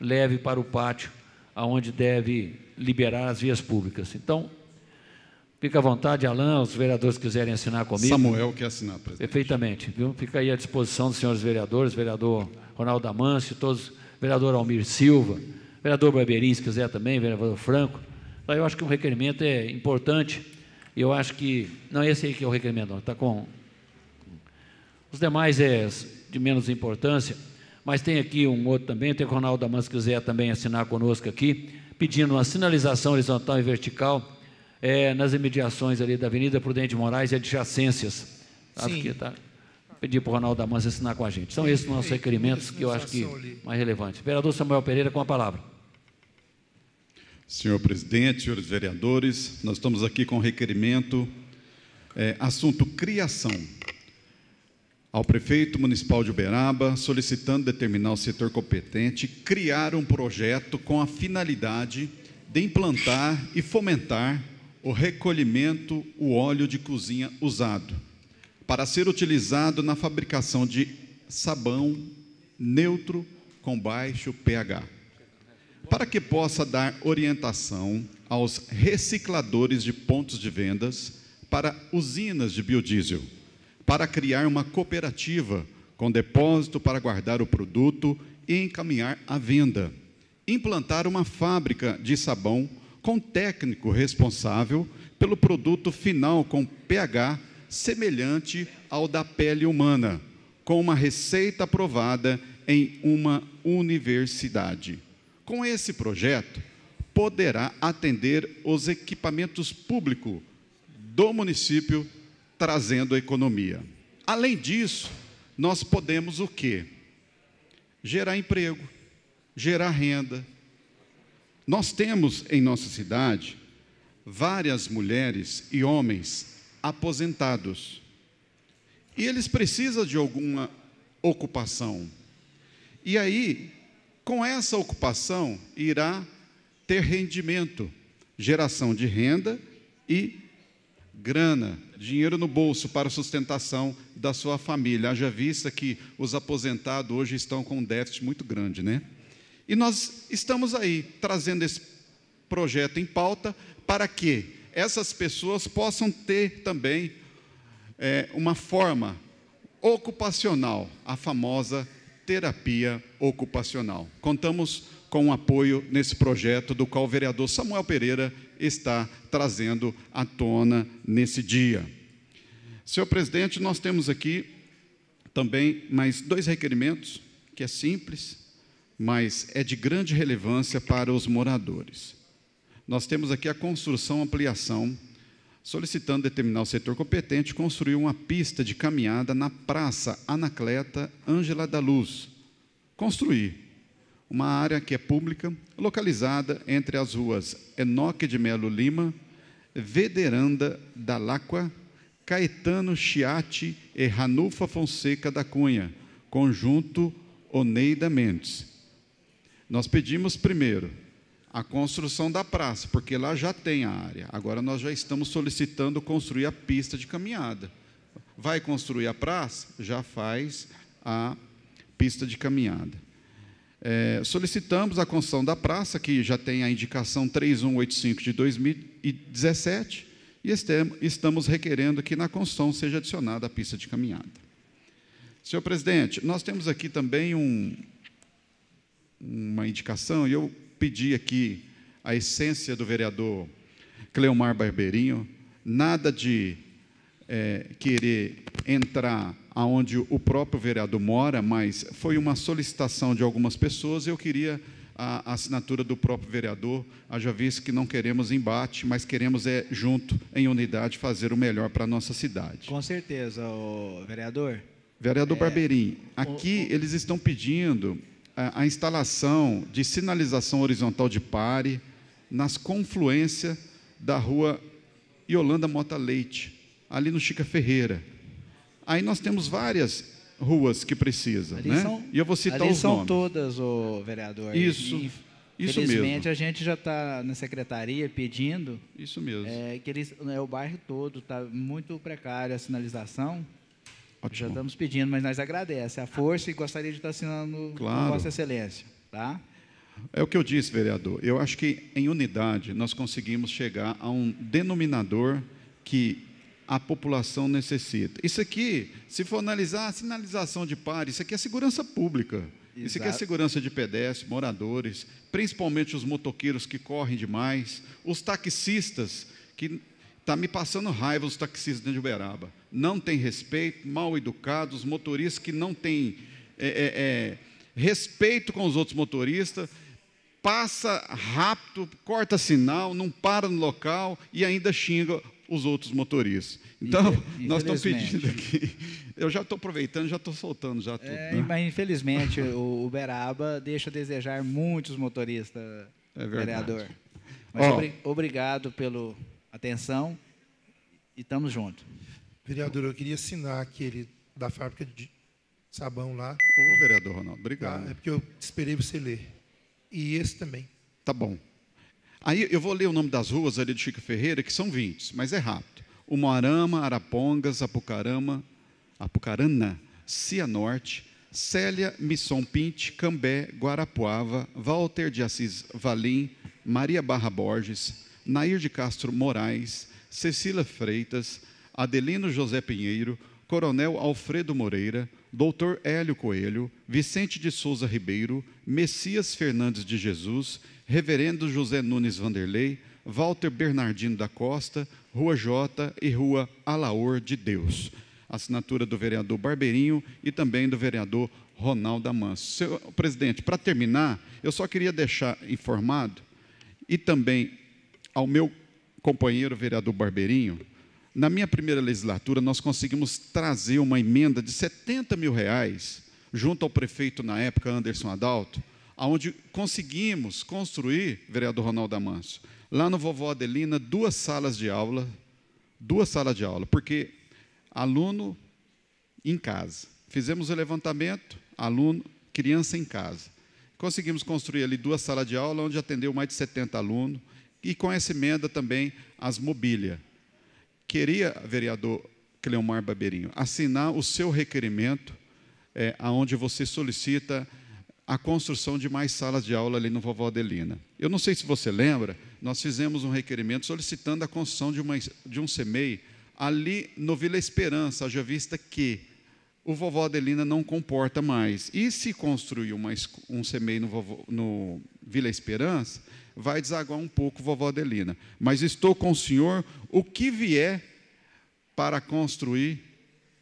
leve para o pátio aonde deve liberar as vias públicas. Então, fica à vontade, Alain, os vereadores quiserem assinar comigo. Samuel quer assinar, presidente. Perfeitamente. Viu? Fica aí à disposição dos senhores vereadores, vereador Ronaldo Amâncio, todos, vereador Almir Silva, vereador Barbeirinho, se quiser também, vereador Franco, eu acho que o requerimento é importante. Eu acho que. Não, esse aí que é o requerimento, está com. Os demais é de menos importância, mas tem aqui um outro também. Tem o Ronaldo Damas, quiser também assinar conosco aqui, pedindo uma sinalização horizontal e vertical é, nas imediações ali da Avenida Prudente Moraes e adjacências. Acho que está. Pedir para o Ronaldo Damas assinar com a gente. São esses nossos requerimentos que eu acho que mais relevantes. Vereador Samuel Pereira, com a palavra. Senhor presidente, senhores vereadores, nós estamos aqui com requerimento, é, assunto criação, ao prefeito municipal de Uberaba, solicitando determinar o setor competente criar um projeto com a finalidade de implantar e fomentar o recolhimento o óleo de cozinha usado para ser utilizado na fabricação de sabão neutro com baixo pH para que possa dar orientação aos recicladores de pontos de vendas para usinas de biodiesel, para criar uma cooperativa com depósito para guardar o produto e encaminhar a venda, implantar uma fábrica de sabão com técnico responsável pelo produto final com pH semelhante ao da pele humana, com uma receita aprovada em uma universidade com esse projeto, poderá atender os equipamentos públicos do município, trazendo economia. Além disso, nós podemos o quê? Gerar emprego, gerar renda. Nós temos em nossa cidade várias mulheres e homens aposentados. E eles precisam de alguma ocupação. E aí, com essa ocupação, irá ter rendimento, geração de renda e grana, dinheiro no bolso para sustentação da sua família. Haja vista que os aposentados hoje estão com um déficit muito grande, né? E nós estamos aí trazendo esse projeto em pauta para que essas pessoas possam ter também é, uma forma ocupacional, a famosa terapia ocupacional. Contamos com o apoio nesse projeto do qual o vereador Samuel Pereira está trazendo à tona nesse dia. Senhor presidente, nós temos aqui também mais dois requerimentos, que é simples, mas é de grande relevância para os moradores. Nós temos aqui a construção, ampliação solicitando determinar o setor competente construir uma pista de caminhada na Praça Anacleta Ângela da Luz. Construir uma área que é pública, localizada entre as ruas Enoque de Melo Lima, Vederanda da Lacua, Caetano Chiati e Ranulfo Fonseca da Cunha, conjunto Oneida Mendes. Nós pedimos primeiro a construção da praça, porque lá já tem a área. Agora nós já estamos solicitando construir a pista de caminhada. Vai construir a praça? Já faz a pista de caminhada. É, solicitamos a construção da praça, que já tem a indicação 3185 de 2017, e estamos requerendo que na construção seja adicionada a pista de caminhada. Senhor presidente, nós temos aqui também um, uma indicação, e eu pedir aqui a essência do vereador Cleomar Barbeirinho, nada de é, querer entrar aonde o próprio vereador mora, mas foi uma solicitação de algumas pessoas eu queria a assinatura do próprio vereador, haja visto que não queremos embate, mas queremos é junto, em unidade, fazer o melhor para a nossa cidade. Com certeza, vereador. Vereador é, Barbeirinho, aqui o, o... eles estão pedindo a, instalação de sinalização horizontal de pare nas confluência da rua Yolanda Mota Leite, ali no Chica Ferreira. Aí nós temos várias ruas que precisam, né? São, e eu vou citar ali os são nomes. todas, o vereador. Isso. E, isso mesmo. a gente já está na secretaria pedindo. Isso mesmo. É, que eles, é, o bairro todo está muito precário a sinalização. Ótimo. Já estamos pedindo, mas nós agradecemos é a força e gostaria de estar assinando claro. Vossa Excelência. Tá? É o que eu disse, vereador. Eu acho que em unidade nós conseguimos chegar a um denominador que a população necessita. Isso aqui, se for analisar a sinalização de pares, isso aqui é segurança pública. Exato. Isso aqui é segurança de pedestres, moradores, principalmente os motoqueiros que correm demais, os taxistas, que está me passando raiva os taxistas de Uberaba não têm respeito, mal educados, motoristas que não têm é, é, é, respeito com os outros motoristas, passa rápido, corta sinal, não para no local e ainda xinga os outros motoristas. Então, nós estamos pedindo aqui. Eu já estou aproveitando, já estou soltando já tudo. É, né? Mas, infelizmente, o Uberaba deixa a desejar muitos motoristas, é vereador. Mas oh. obri obrigado pela atenção e estamos juntos. Vereador, eu queria assinar aquele da fábrica de sabão lá. Ô, vereador Ronaldo, obrigado. Ah, é porque eu esperei você ler. E esse também. Tá bom. Aí eu vou ler o nome das ruas ali de Chico Ferreira, que são 20, mas é rápido. Umuarama, Arapongas, Apucarama, Apucarana, Cianorte, Célia, Misson Pinte, Cambé, Guarapuava, Walter de Assis Valim, Maria Barra Borges, Nair de Castro Moraes, Cecília Freitas, Adelino José Pinheiro, Coronel Alfredo Moreira, Doutor Hélio Coelho, Vicente de Souza Ribeiro, Messias Fernandes de Jesus, Reverendo José Nunes Vanderlei, Walter Bernardino da Costa, Rua J e Rua Alaor de Deus. Assinatura do vereador Barbeirinho e também do vereador Ronaldo Amans. presidente, para terminar, eu só queria deixar informado e também ao meu companheiro vereador Barbeirinho na minha primeira legislatura, nós conseguimos trazer uma emenda de 70 mil reais, junto ao prefeito na época, Anderson Adalto, onde conseguimos construir, vereador Ronaldo Amancio, lá no Vovó Adelina, duas salas de aula, duas salas de aula, porque aluno em casa. Fizemos o levantamento, aluno, criança em casa. Conseguimos construir ali duas salas de aula, onde atendeu mais de 70 alunos, e com essa emenda também as mobília queria, vereador Cleomar Babeirinho, assinar o seu requerimento, é, aonde você solicita a construção de mais salas de aula ali no Vovó Adelina. Eu não sei se você lembra, nós fizemos um requerimento solicitando a construção de, uma, de um CMEI ali no Vila Esperança, haja vista que o Vovó Adelina não comporta mais. E se construir uma, um CMEI no, vovó, no Vila Esperança, vai desaguar um pouco, vovó Adelina. Mas estou com o Senhor, o que vier para construir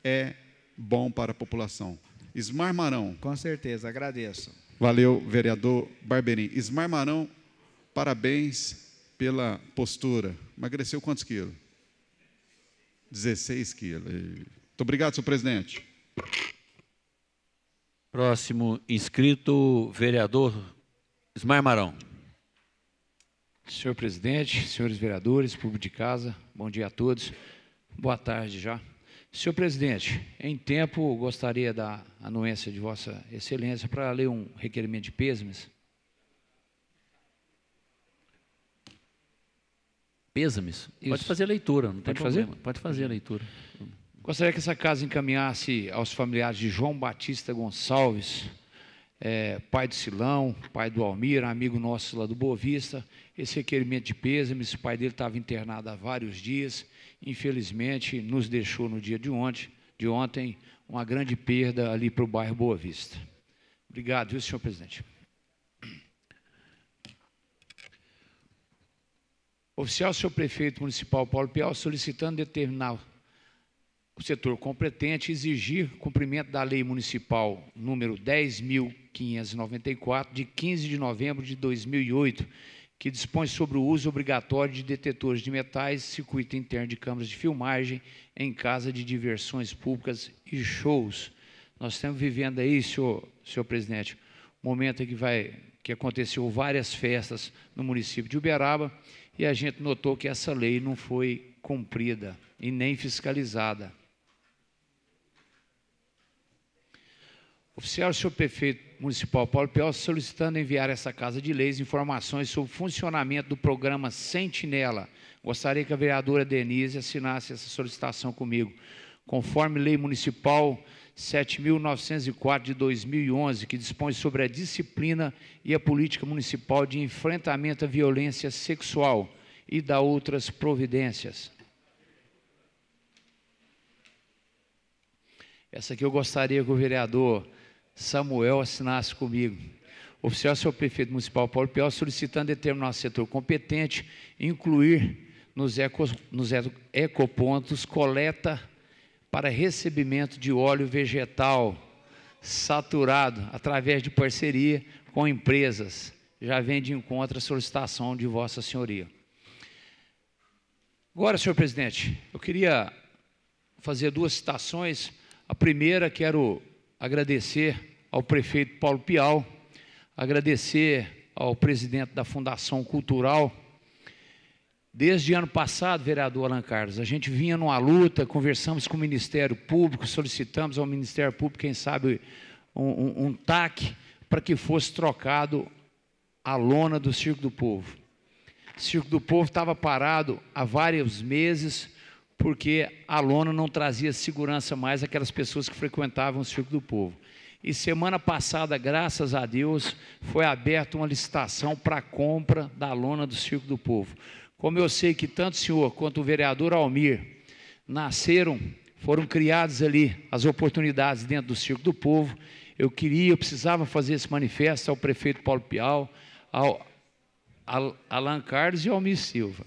é bom para a população. Ismar Marão. Com certeza, agradeço. Valeu, vereador Barberim. Ismar Marão, parabéns pela postura. Emagreceu quantos quilos? 16 quilos. Muito obrigado, senhor presidente. Próximo inscrito, vereador Ismar Marão. Senhor presidente, senhores vereadores, público de casa, bom dia a todos. Boa tarde já. Senhor presidente, em tempo gostaria da anuência de Vossa Excelência para ler um requerimento de pêsames. Pêsames? Isso. Pode fazer a leitura, não Pode problema. Fazer? Pode fazer a leitura. Gostaria que essa casa encaminhasse aos familiares de João Batista Gonçalves é, pai do Silão, pai do Almir, amigo nosso lá do Boa Vista, esse requerimento de pêsames, o pai dele estava internado há vários dias, infelizmente nos deixou no dia de ontem, de ontem uma grande perda ali para o bairro Boa Vista. Obrigado, viu, senhor presidente. Oficial, senhor prefeito municipal Paulo Piau, solicitando determinar o setor competente exigir cumprimento da Lei Municipal número 10.594, de 15 de novembro de 2008, que dispõe sobre o uso obrigatório de detetores de metais, circuito interno de câmaras de filmagem em casa de diversões públicas e shows. Nós estamos vivendo aí, senhor, senhor presidente, um momento que, vai, que aconteceu várias festas no município de Uberaba e a gente notou que essa lei não foi cumprida e nem fiscalizada. Oficial senhor prefeito municipal Paulo Pelos, solicitando enviar a essa Casa de Leis informações sobre o funcionamento do programa Sentinela. Gostaria que a vereadora Denise assinasse essa solicitação comigo. Conforme Lei Municipal 7.904 de 2011, que dispõe sobre a disciplina e a política municipal de enfrentamento à violência sexual e da outras providências. Essa aqui eu gostaria que o vereador Samuel assinasse comigo. Oficial, seu prefeito municipal Paulo Pior, solicitando determinar setor competente, incluir nos, eco, nos ecopontos coleta para recebimento de óleo vegetal saturado através de parceria com empresas. Já vem de encontro a solicitação de Vossa Senhoria. Agora, senhor presidente, eu queria fazer duas citações. A primeira, quero agradecer ao prefeito Paulo Pial, agradecer ao presidente da Fundação Cultural. Desde ano passado, vereador Alan Carlos, a gente vinha numa luta, conversamos com o Ministério Público, solicitamos ao Ministério Público, quem sabe, um, um, um TAC para que fosse trocado a lona do Circo do Povo. O Circo do Povo estava parado há vários meses, porque a lona não trazia segurança mais àquelas pessoas que frequentavam o Circo do Povo. E semana passada, graças a Deus, foi aberta uma licitação para a compra da lona do Circo do Povo. Como eu sei que tanto o senhor quanto o vereador Almir nasceram, foram criadas ali as oportunidades dentro do Circo do Povo, eu queria, eu precisava fazer esse manifesto ao prefeito Paulo Pial, ao Alan Carlos e ao Almir Silva.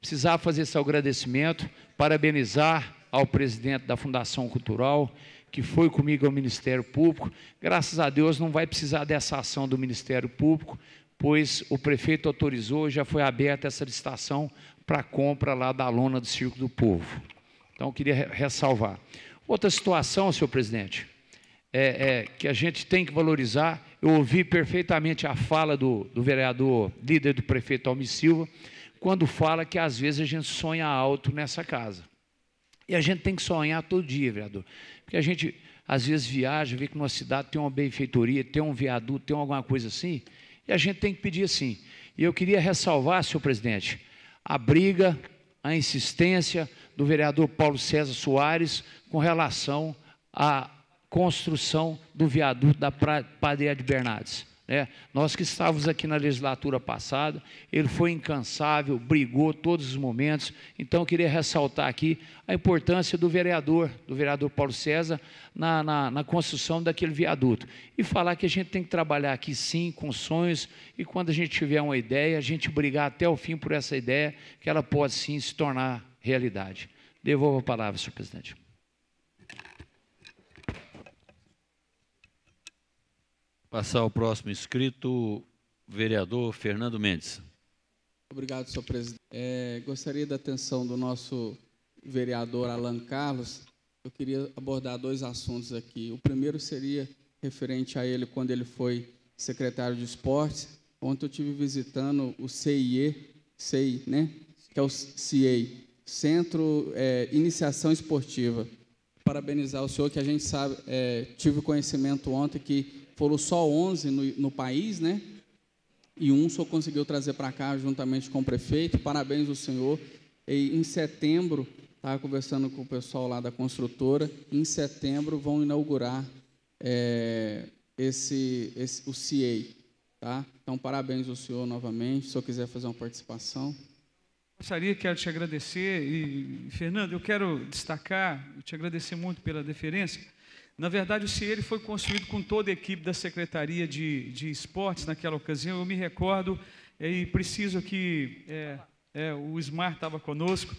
Precisava fazer esse agradecimento, parabenizar ao presidente da Fundação Cultural, que foi comigo ao Ministério Público. Graças a Deus não vai precisar dessa ação do Ministério Público, pois o prefeito autorizou, já foi aberta essa licitação para compra lá da lona do Circo do Povo. Então, eu queria ressalvar. Outra situação, senhor presidente, é, é, que a gente tem que valorizar, eu ouvi perfeitamente a fala do, do vereador, líder do prefeito Almes Silva, quando fala que às vezes a gente sonha alto nessa casa. E a gente tem que sonhar todo dia, vereador. Porque a gente às vezes viaja, vê que numa cidade tem uma benfeitoria, tem um viaduto, tem alguma coisa assim, e a gente tem que pedir assim. E eu queria ressalvar, senhor presidente, a briga, a insistência do vereador Paulo César Soares com relação à construção do viaduto da Padre de Bernardes. Né? nós que estávamos aqui na legislatura passada, ele foi incansável, brigou todos os momentos. Então, eu queria ressaltar aqui a importância do vereador, do vereador Paulo César, na, na, na construção daquele viaduto. E falar que a gente tem que trabalhar aqui sim, com sonhos, e quando a gente tiver uma ideia, a gente brigar até o fim por essa ideia, que ela pode sim se tornar realidade. Devolvo a palavra, senhor presidente. Passar ao próximo inscrito, vereador Fernando Mendes. Obrigado, senhor presidente. É, gostaria da atenção do nosso vereador Alan Carlos. Eu queria abordar dois assuntos aqui. O primeiro seria referente a ele quando ele foi secretário de esportes. Ontem eu tive visitando o CIE, né? Que é o CIE, Centro é, Iniciação Esportiva. Parabenizar o senhor, que a gente sabe, é, tive conhecimento ontem que foram só 11 no, no país, né? E um só conseguiu trazer para cá juntamente com o prefeito. Parabéns ao senhor. E em setembro, estava conversando com o pessoal lá da construtora, em setembro vão inaugurar é, esse, esse, o CIEI. Tá? Então, parabéns ao senhor novamente. Se o senhor quiser fazer uma participação. Gostaria, quero te agradecer. E, Fernando, eu quero destacar, te agradecer muito pela deferência na verdade, o ele foi construído com toda a equipe da Secretaria de, de Esportes naquela ocasião. Eu me recordo é, e preciso que é, é, o Smart estava conosco.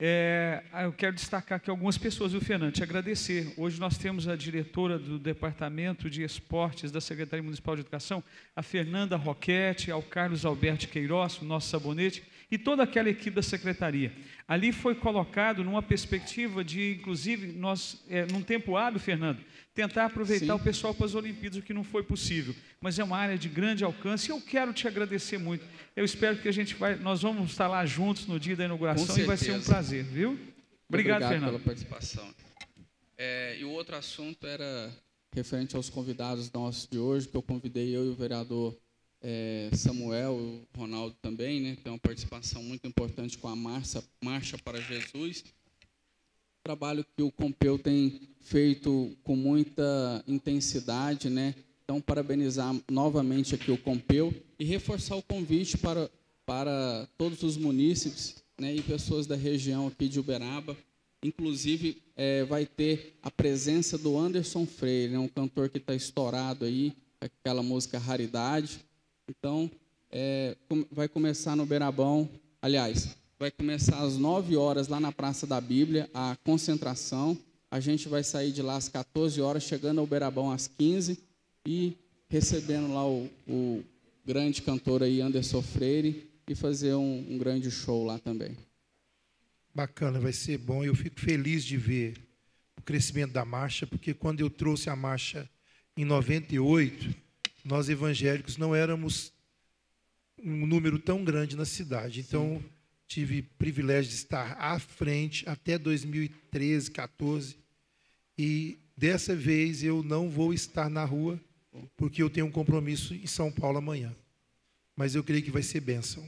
É, ah, eu quero destacar que algumas pessoas, o Fernando? Te agradecer. Hoje nós temos a diretora do Departamento de Esportes da Secretaria Municipal de Educação, a Fernanda Roquete, ao Carlos Alberto Queiroz, o nosso sabonete e toda aquela equipe da secretaria. Ali foi colocado numa perspectiva de, inclusive, nós, é, num tempo hábil, Fernando, tentar aproveitar Sim. o pessoal para as Olimpíadas, o que não foi possível. Mas é uma área de grande alcance e eu quero te agradecer muito. Eu espero que a gente vai, nós vamos estar lá juntos no dia da inauguração e vai ser um prazer, viu? Obrigado, obrigado Fernando. pela participação. É, e o outro assunto era referente aos convidados nossos de hoje, que eu convidei eu e o vereador é, Samuel, o Ronaldo também, né? Tem uma participação muito importante com a Marcha, Marcha para Jesus. Trabalho que o Compeu tem feito com muita intensidade, né? Então, parabenizar novamente aqui o Compeu e reforçar o convite para, para todos os munícipes né, e pessoas da região aqui de Uberaba. Inclusive, é, vai ter a presença do Anderson Freire, né, um cantor que está estourado aí, aquela música Raridade. Então, é, vai começar no Beirabão, aliás, vai começar às 9 horas lá na Praça da Bíblia, a concentração. A gente vai sair de lá às 14 horas, chegando ao Beirabão às 15 e recebendo lá o, o grande cantor aí, Anderson Freire, e fazer um, um grande show lá também. Bacana, vai ser bom. Eu fico feliz de ver o crescimento da marcha, porque quando eu trouxe a marcha em 98, nós evangélicos não éramos um número tão grande na cidade. Então, Sim. tive privilégio de estar à frente até 2013, 14. E dessa vez eu não vou estar na rua, porque eu tenho um compromisso em São Paulo amanhã. Mas eu creio que vai ser bênção.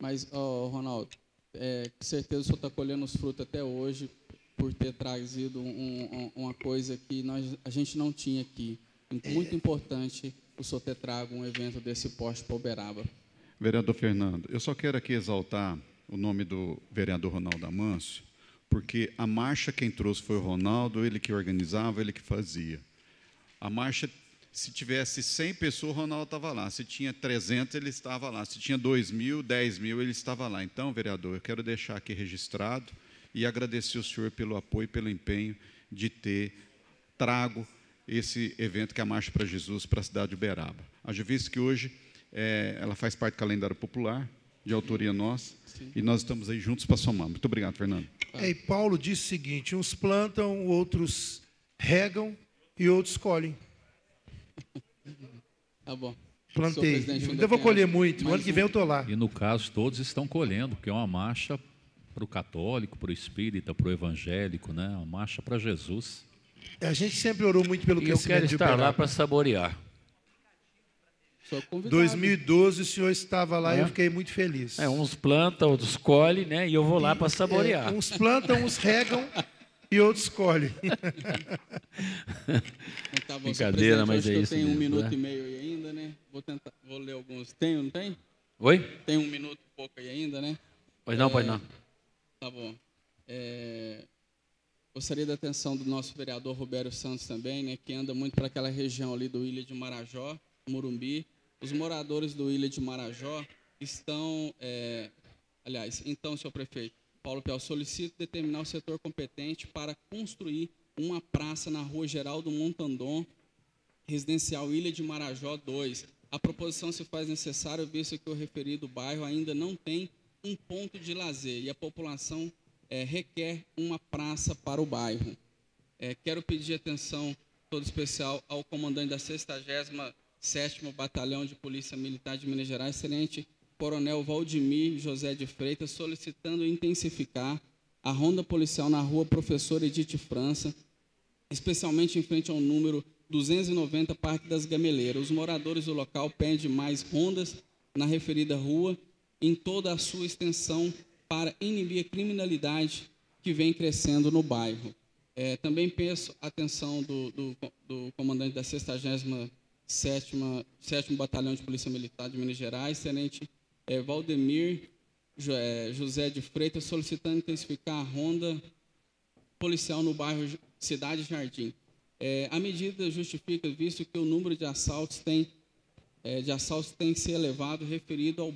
Mas, oh, Ronaldo, é, com certeza o senhor está colhendo os frutos até hoje por ter trazido um, um, uma coisa que nós, a gente não tinha aqui muito é. importante o senhor ter trago um evento desse porte para Uberaba. Vereador Fernando, eu só quero aqui exaltar o nome do vereador Ronaldo Amâncio, porque a marcha quem trouxe foi o Ronaldo, ele que organizava, ele que fazia. A marcha, se tivesse 100 pessoas, o Ronaldo estava lá. Se tinha 300, ele estava lá. Se tinha 2 mil, 10 mil, ele estava lá. Então, vereador, eu quero deixar aqui registrado e agradecer o senhor pelo apoio, pelo empenho de ter trago esse evento que é a Marcha para Jesus para a cidade de Uberaba. A Juvis que hoje é, ela faz parte do calendário popular, de autoria nossa, Sim. e nós estamos aí juntos para somar. Muito obrigado, Fernando. É, e Paulo disse o seguinte: uns plantam, outros regam e outros colhem. Tá bom. Plantei. Ainda vou colher muito. No ano que vem eu estou lá. E no caso, todos estão colhendo, porque é uma marcha para o católico, para o espírita, para o evangélico, né? uma marcha para Jesus. A gente sempre orou muito pelo e crescimento eu quero estar lá para saborear. 2012 o senhor estava lá é. e eu é. fiquei muito feliz. É, uns plantam, outros colhem, né? E eu vou lá para é, saborear. É, uns plantam, uns regam e outros colhem. Então tá Brincadeira, mas é isso. Eu tenho mesmo, um minuto né? e meio aí ainda, né? Vou tentar, vou ler alguns. Tem ou não tem? Oi? Tem um minuto e pouco aí ainda, né? Pois não, é, pois não. Tá bom. É, Gostaria da atenção do nosso vereador Roberto Santos também, né, que anda muito para aquela região ali do Ilha de Marajó, Murumbi. Os moradores do Ilha de Marajó estão, é, aliás, então, senhor prefeito, Paulo Piau, solicito determinar o setor competente para construir uma praça na rua Geraldo Montandon, residencial Ilha de Marajó 2. A proposição se faz necessária, visto que o referido bairro ainda não tem um ponto de lazer e a população é, requer uma praça para o bairro. É, quero pedir atenção todo especial ao comandante da 67 Batalhão de Polícia Militar de Minas Gerais, excelente Coronel Valdemir José de Freitas, solicitando intensificar a ronda policial na rua Professor Edith França, especialmente em frente ao número 290 Parque das Gameleiras. Os moradores do local pedem mais rondas na referida rua em toda a sua extensão para inibir a criminalidade que vem crescendo no bairro. É, também peço atenção do, do, do comandante da 67 Batalhão de Polícia Militar de Minas Gerais, excelente é, Valdemir é, José de Freitas, solicitando intensificar a ronda policial no bairro Cidade Jardim. É, a medida justifica, visto que o número de assaltos tem, é, de assaltos tem que ser elevado referido ao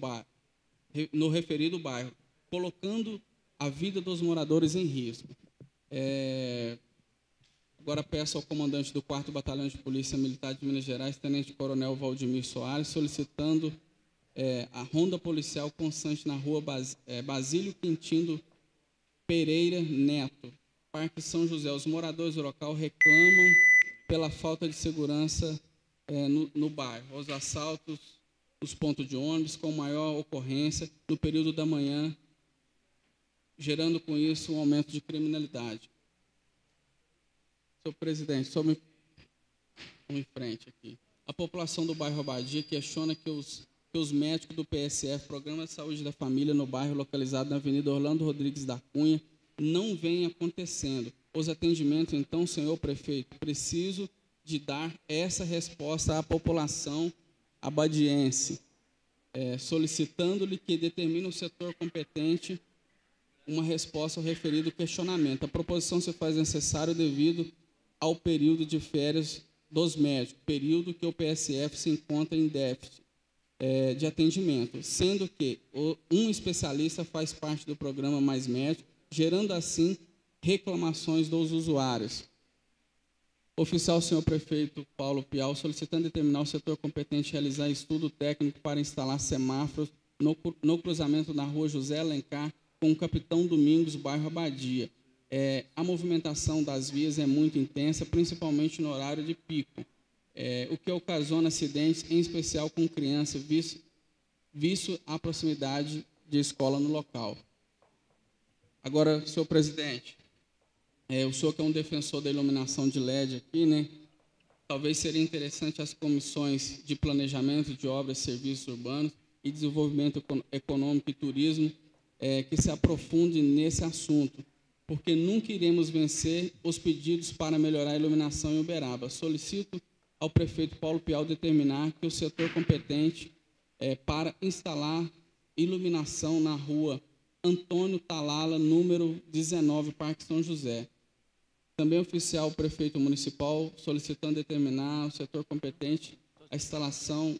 no referido bairro, colocando a vida dos moradores em risco. É... Agora peço ao comandante do 4 Batalhão de Polícia Militar de Minas Gerais, Tenente Coronel Valdemir Soares, solicitando é, a ronda policial constante na rua Bas... é, Basílio Quintino Pereira Neto, Parque São José. Os moradores do local reclamam pela falta de segurança é, no, no bairro. Os assaltos nos pontos de ônibus com maior ocorrência no período da manhã gerando com isso um aumento de criminalidade. Senhor presidente, só me, me em frente aqui. A população do bairro Abadia questiona que os, que os médicos do PSF, Programa de Saúde da Família, no bairro localizado na Avenida Orlando Rodrigues da Cunha, não vem acontecendo. Os atendimentos, então, senhor prefeito, preciso de dar essa resposta à população abadiense, é, solicitando-lhe que determine o setor competente uma resposta ao referido questionamento. A proposição se faz necessária devido ao período de férias dos médicos, período que o PSF se encontra em déficit é, de atendimento, sendo que um especialista faz parte do programa Mais Médico, gerando assim reclamações dos usuários. Oficial senhor prefeito Paulo Pial, solicitando determinar o setor competente realizar estudo técnico para instalar semáforos no, no cruzamento da rua José Alencar com o Capitão Domingos, bairro Abadia. É, a movimentação das vias é muito intensa, principalmente no horário de pico, é, o que ocasiona acidentes, em especial com crianças visto, visto a proximidade de escola no local. Agora, senhor presidente, é, o senhor que é um defensor da iluminação de LED aqui, né? Talvez seria interessante as comissões de planejamento de obras, e serviços urbanos e desenvolvimento econômico e turismo é, que se aprofunde nesse assunto, porque nunca iremos vencer os pedidos para melhorar a iluminação em Uberaba. Solicito ao prefeito Paulo Pial determinar que o setor competente é, para instalar iluminação na rua Antônio Talala, número 19, Parque São José. Também oficial o prefeito municipal solicitando determinar o setor competente a instalação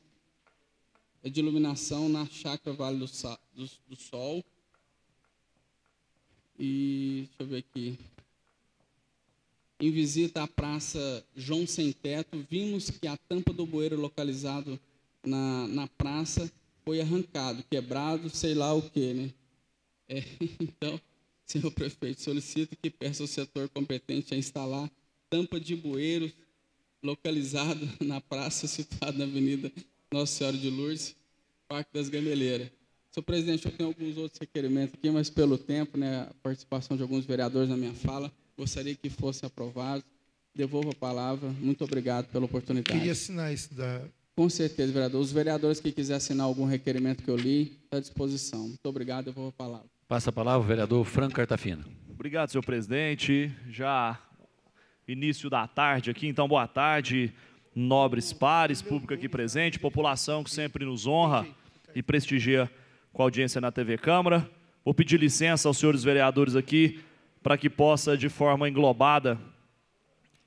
de iluminação na chácara Vale do, Sol, e deixa eu ver aqui. Em visita à Praça João Sem Teto, vimos que a tampa do bueiro localizado na, na praça foi arrancado, quebrado, sei lá o que, né? É, então, senhor prefeito, solicito que peça ao setor competente a instalar tampa de bueiro localizado na praça situada na Avenida Nossa Senhora de Lourdes, Parque das Gameleiras. Senhor presidente, eu tenho alguns outros requerimentos aqui, mas pelo tempo, né, a participação de alguns vereadores na minha fala, gostaria que fosse aprovado. Devolvo a palavra. Muito obrigado pela oportunidade. Queria assinar isso da. Com certeza, vereador. Os vereadores que quiserem assinar algum requerimento que eu li, está à disposição. Muito obrigado, devolvo a palavra. Passa a palavra o vereador Franco Cartafina. Obrigado, senhor presidente. Já início da tarde aqui, então boa tarde, nobres pares, público aqui presente, população que sempre nos honra e prestigia com a audiência na TV Câmara. Vou pedir licença aos senhores vereadores aqui para que possa, de forma englobada,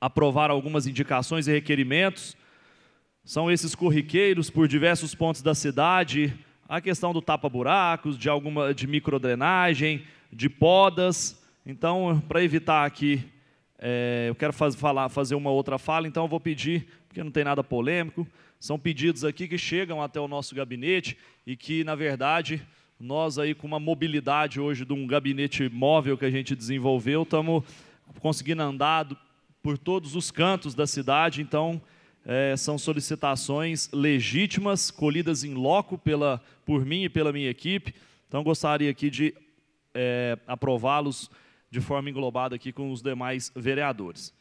aprovar algumas indicações e requerimentos. São esses corriqueiros por diversos pontos da cidade, a questão do tapa-buracos, de alguma de microdrenagem, de podas. Então, para evitar aqui, é, eu quero faz, falar, fazer uma outra fala, então eu vou pedir, porque não tem nada polêmico, são pedidos aqui que chegam até o nosso gabinete e que, na verdade, nós aí com uma mobilidade hoje de um gabinete móvel que a gente desenvolveu, estamos conseguindo andar por todos os cantos da cidade, então é, são solicitações legítimas, colhidas em loco pela, por mim e pela minha equipe, então gostaria aqui de é, aprová-los de forma englobada aqui com os demais vereadores.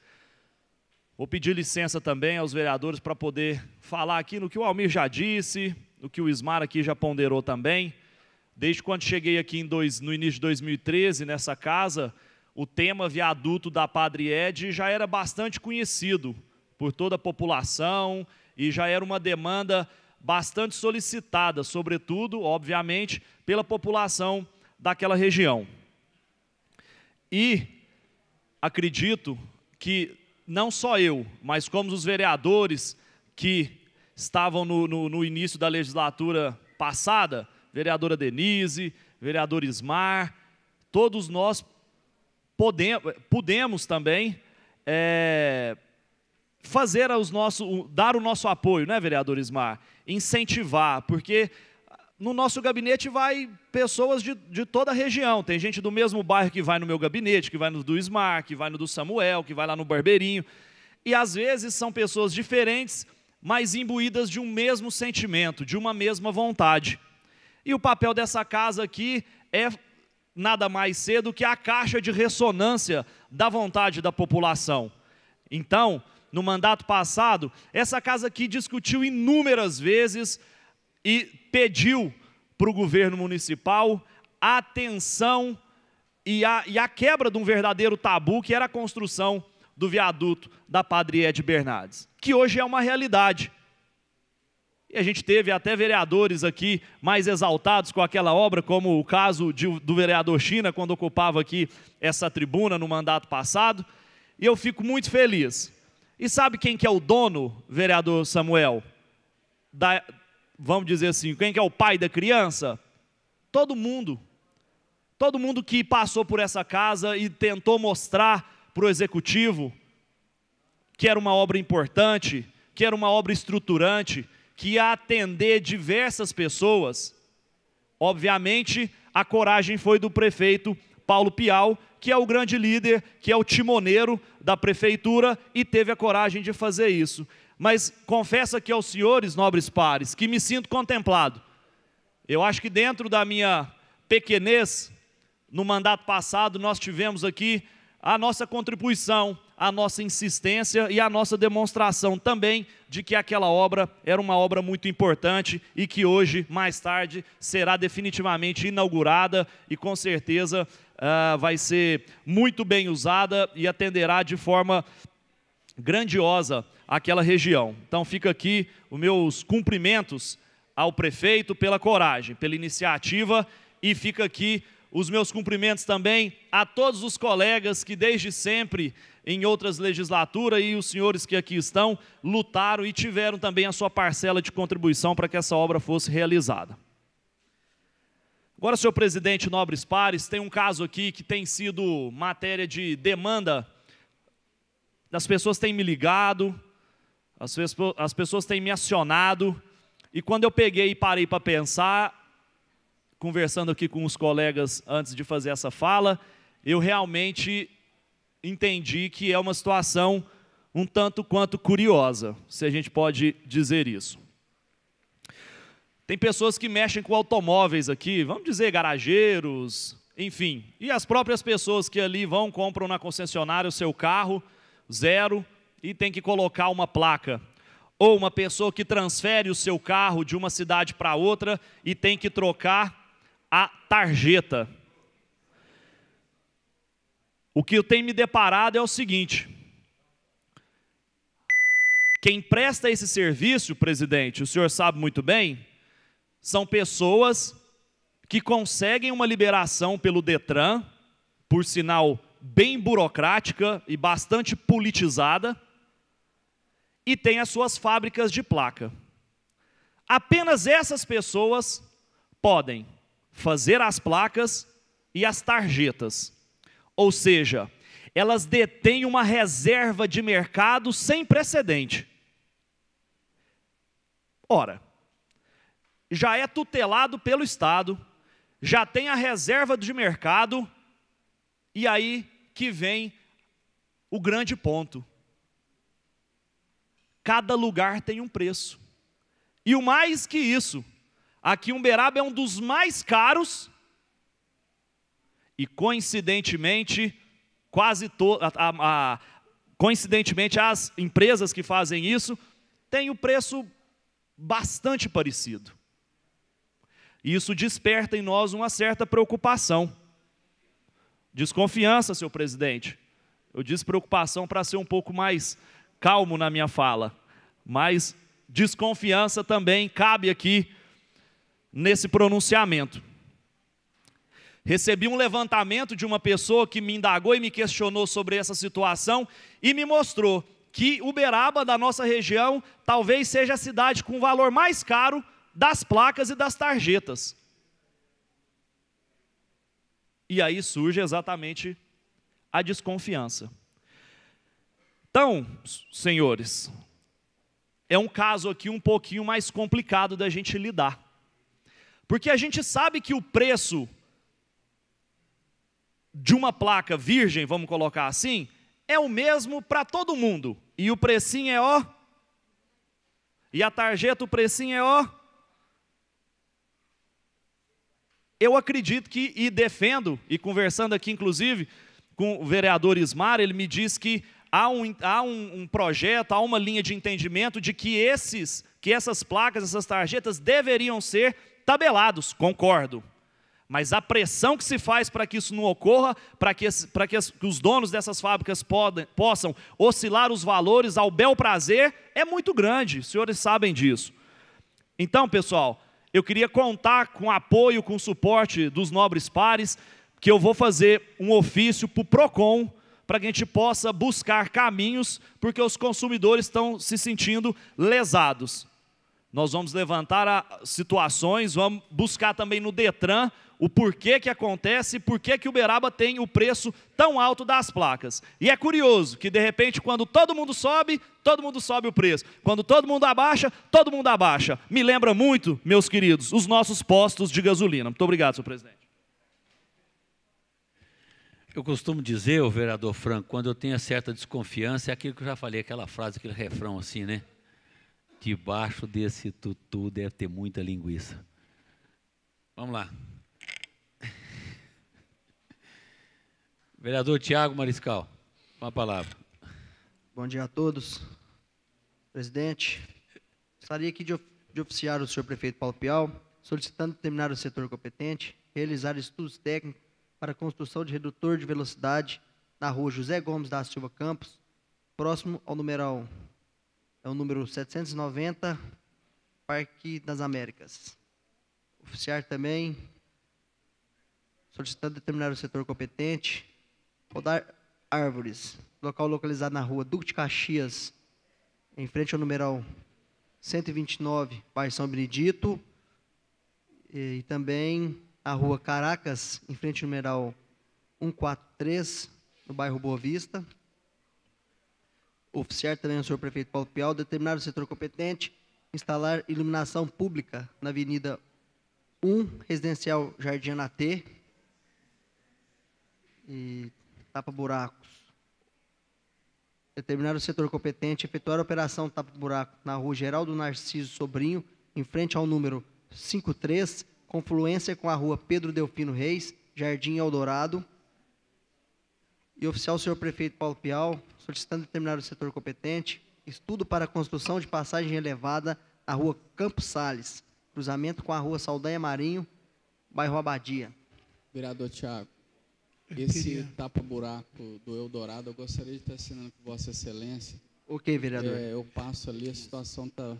Vou pedir licença também aos vereadores para poder falar aqui no que o Almir já disse, no que o Ismar aqui já ponderou também. Desde quando cheguei aqui dois, no início de 2013, nessa casa, o tema viaduto da Padre Ed já era bastante conhecido por toda a população e já era uma demanda bastante solicitada, sobretudo, obviamente, pela população daquela região. E acredito que não só eu, mas como os vereadores que estavam no, no, no início da legislatura passada, vereadora Denise, vereador Ismar, todos nós podemos, pudemos também é, fazer os nossos, dar o nosso apoio, né, vereador Ismar? Incentivar, porque no nosso gabinete vai pessoas de, de toda a região. Tem gente do mesmo bairro que vai no meu gabinete, que vai no do Ismar, que vai no do Samuel, que vai lá no Barbeirinho. E às vezes são pessoas diferentes, mas imbuídas de um mesmo sentimento, de uma mesma vontade. E o papel dessa casa aqui é nada mais cedo que a caixa de ressonância da vontade da população. Então, no mandato passado, essa casa aqui discutiu inúmeras vezes e pediu para o governo municipal atenção e a, e a quebra de um verdadeiro tabu que era a construção do viaduto da Padre Ed Bernardes, que hoje é uma realidade. E a gente teve até vereadores aqui mais exaltados com aquela obra, como o caso de, do vereador China, quando ocupava aqui essa tribuna no mandato passado. E eu fico muito feliz. E sabe quem que é o dono, vereador Samuel, da, vamos dizer assim, quem que é o pai da criança? Todo mundo. Todo mundo que passou por essa casa e tentou mostrar para o executivo que era uma obra importante, que era uma obra estruturante, que ia atender diversas pessoas. Obviamente, a coragem foi do prefeito Paulo Piau, que é o grande líder, que é o timoneiro da prefeitura e teve a coragem de fazer isso. Mas confesso aqui aos é senhores, nobres pares, que me sinto contemplado. Eu acho que dentro da minha pequenez, no mandato passado, nós tivemos aqui a nossa contribuição, a nossa insistência e a nossa demonstração também de que aquela obra era uma obra muito importante e que hoje, mais tarde, será definitivamente inaugurada e com certeza uh, vai ser muito bem usada e atenderá de forma grandiosa aquela região. Então fica aqui os meus cumprimentos ao prefeito pela coragem, pela iniciativa e fica aqui os meus cumprimentos também a todos os colegas que desde sempre em outras legislaturas e os senhores que aqui estão lutaram e tiveram também a sua parcela de contribuição para que essa obra fosse realizada. Agora, senhor presidente Nobres Pares, tem um caso aqui que tem sido matéria de demanda. As pessoas têm me ligado, as, as pessoas têm me acionado, e quando eu peguei e parei para pensar, conversando aqui com os colegas antes de fazer essa fala, eu realmente entendi que é uma situação um tanto quanto curiosa, se a gente pode dizer isso. Tem pessoas que mexem com automóveis aqui, vamos dizer garageiros, enfim. E as próprias pessoas que ali vão, compram na concessionária o seu carro, zero, e tem que colocar uma placa. Ou uma pessoa que transfere o seu carro de uma cidade para outra e tem que trocar a tarjeta. O que eu tenho me deparado é o seguinte: quem presta esse serviço, presidente, o senhor sabe muito bem, são pessoas que conseguem uma liberação pelo Detran, por sinal bem burocrática e bastante politizada, e tem as suas fábricas de placa. Apenas essas pessoas podem fazer as placas e as tarjetas. Ou seja, elas detêm uma reserva de mercado sem precedente. Ora, já é tutelado pelo Estado, já tem a reserva de mercado, e aí que vem o grande ponto cada lugar tem um preço. E o mais que isso, aqui Umberaba é um dos mais caros e coincidentemente quase a, a, a, coincidentemente as empresas que fazem isso têm o um preço bastante parecido. Isso desperta em nós uma certa preocupação. Desconfiança, senhor presidente. Eu disse preocupação para ser um pouco mais calmo na minha fala, mas desconfiança também cabe aqui nesse pronunciamento. Recebi um levantamento de uma pessoa que me indagou e me questionou sobre essa situação e me mostrou que Uberaba, da nossa região, talvez seja a cidade com o valor mais caro das placas e das tarjetas. E aí surge exatamente a desconfiança. Então, senhores, é um caso aqui um pouquinho mais complicado da gente lidar. Porque a gente sabe que o preço de uma placa virgem, vamos colocar assim, é o mesmo para todo mundo. E o precinho é ó. E a tarjeta, o precinho é ó. Eu acredito que, e defendo, e conversando aqui inclusive com o vereador Ismar, ele me diz que há, um, há um, um, projeto, há uma linha de entendimento de que esses, que essas placas, essas tarjetas deveriam ser tabelados, concordo. Mas a pressão que se faz para que isso não ocorra, para que, para que, que, os donos dessas fábricas podem, possam oscilar os valores ao bel prazer, é muito grande, os senhores sabem disso. Então, pessoal, eu queria contar com apoio, com suporte dos nobres pares, que eu vou fazer um ofício para o PROCON, para que a gente possa buscar caminhos, porque os consumidores estão se sentindo lesados. Nós vamos levantar situações, vamos buscar também no Detran o porquê que acontece e porquê que o Uberaba tem o preço tão alto das placas. E é curioso que, de repente, quando todo mundo sobe, todo mundo sobe o preço. Quando todo mundo abaixa, todo mundo abaixa. Me lembra muito, meus queridos, os nossos postos de gasolina. Muito obrigado, senhor presidente. Eu costumo dizer, o vereador Franco, quando eu tenho certa desconfiança, é aquilo que eu já falei, aquela frase, aquele refrão assim, né? Debaixo desse tutu deve ter muita linguiça. Vamos lá. Vereador Tiago Mariscal, uma palavra. Bom dia a todos. Presidente, gostaria aqui de, de oficiar o senhor prefeito Paulo Pial, solicitando terminar o setor competente, realizar estudos técnicos para construção de redutor de velocidade na rua José Gomes da Silva Campos, próximo ao numeral é o número 790, Parque das Américas. Oficiar também solicitando determinar o setor competente, rodar árvores. Local localizado na rua Duque de Caxias, em frente ao número 129, Pai São Benedito. E, e também a rua Caracas, em frente ao numeral 143, no bairro Boa Vista. Oficiar também o senhor prefeito Paulo Pial, determinar o setor competente instalar iluminação pública na Avenida 1, Residencial Jardim Anatê e tapa-buracos. Determinar o setor competente efetuar a operação tapa-buraco na rua Geraldo Narciso Sobrinho, em frente ao número 53, confluência com a rua Pedro Delfino Reis, Jardim Eldorado. E oficial senhor prefeito Paulo Pial, solicitando determinar o setor competente, estudo para a construção de passagem elevada na rua Campos Salles, cruzamento com a rua Saldanha Marinho, bairro Abadia. Vereador Tiago, esse tapa-buraco do Eldorado, eu gostaria de estar assinando com Vossa Excelência. Ok, vereador. É, eu passo ali, a situação está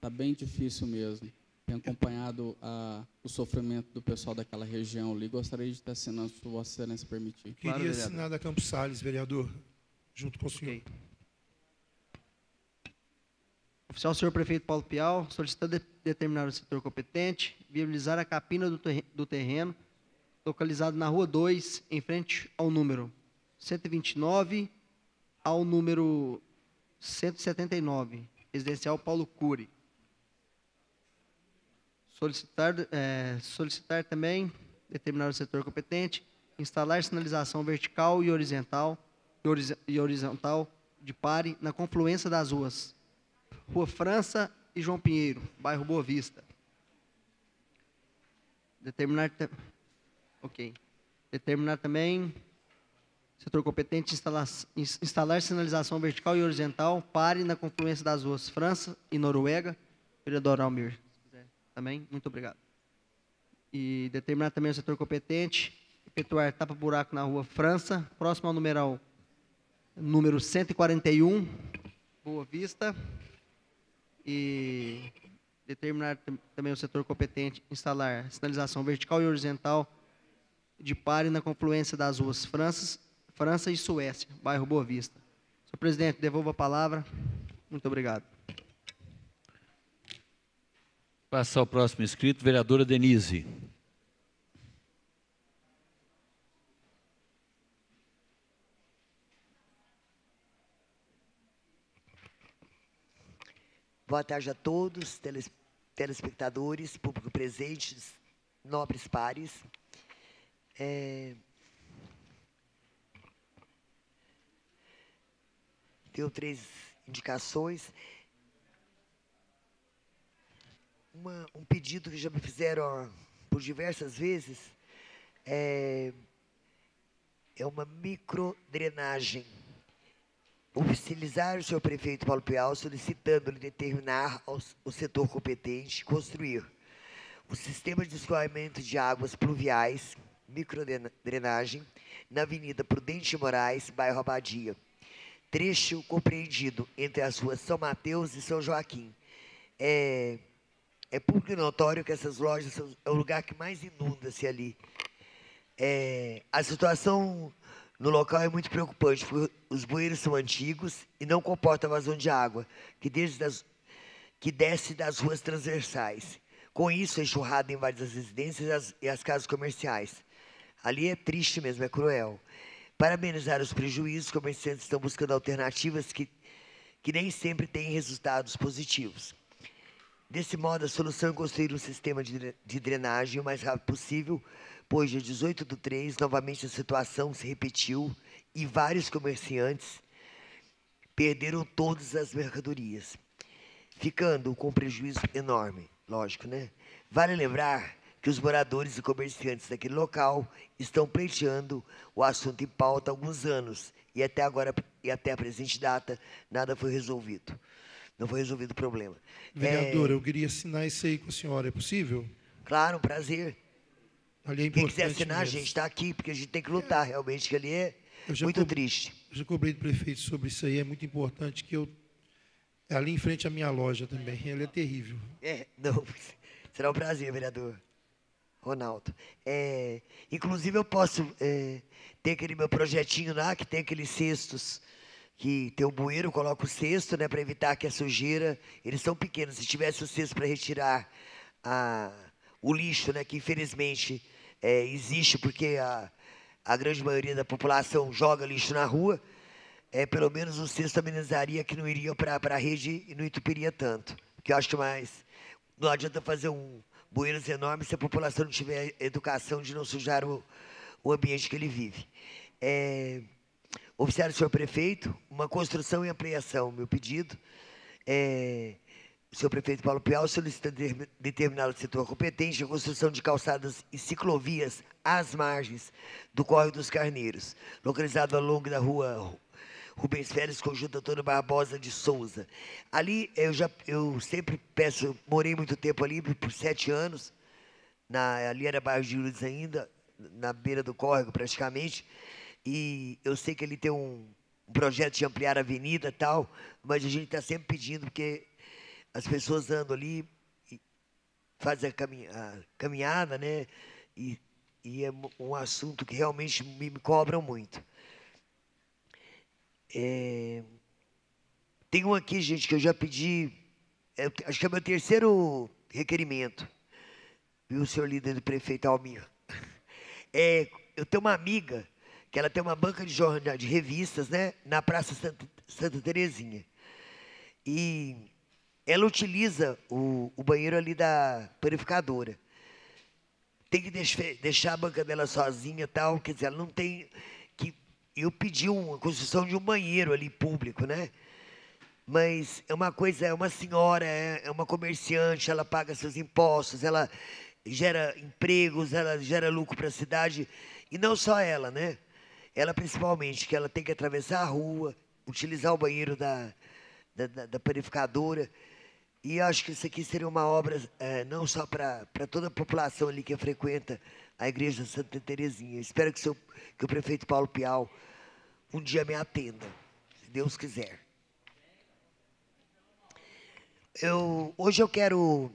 tá bem difícil mesmo tenho acompanhado a, ah, o sofrimento do pessoal daquela região ali. Gostaria de estar assinando, se Vossa Excelência permitir. Queria claro, assinar da Campos Salles, vereador, junto com o senhor. Okay. Oficial, senhor prefeito Paulo Pial, solicita de determinar o setor competente, viabilizar a capina do, ter do terreno, localizado na Rua 2, em frente ao número 129 ao número 179, residencial Paulo Cury. Solicitar, é, solicitar também, determinar o setor competente, instalar sinalização vertical e horizontal, e horizontal de pare na confluência das ruas Rua França e João Pinheiro, bairro Boa Vista. Determinar, ok. Determinar também setor competente instalar, instalar sinalização vertical e horizontal pare na confluência das ruas França e Noruega, vereador Almir. Amém? Muito obrigado. E determinar também o setor competente, efetuar tapa-buraco na rua França, próximo ao numeral número 141, Boa Vista. E determinar também o setor competente instalar sinalização vertical e horizontal de pare na confluência das ruas França, França e Suécia, bairro Boa Vista. Senhor presidente, devolvo a palavra. Muito obrigado. Passar ao próximo inscrito, vereadora Denise. Boa tarde a todos, telespectadores, público presente, nobres pares. É... Tenho três indicações uma, um pedido que já me fizeram por diversas vezes. É, é uma microdrenagem. Oficializar o senhor prefeito Paulo Pial solicitando-lhe determinar ao, o setor competente construir o sistema de escoamento de águas pluviais, microdrenagem, na Avenida Prudente Moraes, bairro Abadia. Trecho compreendido entre as ruas São Mateus e São Joaquim. É, é público e notório que essas lojas são, é o lugar que mais inunda-se ali. É, a situação no local é muito preocupante, porque os bueiros são antigos e não comportam vazão de água, que, das, que desce das ruas transversais. Com isso, é enxurrada em várias residências e as, e as casas comerciais. Ali é triste mesmo, é cruel. Para amenizar os prejuízos, os comerciantes estão buscando alternativas que, que nem sempre têm resultados positivos. Desse modo, a solução é construir um sistema de drenagem o mais rápido possível, pois dia 18 de 3, novamente a situação se repetiu e vários comerciantes perderam todas as mercadorias, ficando com um prejuízo enorme, lógico, né? Vale lembrar que os moradores e comerciantes daquele local estão pleiteando o assunto em pauta há alguns anos e até agora e até a presente data nada foi resolvido não foi resolvido o problema. Vereador, é... eu queria assinar isso aí com a senhora, é possível? Claro, um prazer. Ali é Quem quiser assinar, mesmo. a gente está aqui, porque a gente tem que lutar, é. realmente, que ali é muito co... triste. Eu já cobrei do prefeito sobre isso aí, é muito importante que eu... É ali em frente à minha loja também, ele é terrível. É, não, será um prazer, vereador. Ronaldo. É, inclusive, eu posso é, ter aquele meu projetinho lá, que tem aqueles cestos que tem o bueiro, coloca o cesto, né, para evitar que a sujeira, eles são pequenos, se tivesse o cesto para retirar a, o lixo, né, que infelizmente é, existe, porque a, a grande maioria da população joga lixo na rua, é, pelo menos o cesto amenizaria que não iria para a rede e não entupiria tanto, que eu acho mais, não adianta fazer um bueiros enormes se a população não tiver educação de não sujar o, o ambiente que ele vive. É, Oficial, senhor prefeito, uma construção e ampliação. Meu pedido é. O senhor prefeito Paulo Pial solicita determinado setor competente a construção de calçadas e ciclovias às margens do Córrego dos Carneiros, localizado ao longo da rua Rubens Félix, conjunto Antônio Barbosa de Souza. Ali, eu, já, eu sempre peço, morei muito tempo ali, por sete anos, na, ali era bairro de Lourdes ainda, na beira do córrego praticamente, e eu sei que ele tem um, projeto de ampliar a avenida e tal, mas a gente está sempre pedindo, porque as pessoas andam ali, fazem a, a caminhada, né? E, e, é um assunto que realmente me, me cobram muito. É... Tem um aqui, gente, que eu já pedi, é, acho que é meu terceiro requerimento, viu, senhor líder do prefeito Almir? É, eu tenho uma amiga que ela tem uma banca de, jornal, de revistas né, na Praça Santa, Santa Terezinha. E ela utiliza o, o banheiro ali da purificadora. Tem que deixe, deixar a banca dela sozinha tal, quer dizer, ela não tem... que Eu pedi uma construção de um banheiro ali público, né? Mas é uma coisa, é uma senhora, é, é uma comerciante, ela paga seus impostos, ela gera empregos, ela gera lucro para a cidade. E não só ela, né? Ela principalmente, que ela tem que atravessar a rua, utilizar o banheiro da, da, da, da panificadora. E acho que isso aqui seria uma obra é, não só para toda a população ali que frequenta a Igreja de Santa Terezinha. Espero que, seu, que o prefeito Paulo Pial um dia me atenda, se Deus quiser. Eu, hoje eu quero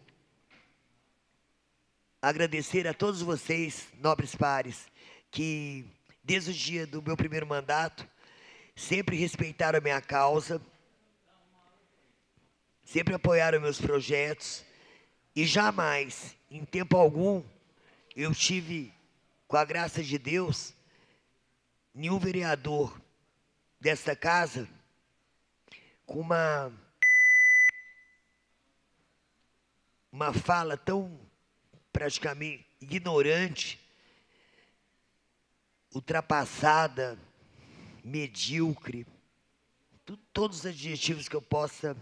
agradecer a todos vocês, nobres pares, que desde o dia do meu primeiro mandato, sempre respeitaram a minha causa, sempre apoiaram meus projetos e jamais, em tempo algum, eu tive, com a graça de Deus, nenhum vereador desta casa com uma uma fala tão praticamente ignorante ultrapassada, medíocre, tu, todos os adjetivos que eu possa.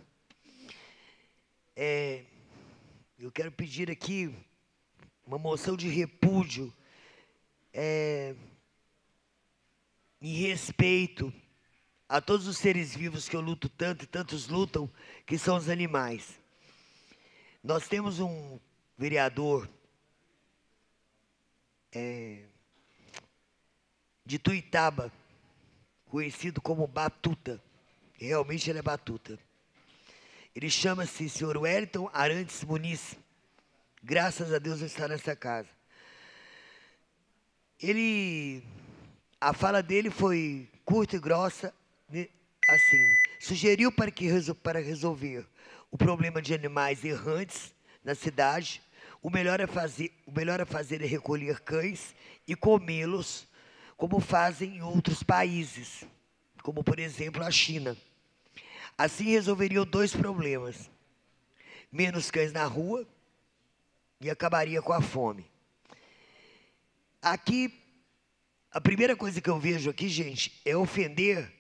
É, eu quero pedir aqui uma moção de repúdio é, em respeito a todos os seres vivos que eu luto tanto e tantos lutam, que são os animais. Nós temos um vereador. É, de Tuitaba, conhecido como Batuta. Realmente ele é Batuta. Ele chama-se Sr. Wellington Arantes Muniz. Graças a Deus ele está nessa casa. Ele, a fala dele foi curta e grossa, né? assim, sugeriu para que para resolver o problema de animais errantes na cidade, o melhor a é fazer, o melhor a é fazer é recolher cães e comê-los como fazem em outros países, como por exemplo a China. Assim resolveriam dois problemas: menos cães na rua e acabaria com a fome. Aqui, a primeira coisa que eu vejo aqui, gente, é ofender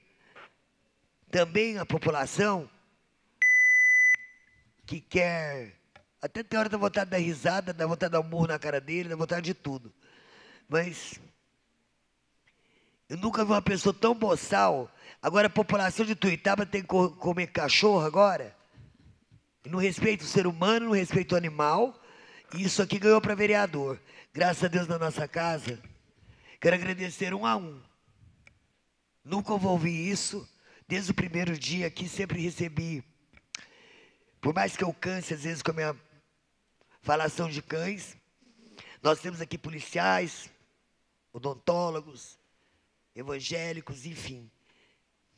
também a população que quer. Até tem hora da vontade da risada, da vontade de dar um murro na cara dele, da vontade de tudo. Mas eu nunca vi uma pessoa tão boçal. Agora a população de Tuitaba tem que comer cachorro agora. Não respeita o ser humano, não respeita o animal. E isso aqui ganhou para vereador. Graças a Deus na nossa casa. Quero agradecer um a um. Nunca ouvi isso. Desde o primeiro dia aqui sempre recebi. Por mais que eu canse às vezes com a minha falação de cães, nós temos aqui policiais, odontólogos, evangélicos, enfim,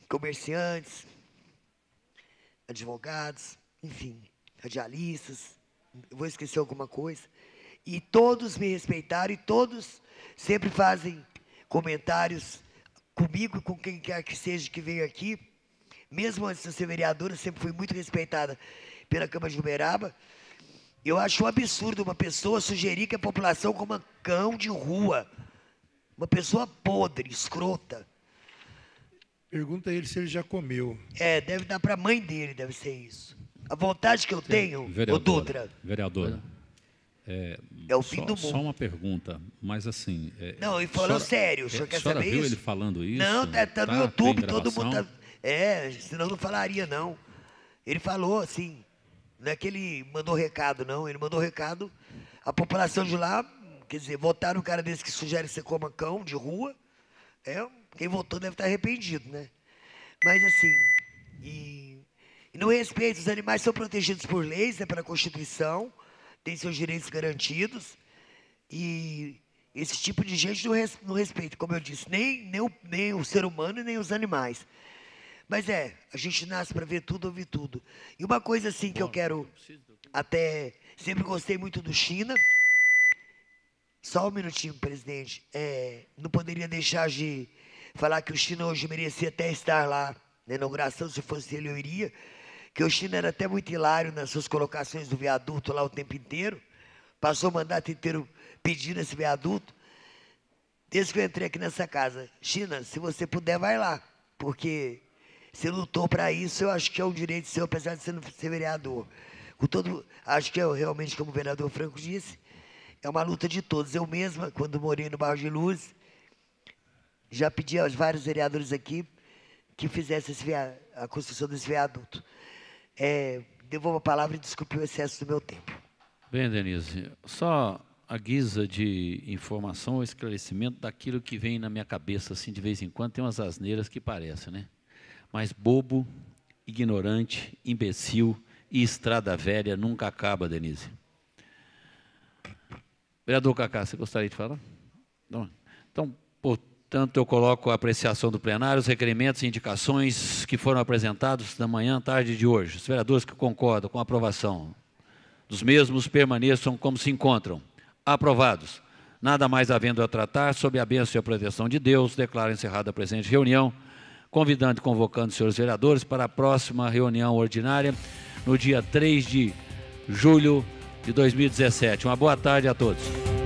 comerciantes, advogados, enfim, radialistas, vou esquecer alguma coisa. E todos me respeitaram e todos sempre fazem comentários comigo, com quem quer que seja que veio aqui. Mesmo antes de ser vereadora, sempre fui muito respeitada pela Câmara de Uberaba. Eu acho um absurdo uma pessoa sugerir que a população coma cão de rua. Uma pessoa podre, escrota. Pergunta a ele se ele já comeu. É, deve dar para a mãe dele, deve ser isso. A vontade que eu Sim. tenho, vereadora, o Dutra. Vereadora. É, é o fim só, do mundo. Só uma pergunta, mas assim. É, não, e falou sério, o é, senhor quer saber viu isso? ele falando isso? Não, tá, tá, no tá YouTube, todo mundo tá. É, senão não falaria, não. Ele falou assim. Não é que ele mandou recado, não. Ele mandou recado. A população de lá Quer dizer, votar um cara desse que sugere ser você coma cão de rua. É, quem votou deve estar arrependido, né? Mas assim, e, e no respeito, os animais são protegidos por leis, né, pela Constituição, têm seus direitos garantidos. E esse tipo de gente não, res, não respeita, como eu disse, nem, nem, o, nem o ser humano e nem os animais. Mas é, a gente nasce para ver tudo, ouvir tudo. E uma coisa assim que eu quero até. Sempre gostei muito do China. Só um minutinho, presidente. É, não poderia deixar de falar que o China hoje merecia até estar lá na né? inauguração, se fosse ele eu iria, que o China era até muito hilário nas suas colocações do viaduto lá o tempo inteiro, passou o mandato inteiro pedindo esse viaduto. Desde que eu entrei aqui nessa casa, China, se você puder, vai lá, porque você lutou para isso, eu acho que é um direito seu, apesar de você não ser vereador. Com todo, acho que eu realmente, como o vereador Franco disse, é uma luta de todos. Eu mesma, quando morei no bairro de Luz, já pedi aos vários vereadores aqui que fizessem a construção desse viaduto. É, devolvo a palavra e desculpe o excesso do meu tempo. Bem, Denise, só a guisa de informação ou esclarecimento daquilo que vem na minha cabeça, assim, de vez em quando, tem umas asneiras que parecem, né? Mas bobo, ignorante, imbecil e estrada velha nunca acaba, Denise. Vereador Cacá, você gostaria de falar? Não. Então, portanto, eu coloco a apreciação do plenário, os requerimentos e indicações que foram apresentados na manhã, tarde de hoje. Os vereadores que concordam com a aprovação dos mesmos permaneçam como se encontram. Aprovados. Nada mais havendo a tratar, sob a bênção e a proteção de Deus, declaro encerrada a presente reunião, convidando e convocando os senhores vereadores para a próxima reunião ordinária, no dia 3 de julho de 2017. Uma boa tarde a todos.